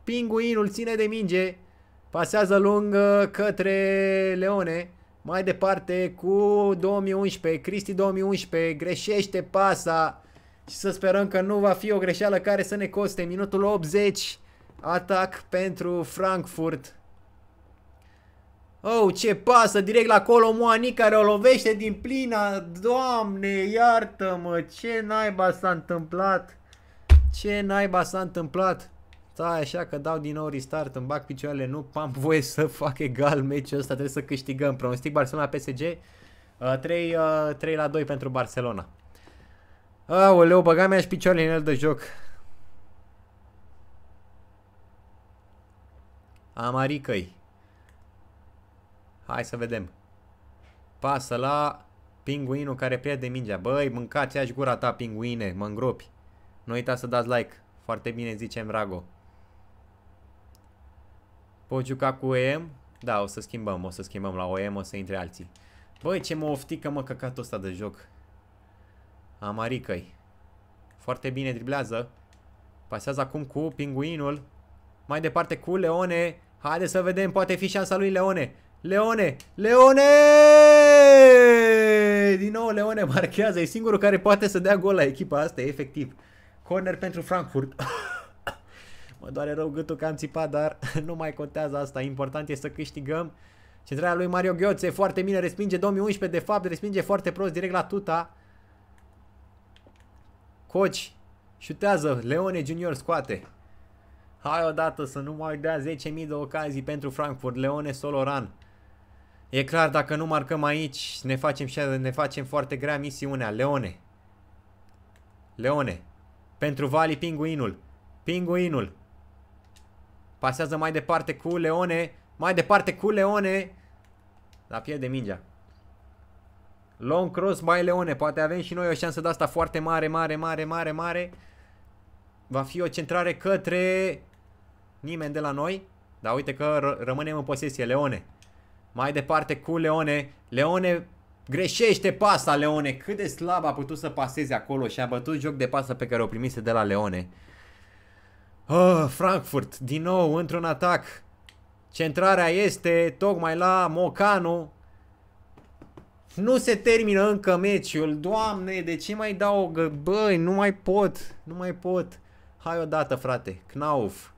Pinguinul ține de minge. Pasează lung uh, către Leone. Mai departe cu 2011, Cristi 2011 greșește pasa și să sperăm că nu va fi o greșeală care să ne coste. Minutul 80, atac pentru Frankfurt. Oh, ce pasă, direct la Colomboani care o lovește din plina. Doamne, iartă-mă, ce naiba s-a întâmplat. Ce naiba s-a întâmplat stai așa că dau din nou restart, îmi bag picioarele, nu am voie să fac egal meciul ăsta, trebuie să câștigăm. Pronostic Barcelona-PSG, 3, uh, 3 uh, la 2 pentru Barcelona. Aoleu, băga mea și picioarele în el de joc. Amaricăi. Hai să vedem. Pasă la pinguinul care pierde mingea. Băi, mâncați-aș gura ta, pinguine, mă îngropi. Nu uita să dați like. Foarte bine zicem, Rago. Pot juca cu OEM? Da, o să schimbăm, o să schimbăm la OM, o să intre alții. Băi, ce mă oftică mă căcatul ăsta de joc. Amaricăi. Foarte bine driblează. Pasează acum cu pinguinul. Mai departe cu Leone. Haide să vedem, poate fi șansa lui Leone. Leone! Leone! Din nou Leone marchează. E singurul care poate să dea gol la echipa asta, efectiv. Corner pentru Frankfurt. Mă doare rău gâtul că am țipat, dar nu mai contează asta. Important este să câștigăm. Centrarea lui Mario Gheoțe, foarte bine, respinge 2011, de fapt respinge foarte prost direct la tuta. Coci, șutează, Leone Junior scoate. Hai odată să nu mai dea 10.000 de ocazii pentru Frankfurt, Leone Soloran. E clar, dacă nu marcăm aici, ne facem, ne facem foarte grea misiunea. Leone. Leone. Pentru Vali, pinguinul. Pinguinul. Pasează mai departe cu Leone. Mai departe cu Leone. piele pierde mingea. Long cross by Leone. Poate avem și noi o șansă de asta foarte mare, mare, mare, mare, mare. Va fi o centrare către nimeni de la noi. Dar uite că rămânem în posesie. Leone. Mai departe cu Leone. Leone greșește pasa, Leone. Cât de slab a putut să paseze acolo și a bătut joc de pasă pe care o primise de la Leone. Oh, Frankfurt, din nou într-un atac. Centrarea este tocmai la Mocanu. Nu se termină încă meciul. Doamne, de ce mai dau o Băi, nu mai pot. Nu mai pot. Hai odată, frate. Knauf.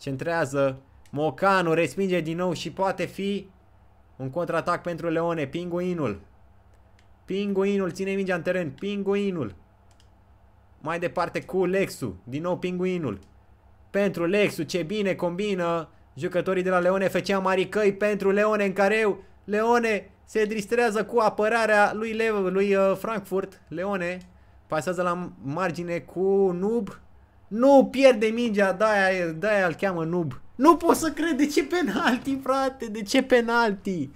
Centrează. Mocanu respinge din nou și poate fi un contraatac pentru Leone. Pinguinul. Pinguinul ține mingea în teren. Pinguinul. Mai departe cu Lexu. Din nou pinguinul pentru Lexu. Ce bine combină jucătorii de la Leone. făcea mari căi pentru Leone în careu. Leone se distrează cu apărarea lui, Le lui uh, Frankfurt. Leone pasează la margine cu Nub. Nu pierde mingea, de-aia, de-aia îl cheamă Nub. Nu pot să cred, de ce penalti, frate? De ce penalti?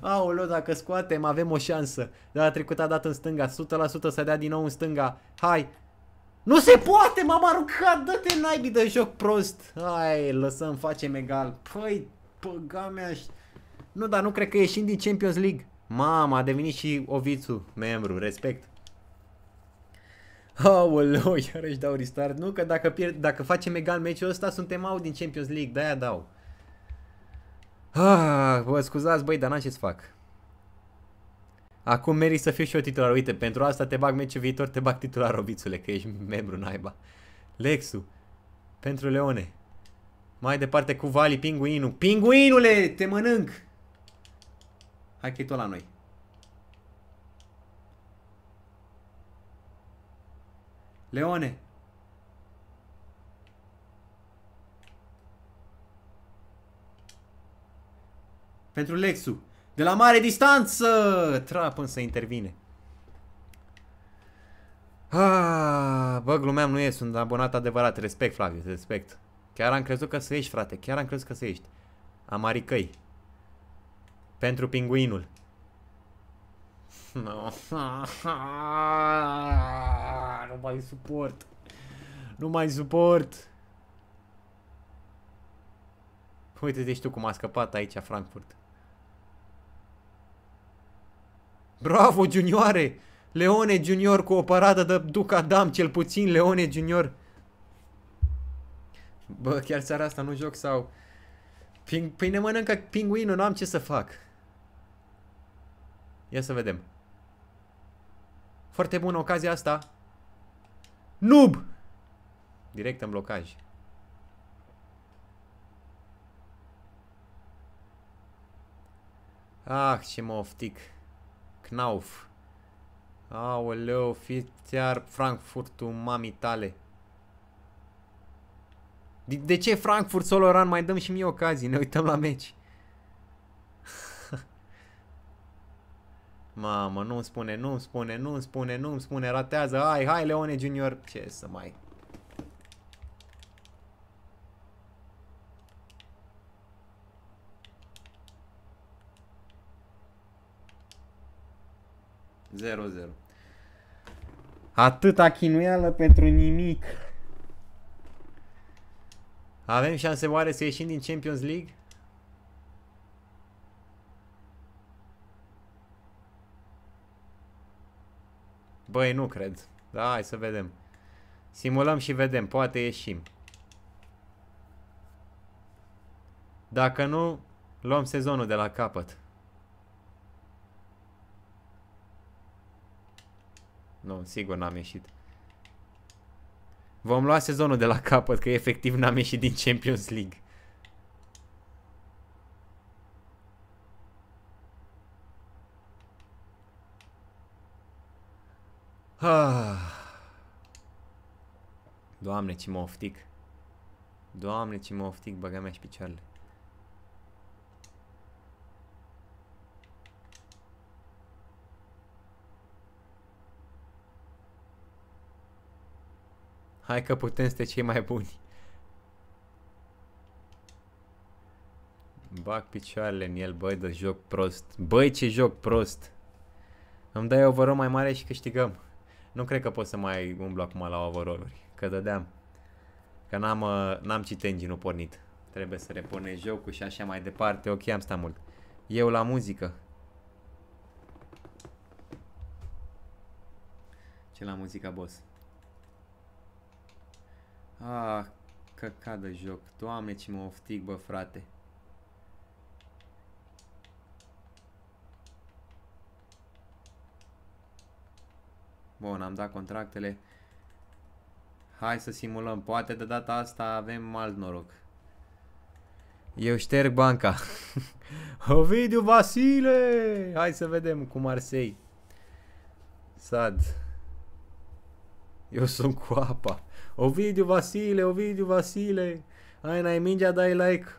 Aoleu, dacă scoatem, avem o șansă. Dar a trecut a dat în stânga, 100% să dea din nou în stânga. Hai, nu se poate, m-am aruncat, dă-te naibii de joc prost. Hai, lăsăm, facem egal. Păi, păga mea. Nu, dar nu cred că ieșim din Champions League. Mama, a devenit și Ovițu, membru, respect. Aoleu, iarăși dau restart. Nu, că dacă, pierd, dacă facem egal meciul ăsta, suntem out din Champions League, de-aia dau. Ah, vă scuzați, băi, dar n-am ce să fac. Acum meri să fiu și eu titular. Uite, pentru asta te bag meciul viitor, te bag titular, Robițule, că ești membru naiba. Lexu. Pentru Leone. Mai departe cu Vali, pinguinul. Pinguinule, te mănânc! Hai că la noi. Leone. Pentru Lexu. De la mare distanță! Trap însă intervine. Ah, bă, glumeam, nu e, sunt abonat adevărat. Respect, Flavius, respect. Chiar am crezut că să ești, frate. Chiar am crezut că să ești. Amaricăi. Pentru pinguinul. No. nu mai suport. Nu mai suport. Uite-te și tu cum a scăpat aici Frankfurt. Bravo, junioare! Leone Junior cu o paradă de Duc Adam, cel puțin Leone Junior. Bă, chiar seara asta nu joc sau... Ping... Păi ne mănâncă pinguinul, n-am ce să fac. Ia să vedem. Foarte bună ocazia asta. Nub! Direct în blocaj. Ah, ce moftic. Knauf. Aoleu, fi chiar Frankfurtul mami tale. De, de ce Frankfurt Soloran? Mai dăm și mie ocazii, ne uităm la meci. Mamă, nu-mi spune, nu-mi spune, nu-mi spune, nu-mi spune, ratează, hai, hai Leone Junior, ce să mai... 0-0. Atâta chinuială pentru nimic. Avem șanse oare să ieșim din Champions League? Băi, nu cred. Da, hai să vedem. Simulăm și vedem. Poate ieșim. Dacă nu, luăm sezonul de la capăt. Nu, sigur n-am ieșit. Vom lua sezonul de la capăt, că efectiv n-am ieșit din Champions League. Doamne, ce mă oftic. Doamne, ce mă oftic, băga mea și picioarele. Hai că putem să cei mai buni. Bag picioarele în el, băi, de joc prost. Băi, ce joc prost! Îmi dai overall mai mare și câștigăm. Nu cred că pot să mai umblu acum la overall-uri, că dădeam. Că n-am, uh, n-am citit engine-ul pornit. Trebuie să repune jocul și așa mai departe. Ok, am stat mult. Eu la muzică. Ce la muzica, boss? Ah, căcat de joc. Doamne, ce mă oftic, bă, frate. Bun, am dat contractele. Hai să simulăm. Poate de data asta avem alt noroc. Eu șterg banca. Ovidiu Vasile! Hai să vedem cu Marseille. Sad. Eu sunt cu apa. Ovidiu Vasile, Ovidiu Vasile, ai n-ai mingea, dai like.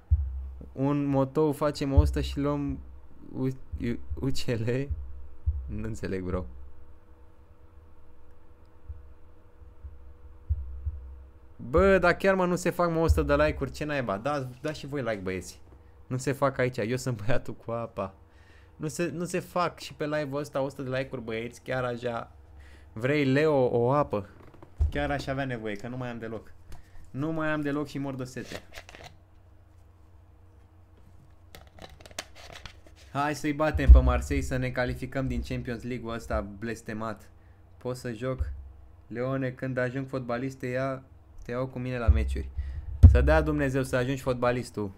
Un motou facem 100 și luăm UCL. Nu înțeleg, bro. Bă, dar chiar mă nu se fac mă 100 de like-uri, ce naiba? Da, da și voi like, băieți. Nu se fac aici, eu sunt băiatul cu apa. Nu se, nu se fac și pe live-ul ăsta 100 de like-uri, băieți, chiar așa. Vrei, Leo, o apă? Chiar aș avea nevoie, că nu mai am deloc. Nu mai am deloc și mor de sete. Hai să-i batem pe Marseille să ne calificăm din Champions League-ul ăsta blestemat. Pot să joc. Leone, când ajung fotbalist, te, ia, te iau cu mine la meciuri. Să dea Dumnezeu să ajungi fotbalistul.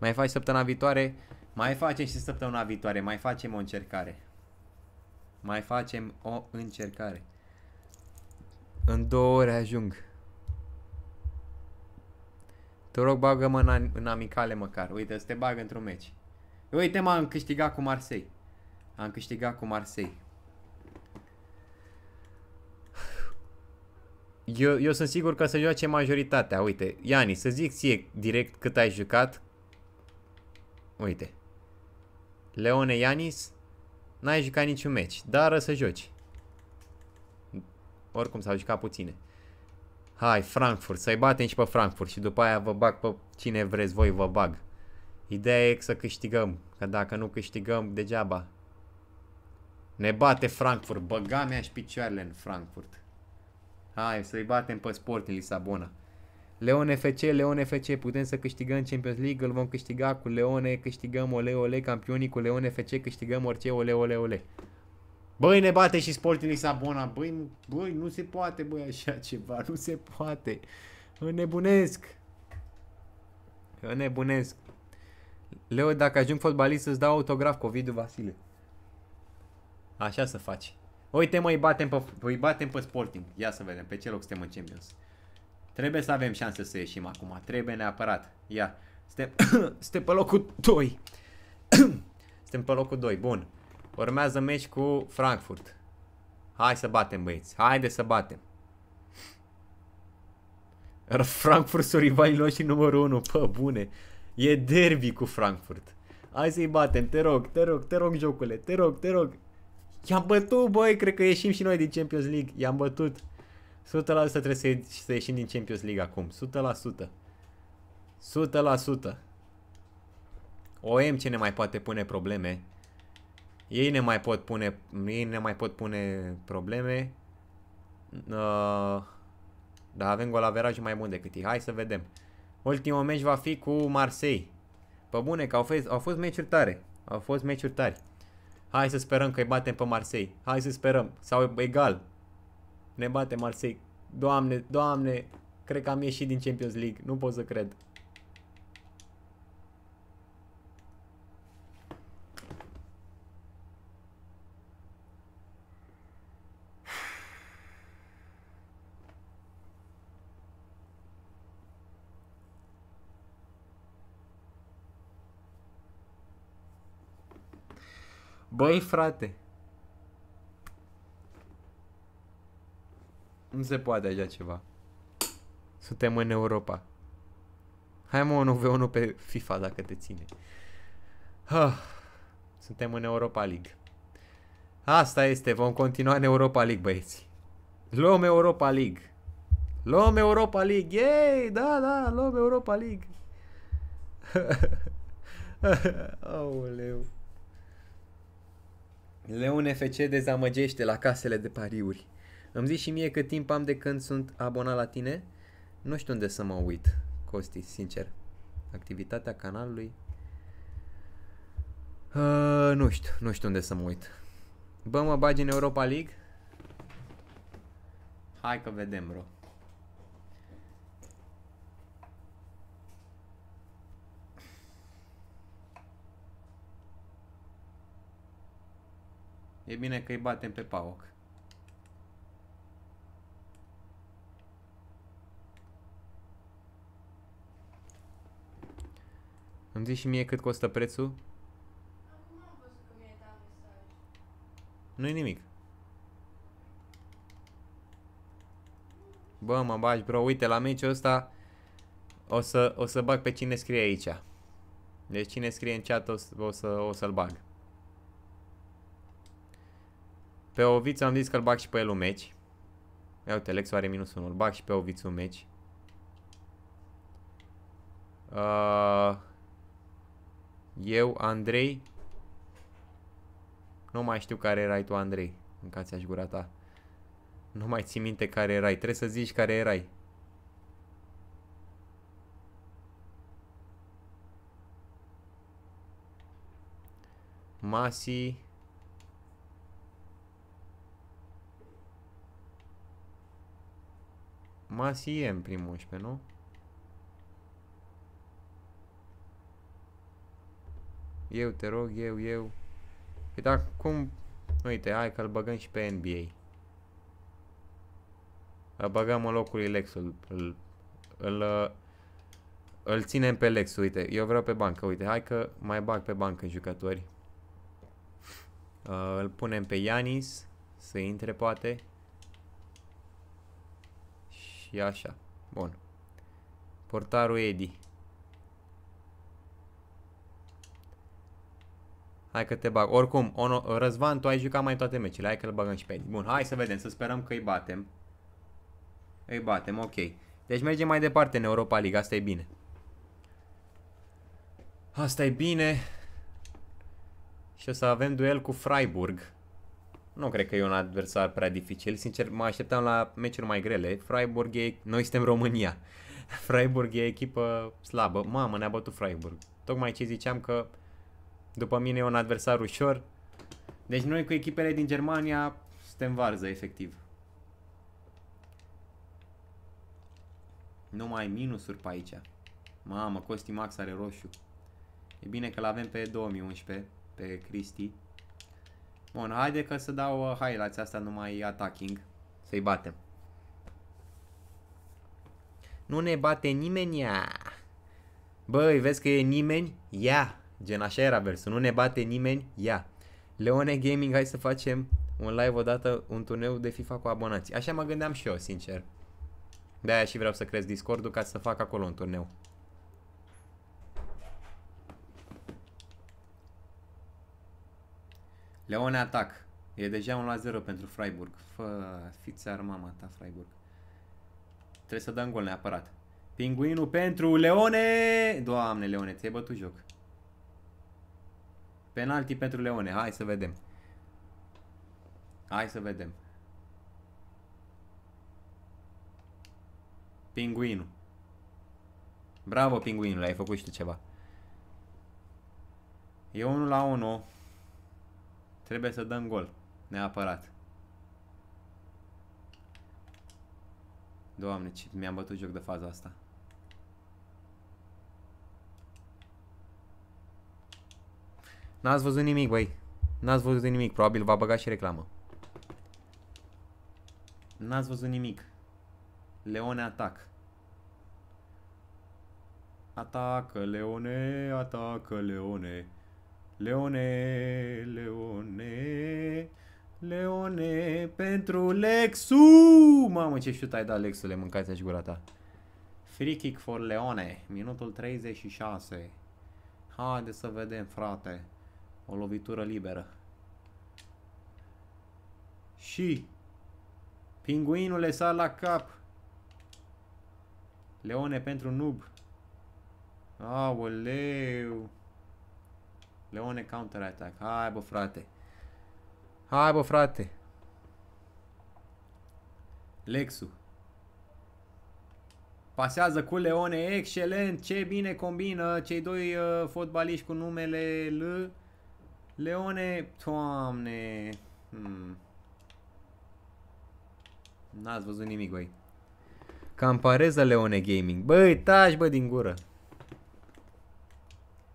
Mai faci săptămâna viitoare? Mai facem și săptămâna viitoare. Mai facem o încercare. Mai facem o încercare. În două ore ajung. Te rog, bagă-mă în, în amicale măcar. Uite, să te bag într-un meci. Uite, m am câștigat cu Marseille. Am câștigat cu Marseille. Eu, eu sunt sigur că să joace majoritatea. Uite, Iani, să zic ție direct cât ai jucat. Uite. Leone Ianis, n-ai jucat niciun meci, dar să joci. Oricum s-au jucat puține. Hai, Frankfurt, să-i batem și pe Frankfurt și după aia vă bag pe cine vreți voi, vă bag. Ideea e să câștigăm, că dacă nu câștigăm, degeaba. Ne bate Frankfurt, băga mea și picioarele în Frankfurt. Hai, să-i batem pe în Lisabona. Leone FC, Leone FC, putem să câștigăm Champions League, îl vom câștiga cu Leone, câștigăm ole ole, campionii cu Leone FC, câștigăm orice ole ole ole. Băi, ne bate și Sporting Lisabona. Băi, băi, nu se poate, băi, așa ceva. Nu se poate. Înnebunesc. Înnebunesc. Leo, dacă ajung fotbalist, să-ți dau autograf cu Vasile. Așa să faci. Uite, mă, îi batem pe, îi batem pe Sporting. Ia să vedem pe ce loc suntem în Champions. Trebuie să avem șanse să ieșim acum. Trebuie neapărat. Ia. suntem pe locul 2. suntem pe locul 2. Bun. Urmează meci cu Frankfurt. Hai să batem, băieți. Haide să batem. Frankfurt sunt rivalii noștri numărul 1. Pă, bune. E derby cu Frankfurt. Hai să-i batem, te rog, te rog, te rog, jocule, te rog, te rog. I-am bătut, băi, cred că ieșim și noi din Champions League. I-am bătut. 100% trebuie să, să ieșim din Champions League acum. 100%. 100%. OM ce ne mai poate pune probleme ei ne mai pot pune, ei ne mai pot pune probleme. Uh, dar avem gol averaj mai bun decât ei. Hai să vedem. Ultimul meci va fi cu Marseille. Pă bune că au fost, au fost meciuri tare. Au fost meciuri tari. Hai să sperăm că îi batem pe Marseille. Hai să sperăm. Sau egal. Ne bate Marseille. Doamne, doamne. Cred că am ieșit din Champions League. Nu pot să cred. Băi, frate. Nu se poate așa ceva. Suntem în Europa. Hai mă, un V1 pe FIFA dacă te ține. Ha. suntem în Europa League. Asta este, vom continua în Europa League, băieți. Luăm Europa League. Luăm Europa League, yay, da, da, luăm Europa League. Aoleu. Leon FC dezamăgește la casele de pariuri. Îmi zici și mie cât timp am de când sunt abonat la tine? Nu știu unde să mă uit, Costi, sincer. Activitatea canalului? Uh, nu știu, nu știu unde să mă uit. Bă, mă bagi în Europa League? Hai că vedem, bro. E bine că îi batem pe Pauk. Îmi zici și mie cât costă prețul? Nu-i nimic. Bă, mă bagi, bro. Uite, la meciul ăsta o să, o să bag pe cine scrie aici. Deci cine scrie în chat o, o să, o să bag. Pe Ovițu am zis că îl bag și pe el un meci. Ia uite, Lexu are minus 1. Îl bag și pe Ovițu un meci. Uh, eu, Andrei. Nu mai știu care erai tu, Andrei. Mâncați-aș gura ta. Nu mai ții minte care erai. Trebuie să zici care erai. Masi. Masie în primul 11, nu? Eu te rog, eu, eu. Păi dacă cum... Uite, hai că-l băgăm și pe NBA. Îl băgăm în locul lui Lex, îl, îl, îl, îl ținem pe Lex, uite, eu vreau pe bancă, uite, hai că mai bag pe bancă jucători. Uh, îl punem pe Ianis, să intre poate și e așa. Bun. Portarul Edi. Hai că te bag. Oricum, ono, Răzvan, tu ai jucat mai toate meciurile. Hai că îl bagăm și pe Eddie. Bun, hai să vedem. Să sperăm că îi batem. Îi batem, ok. Deci mergem mai departe în Europa League. Asta e bine. Asta e bine. Și o să avem duel cu Freiburg nu cred că e un adversar prea dificil. Sincer, mă așteptam la meciuri mai grele. Freiburg e... Noi suntem România. Freiburg e echipă slabă. Mamă, ne-a bătut Freiburg. Tocmai ce ziceam că după mine e un adversar ușor. Deci noi cu echipele din Germania suntem varză, efectiv. Nu mai minusuri pe aici. Mamă, Costi Max are roșu. E bine că l-avem pe 2011, pe Cristi. Bun, haide că să dau uh, highlights asta numai attacking. Să-i batem. Nu ne bate nimeni ea. Băi, vezi că e nimeni? Ia. Gen așa era versul. Nu ne bate nimeni? Ia. Leone Gaming, hai să facem un live odată, un turneu de FIFA cu abonații. Așa mă gândeam și eu, sincer. De-aia și vreau să crez Discord-ul ca să fac acolo un turneu. Leone atac. E deja un la 0 pentru Freiburg. Fă, fiți mama ta, Freiburg. Trebuie să dăm gol neapărat. Pinguinul pentru Leone! Doamne, Leone, ți-ai bătut joc. Penalti pentru Leone. Hai să vedem. Hai să vedem. Pinguinul. Bravo, pinguinul, ai făcut și tu ceva. E 1 la 1. Trebuie să dăm gol. Neapărat. Doamne, ce mi-am bătut joc de faza asta. N-ați văzut nimic, băi. N-ați văzut nimic. Probabil va băga și reclamă. N-ați văzut nimic. Leone atac. Atacă, Leone, atacă, Leone. Leone, Leone, Leone, pentru Lexu! Mamă, ce șut ai dat, Lexule, mâncați-aș gura ta. Free kick for Leone, minutul 36. Haide să vedem, frate. O lovitură liberă. Și pinguinule s-a la cap. Leone pentru nub. Aoleu. Leone counter attack. Hai bă frate. Hai bă frate. Lexu. Pasează cu Leone, excelent, ce bine combină cei doi uh, fotbaliști cu numele L. Leone, toamne. Hmm. N-ați văzut nimic, băi. Campareza Leone Gaming. Băi, taci, bă, din gură.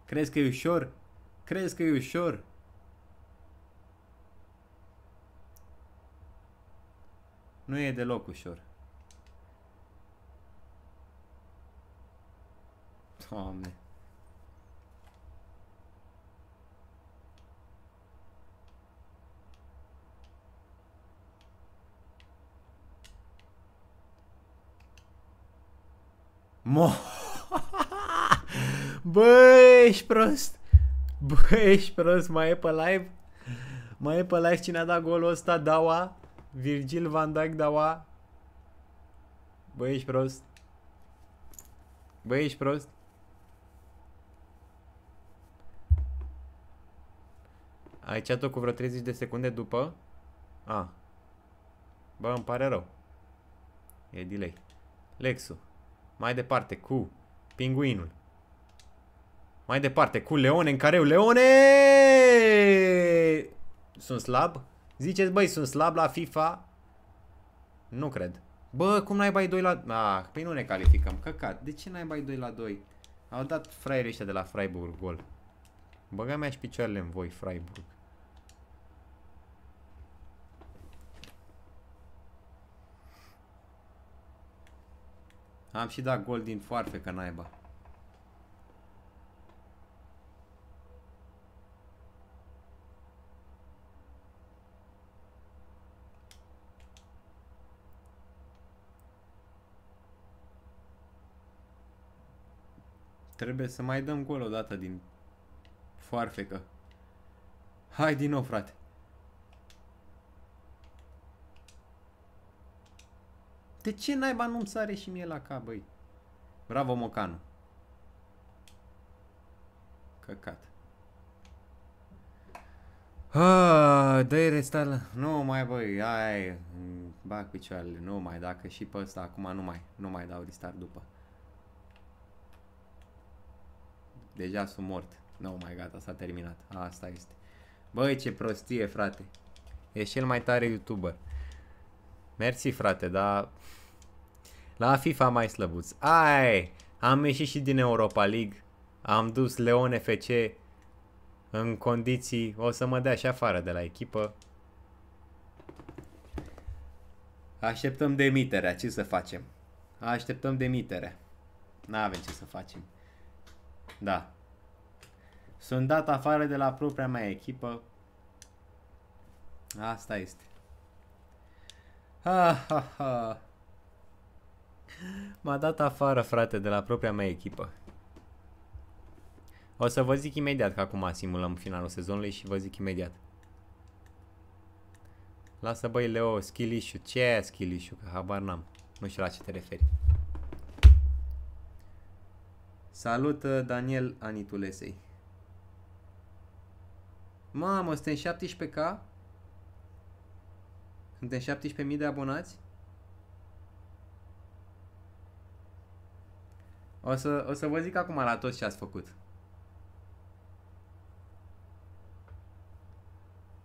Crezi că e ușor? Crezi că e ușor? Nu e deloc ușor. Doamne. Mo. Băi, ești prost. Bă, ești prost, mai e pe live? Mai e pe live cine a dat golul ăsta? Daua? Virgil Van Dijk Daua? Bă, ești prost. Bă, ești prost. Ai chat o cu vreo 30 de secunde după? A. Bă, îmi pare rău. E delay. Lexu. Mai departe cu pinguinul. Mai departe, cu Leone în careu. Leone! Sunt slab? Ziceți, băi, sunt slab la FIFA? Nu cred. Bă, cum n-ai bai 2 la... Ah, păi nu ne calificăm, căcat. De ce n-ai bai 2 la 2? Au dat fraierii ăștia de la Freiburg gol. Băga mea și picioarele în voi, Freiburg. Am și dat gol din foarfecă, naiba. Trebuie să mai dăm gol odată din foarfecă. Hai din nou, frate. De ce naiba nu-mi sare și mie la cap, băi? Bravo, Mocanu. Căcat. Ah, dă-i restală. Nu mai, băi, ai, bag picioarele, nu mai, dacă și pe ăsta acum nu mai, nu mai dau restart după. Deja sunt mort. Nu, no, oh mai gata, s-a terminat. Asta este. Băi, ce prostie, frate. e cel mai tare YouTuber. Mersi, frate, dar... La FIFA mai slăbuți. Ai! Am ieșit și din Europa League. Am dus Leon FC în condiții... O să mă dea și afară de la echipă. Așteptăm demiterea. Ce să facem? Așteptăm demiterea. N-avem ce să facem. Da. Sunt dat afară de la propria mea echipă. Asta este. Ha, ha, ha. M-a dat afară, frate, de la propria mea echipă. O să vă zic imediat că acum simulăm finalul sezonului și vă zic imediat. Lasă băi Leo, skill issue. Ce e skill issue? Că habar n-am. Nu știu la ce te referi. Salut, Daniel Anitulesei. Mamă, suntem 17K? Suntem 17.000 de abonați? O să, o să vă zic acum la toți ce ați făcut.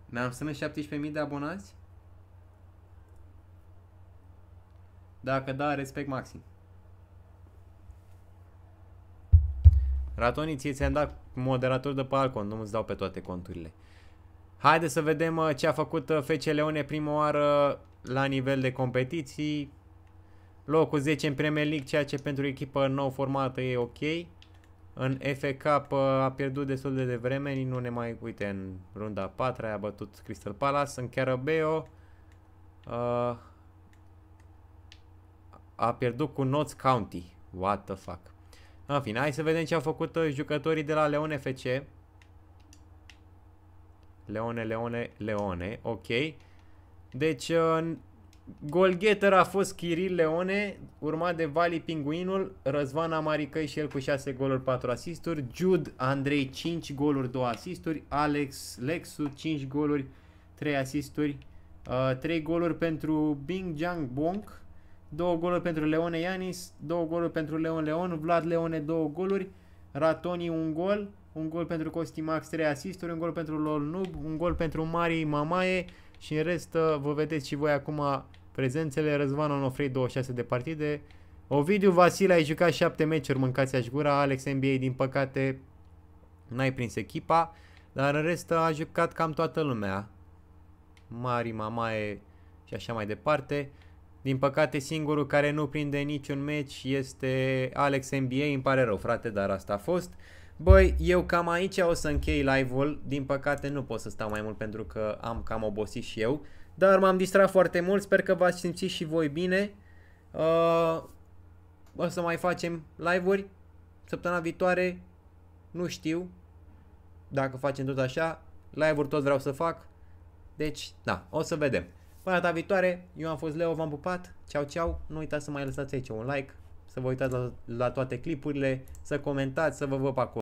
Ne-am strâns 17.000 de abonați? Dacă da, respect maxim. Ratoni, ție ți-am dat moderator de pe alt cont, nu-ți dau pe toate conturile. Haide să vedem uh, ce a făcut uh, FC Leone prima oară uh, la nivel de competiții. Locul 10 în Premier League, ceea ce pentru echipă nou formată e ok. În FK a pierdut destul de devreme, nu ne mai uite în runda 4, a bătut Crystal Palace. În Carabeo a pierdut cu Notts County. What the fuck? În fine, hai să vedem ce au făcut uh, jucătorii de la Leone FC. Leone, Leone, Leone, ok. Deci, uh, golgheter a fost Kiril Leone, urmat de Vali Pinguinul, Răzvan Amaricăi și el cu 6 goluri, 4 asisturi, Jude Andrei 5 goluri, 2 asisturi, Alex Lexu 5 goluri, 3 asisturi, uh, 3 goluri pentru Bing Jang Bong, Două goluri pentru Leone Ianis, două goluri pentru Leon Leon, Vlad Leone două goluri, Ratoni un gol, un gol pentru Costi Max, 3 asisturi, un gol pentru Lol Nub, un gol pentru Mari Mamae și în rest uh, vă vedeți și voi acum prezențele. Răzvan Onofrei 26 de partide, Ovidiu Vasile ai jucat 7 meciuri, mâncați-aș gura, Alex NBA din păcate n-ai prins echipa, dar în rest uh, a jucat cam toată lumea. Mari Mamae și așa mai departe. Din păcate, singurul care nu prinde niciun meci este Alex NBA. Îmi pare rău, frate, dar asta a fost. Băi, eu cam aici o să închei live-ul. Din păcate nu pot să stau mai mult pentru că am cam obosit și eu. Dar m-am distrat foarte mult. Sper că v-ați simțit și voi bine. Uh, o să mai facem live-uri săptămâna viitoare. Nu știu dacă facem tot așa. Live-uri tot vreau să fac. Deci, da, o să vedem. Până data viitoare, eu am fost Leo, v-am pupat, ceau ceau, nu uitați să mai lăsați aici un like, să vă uitați la, la toate clipurile, să comentați, să vă văd acolo.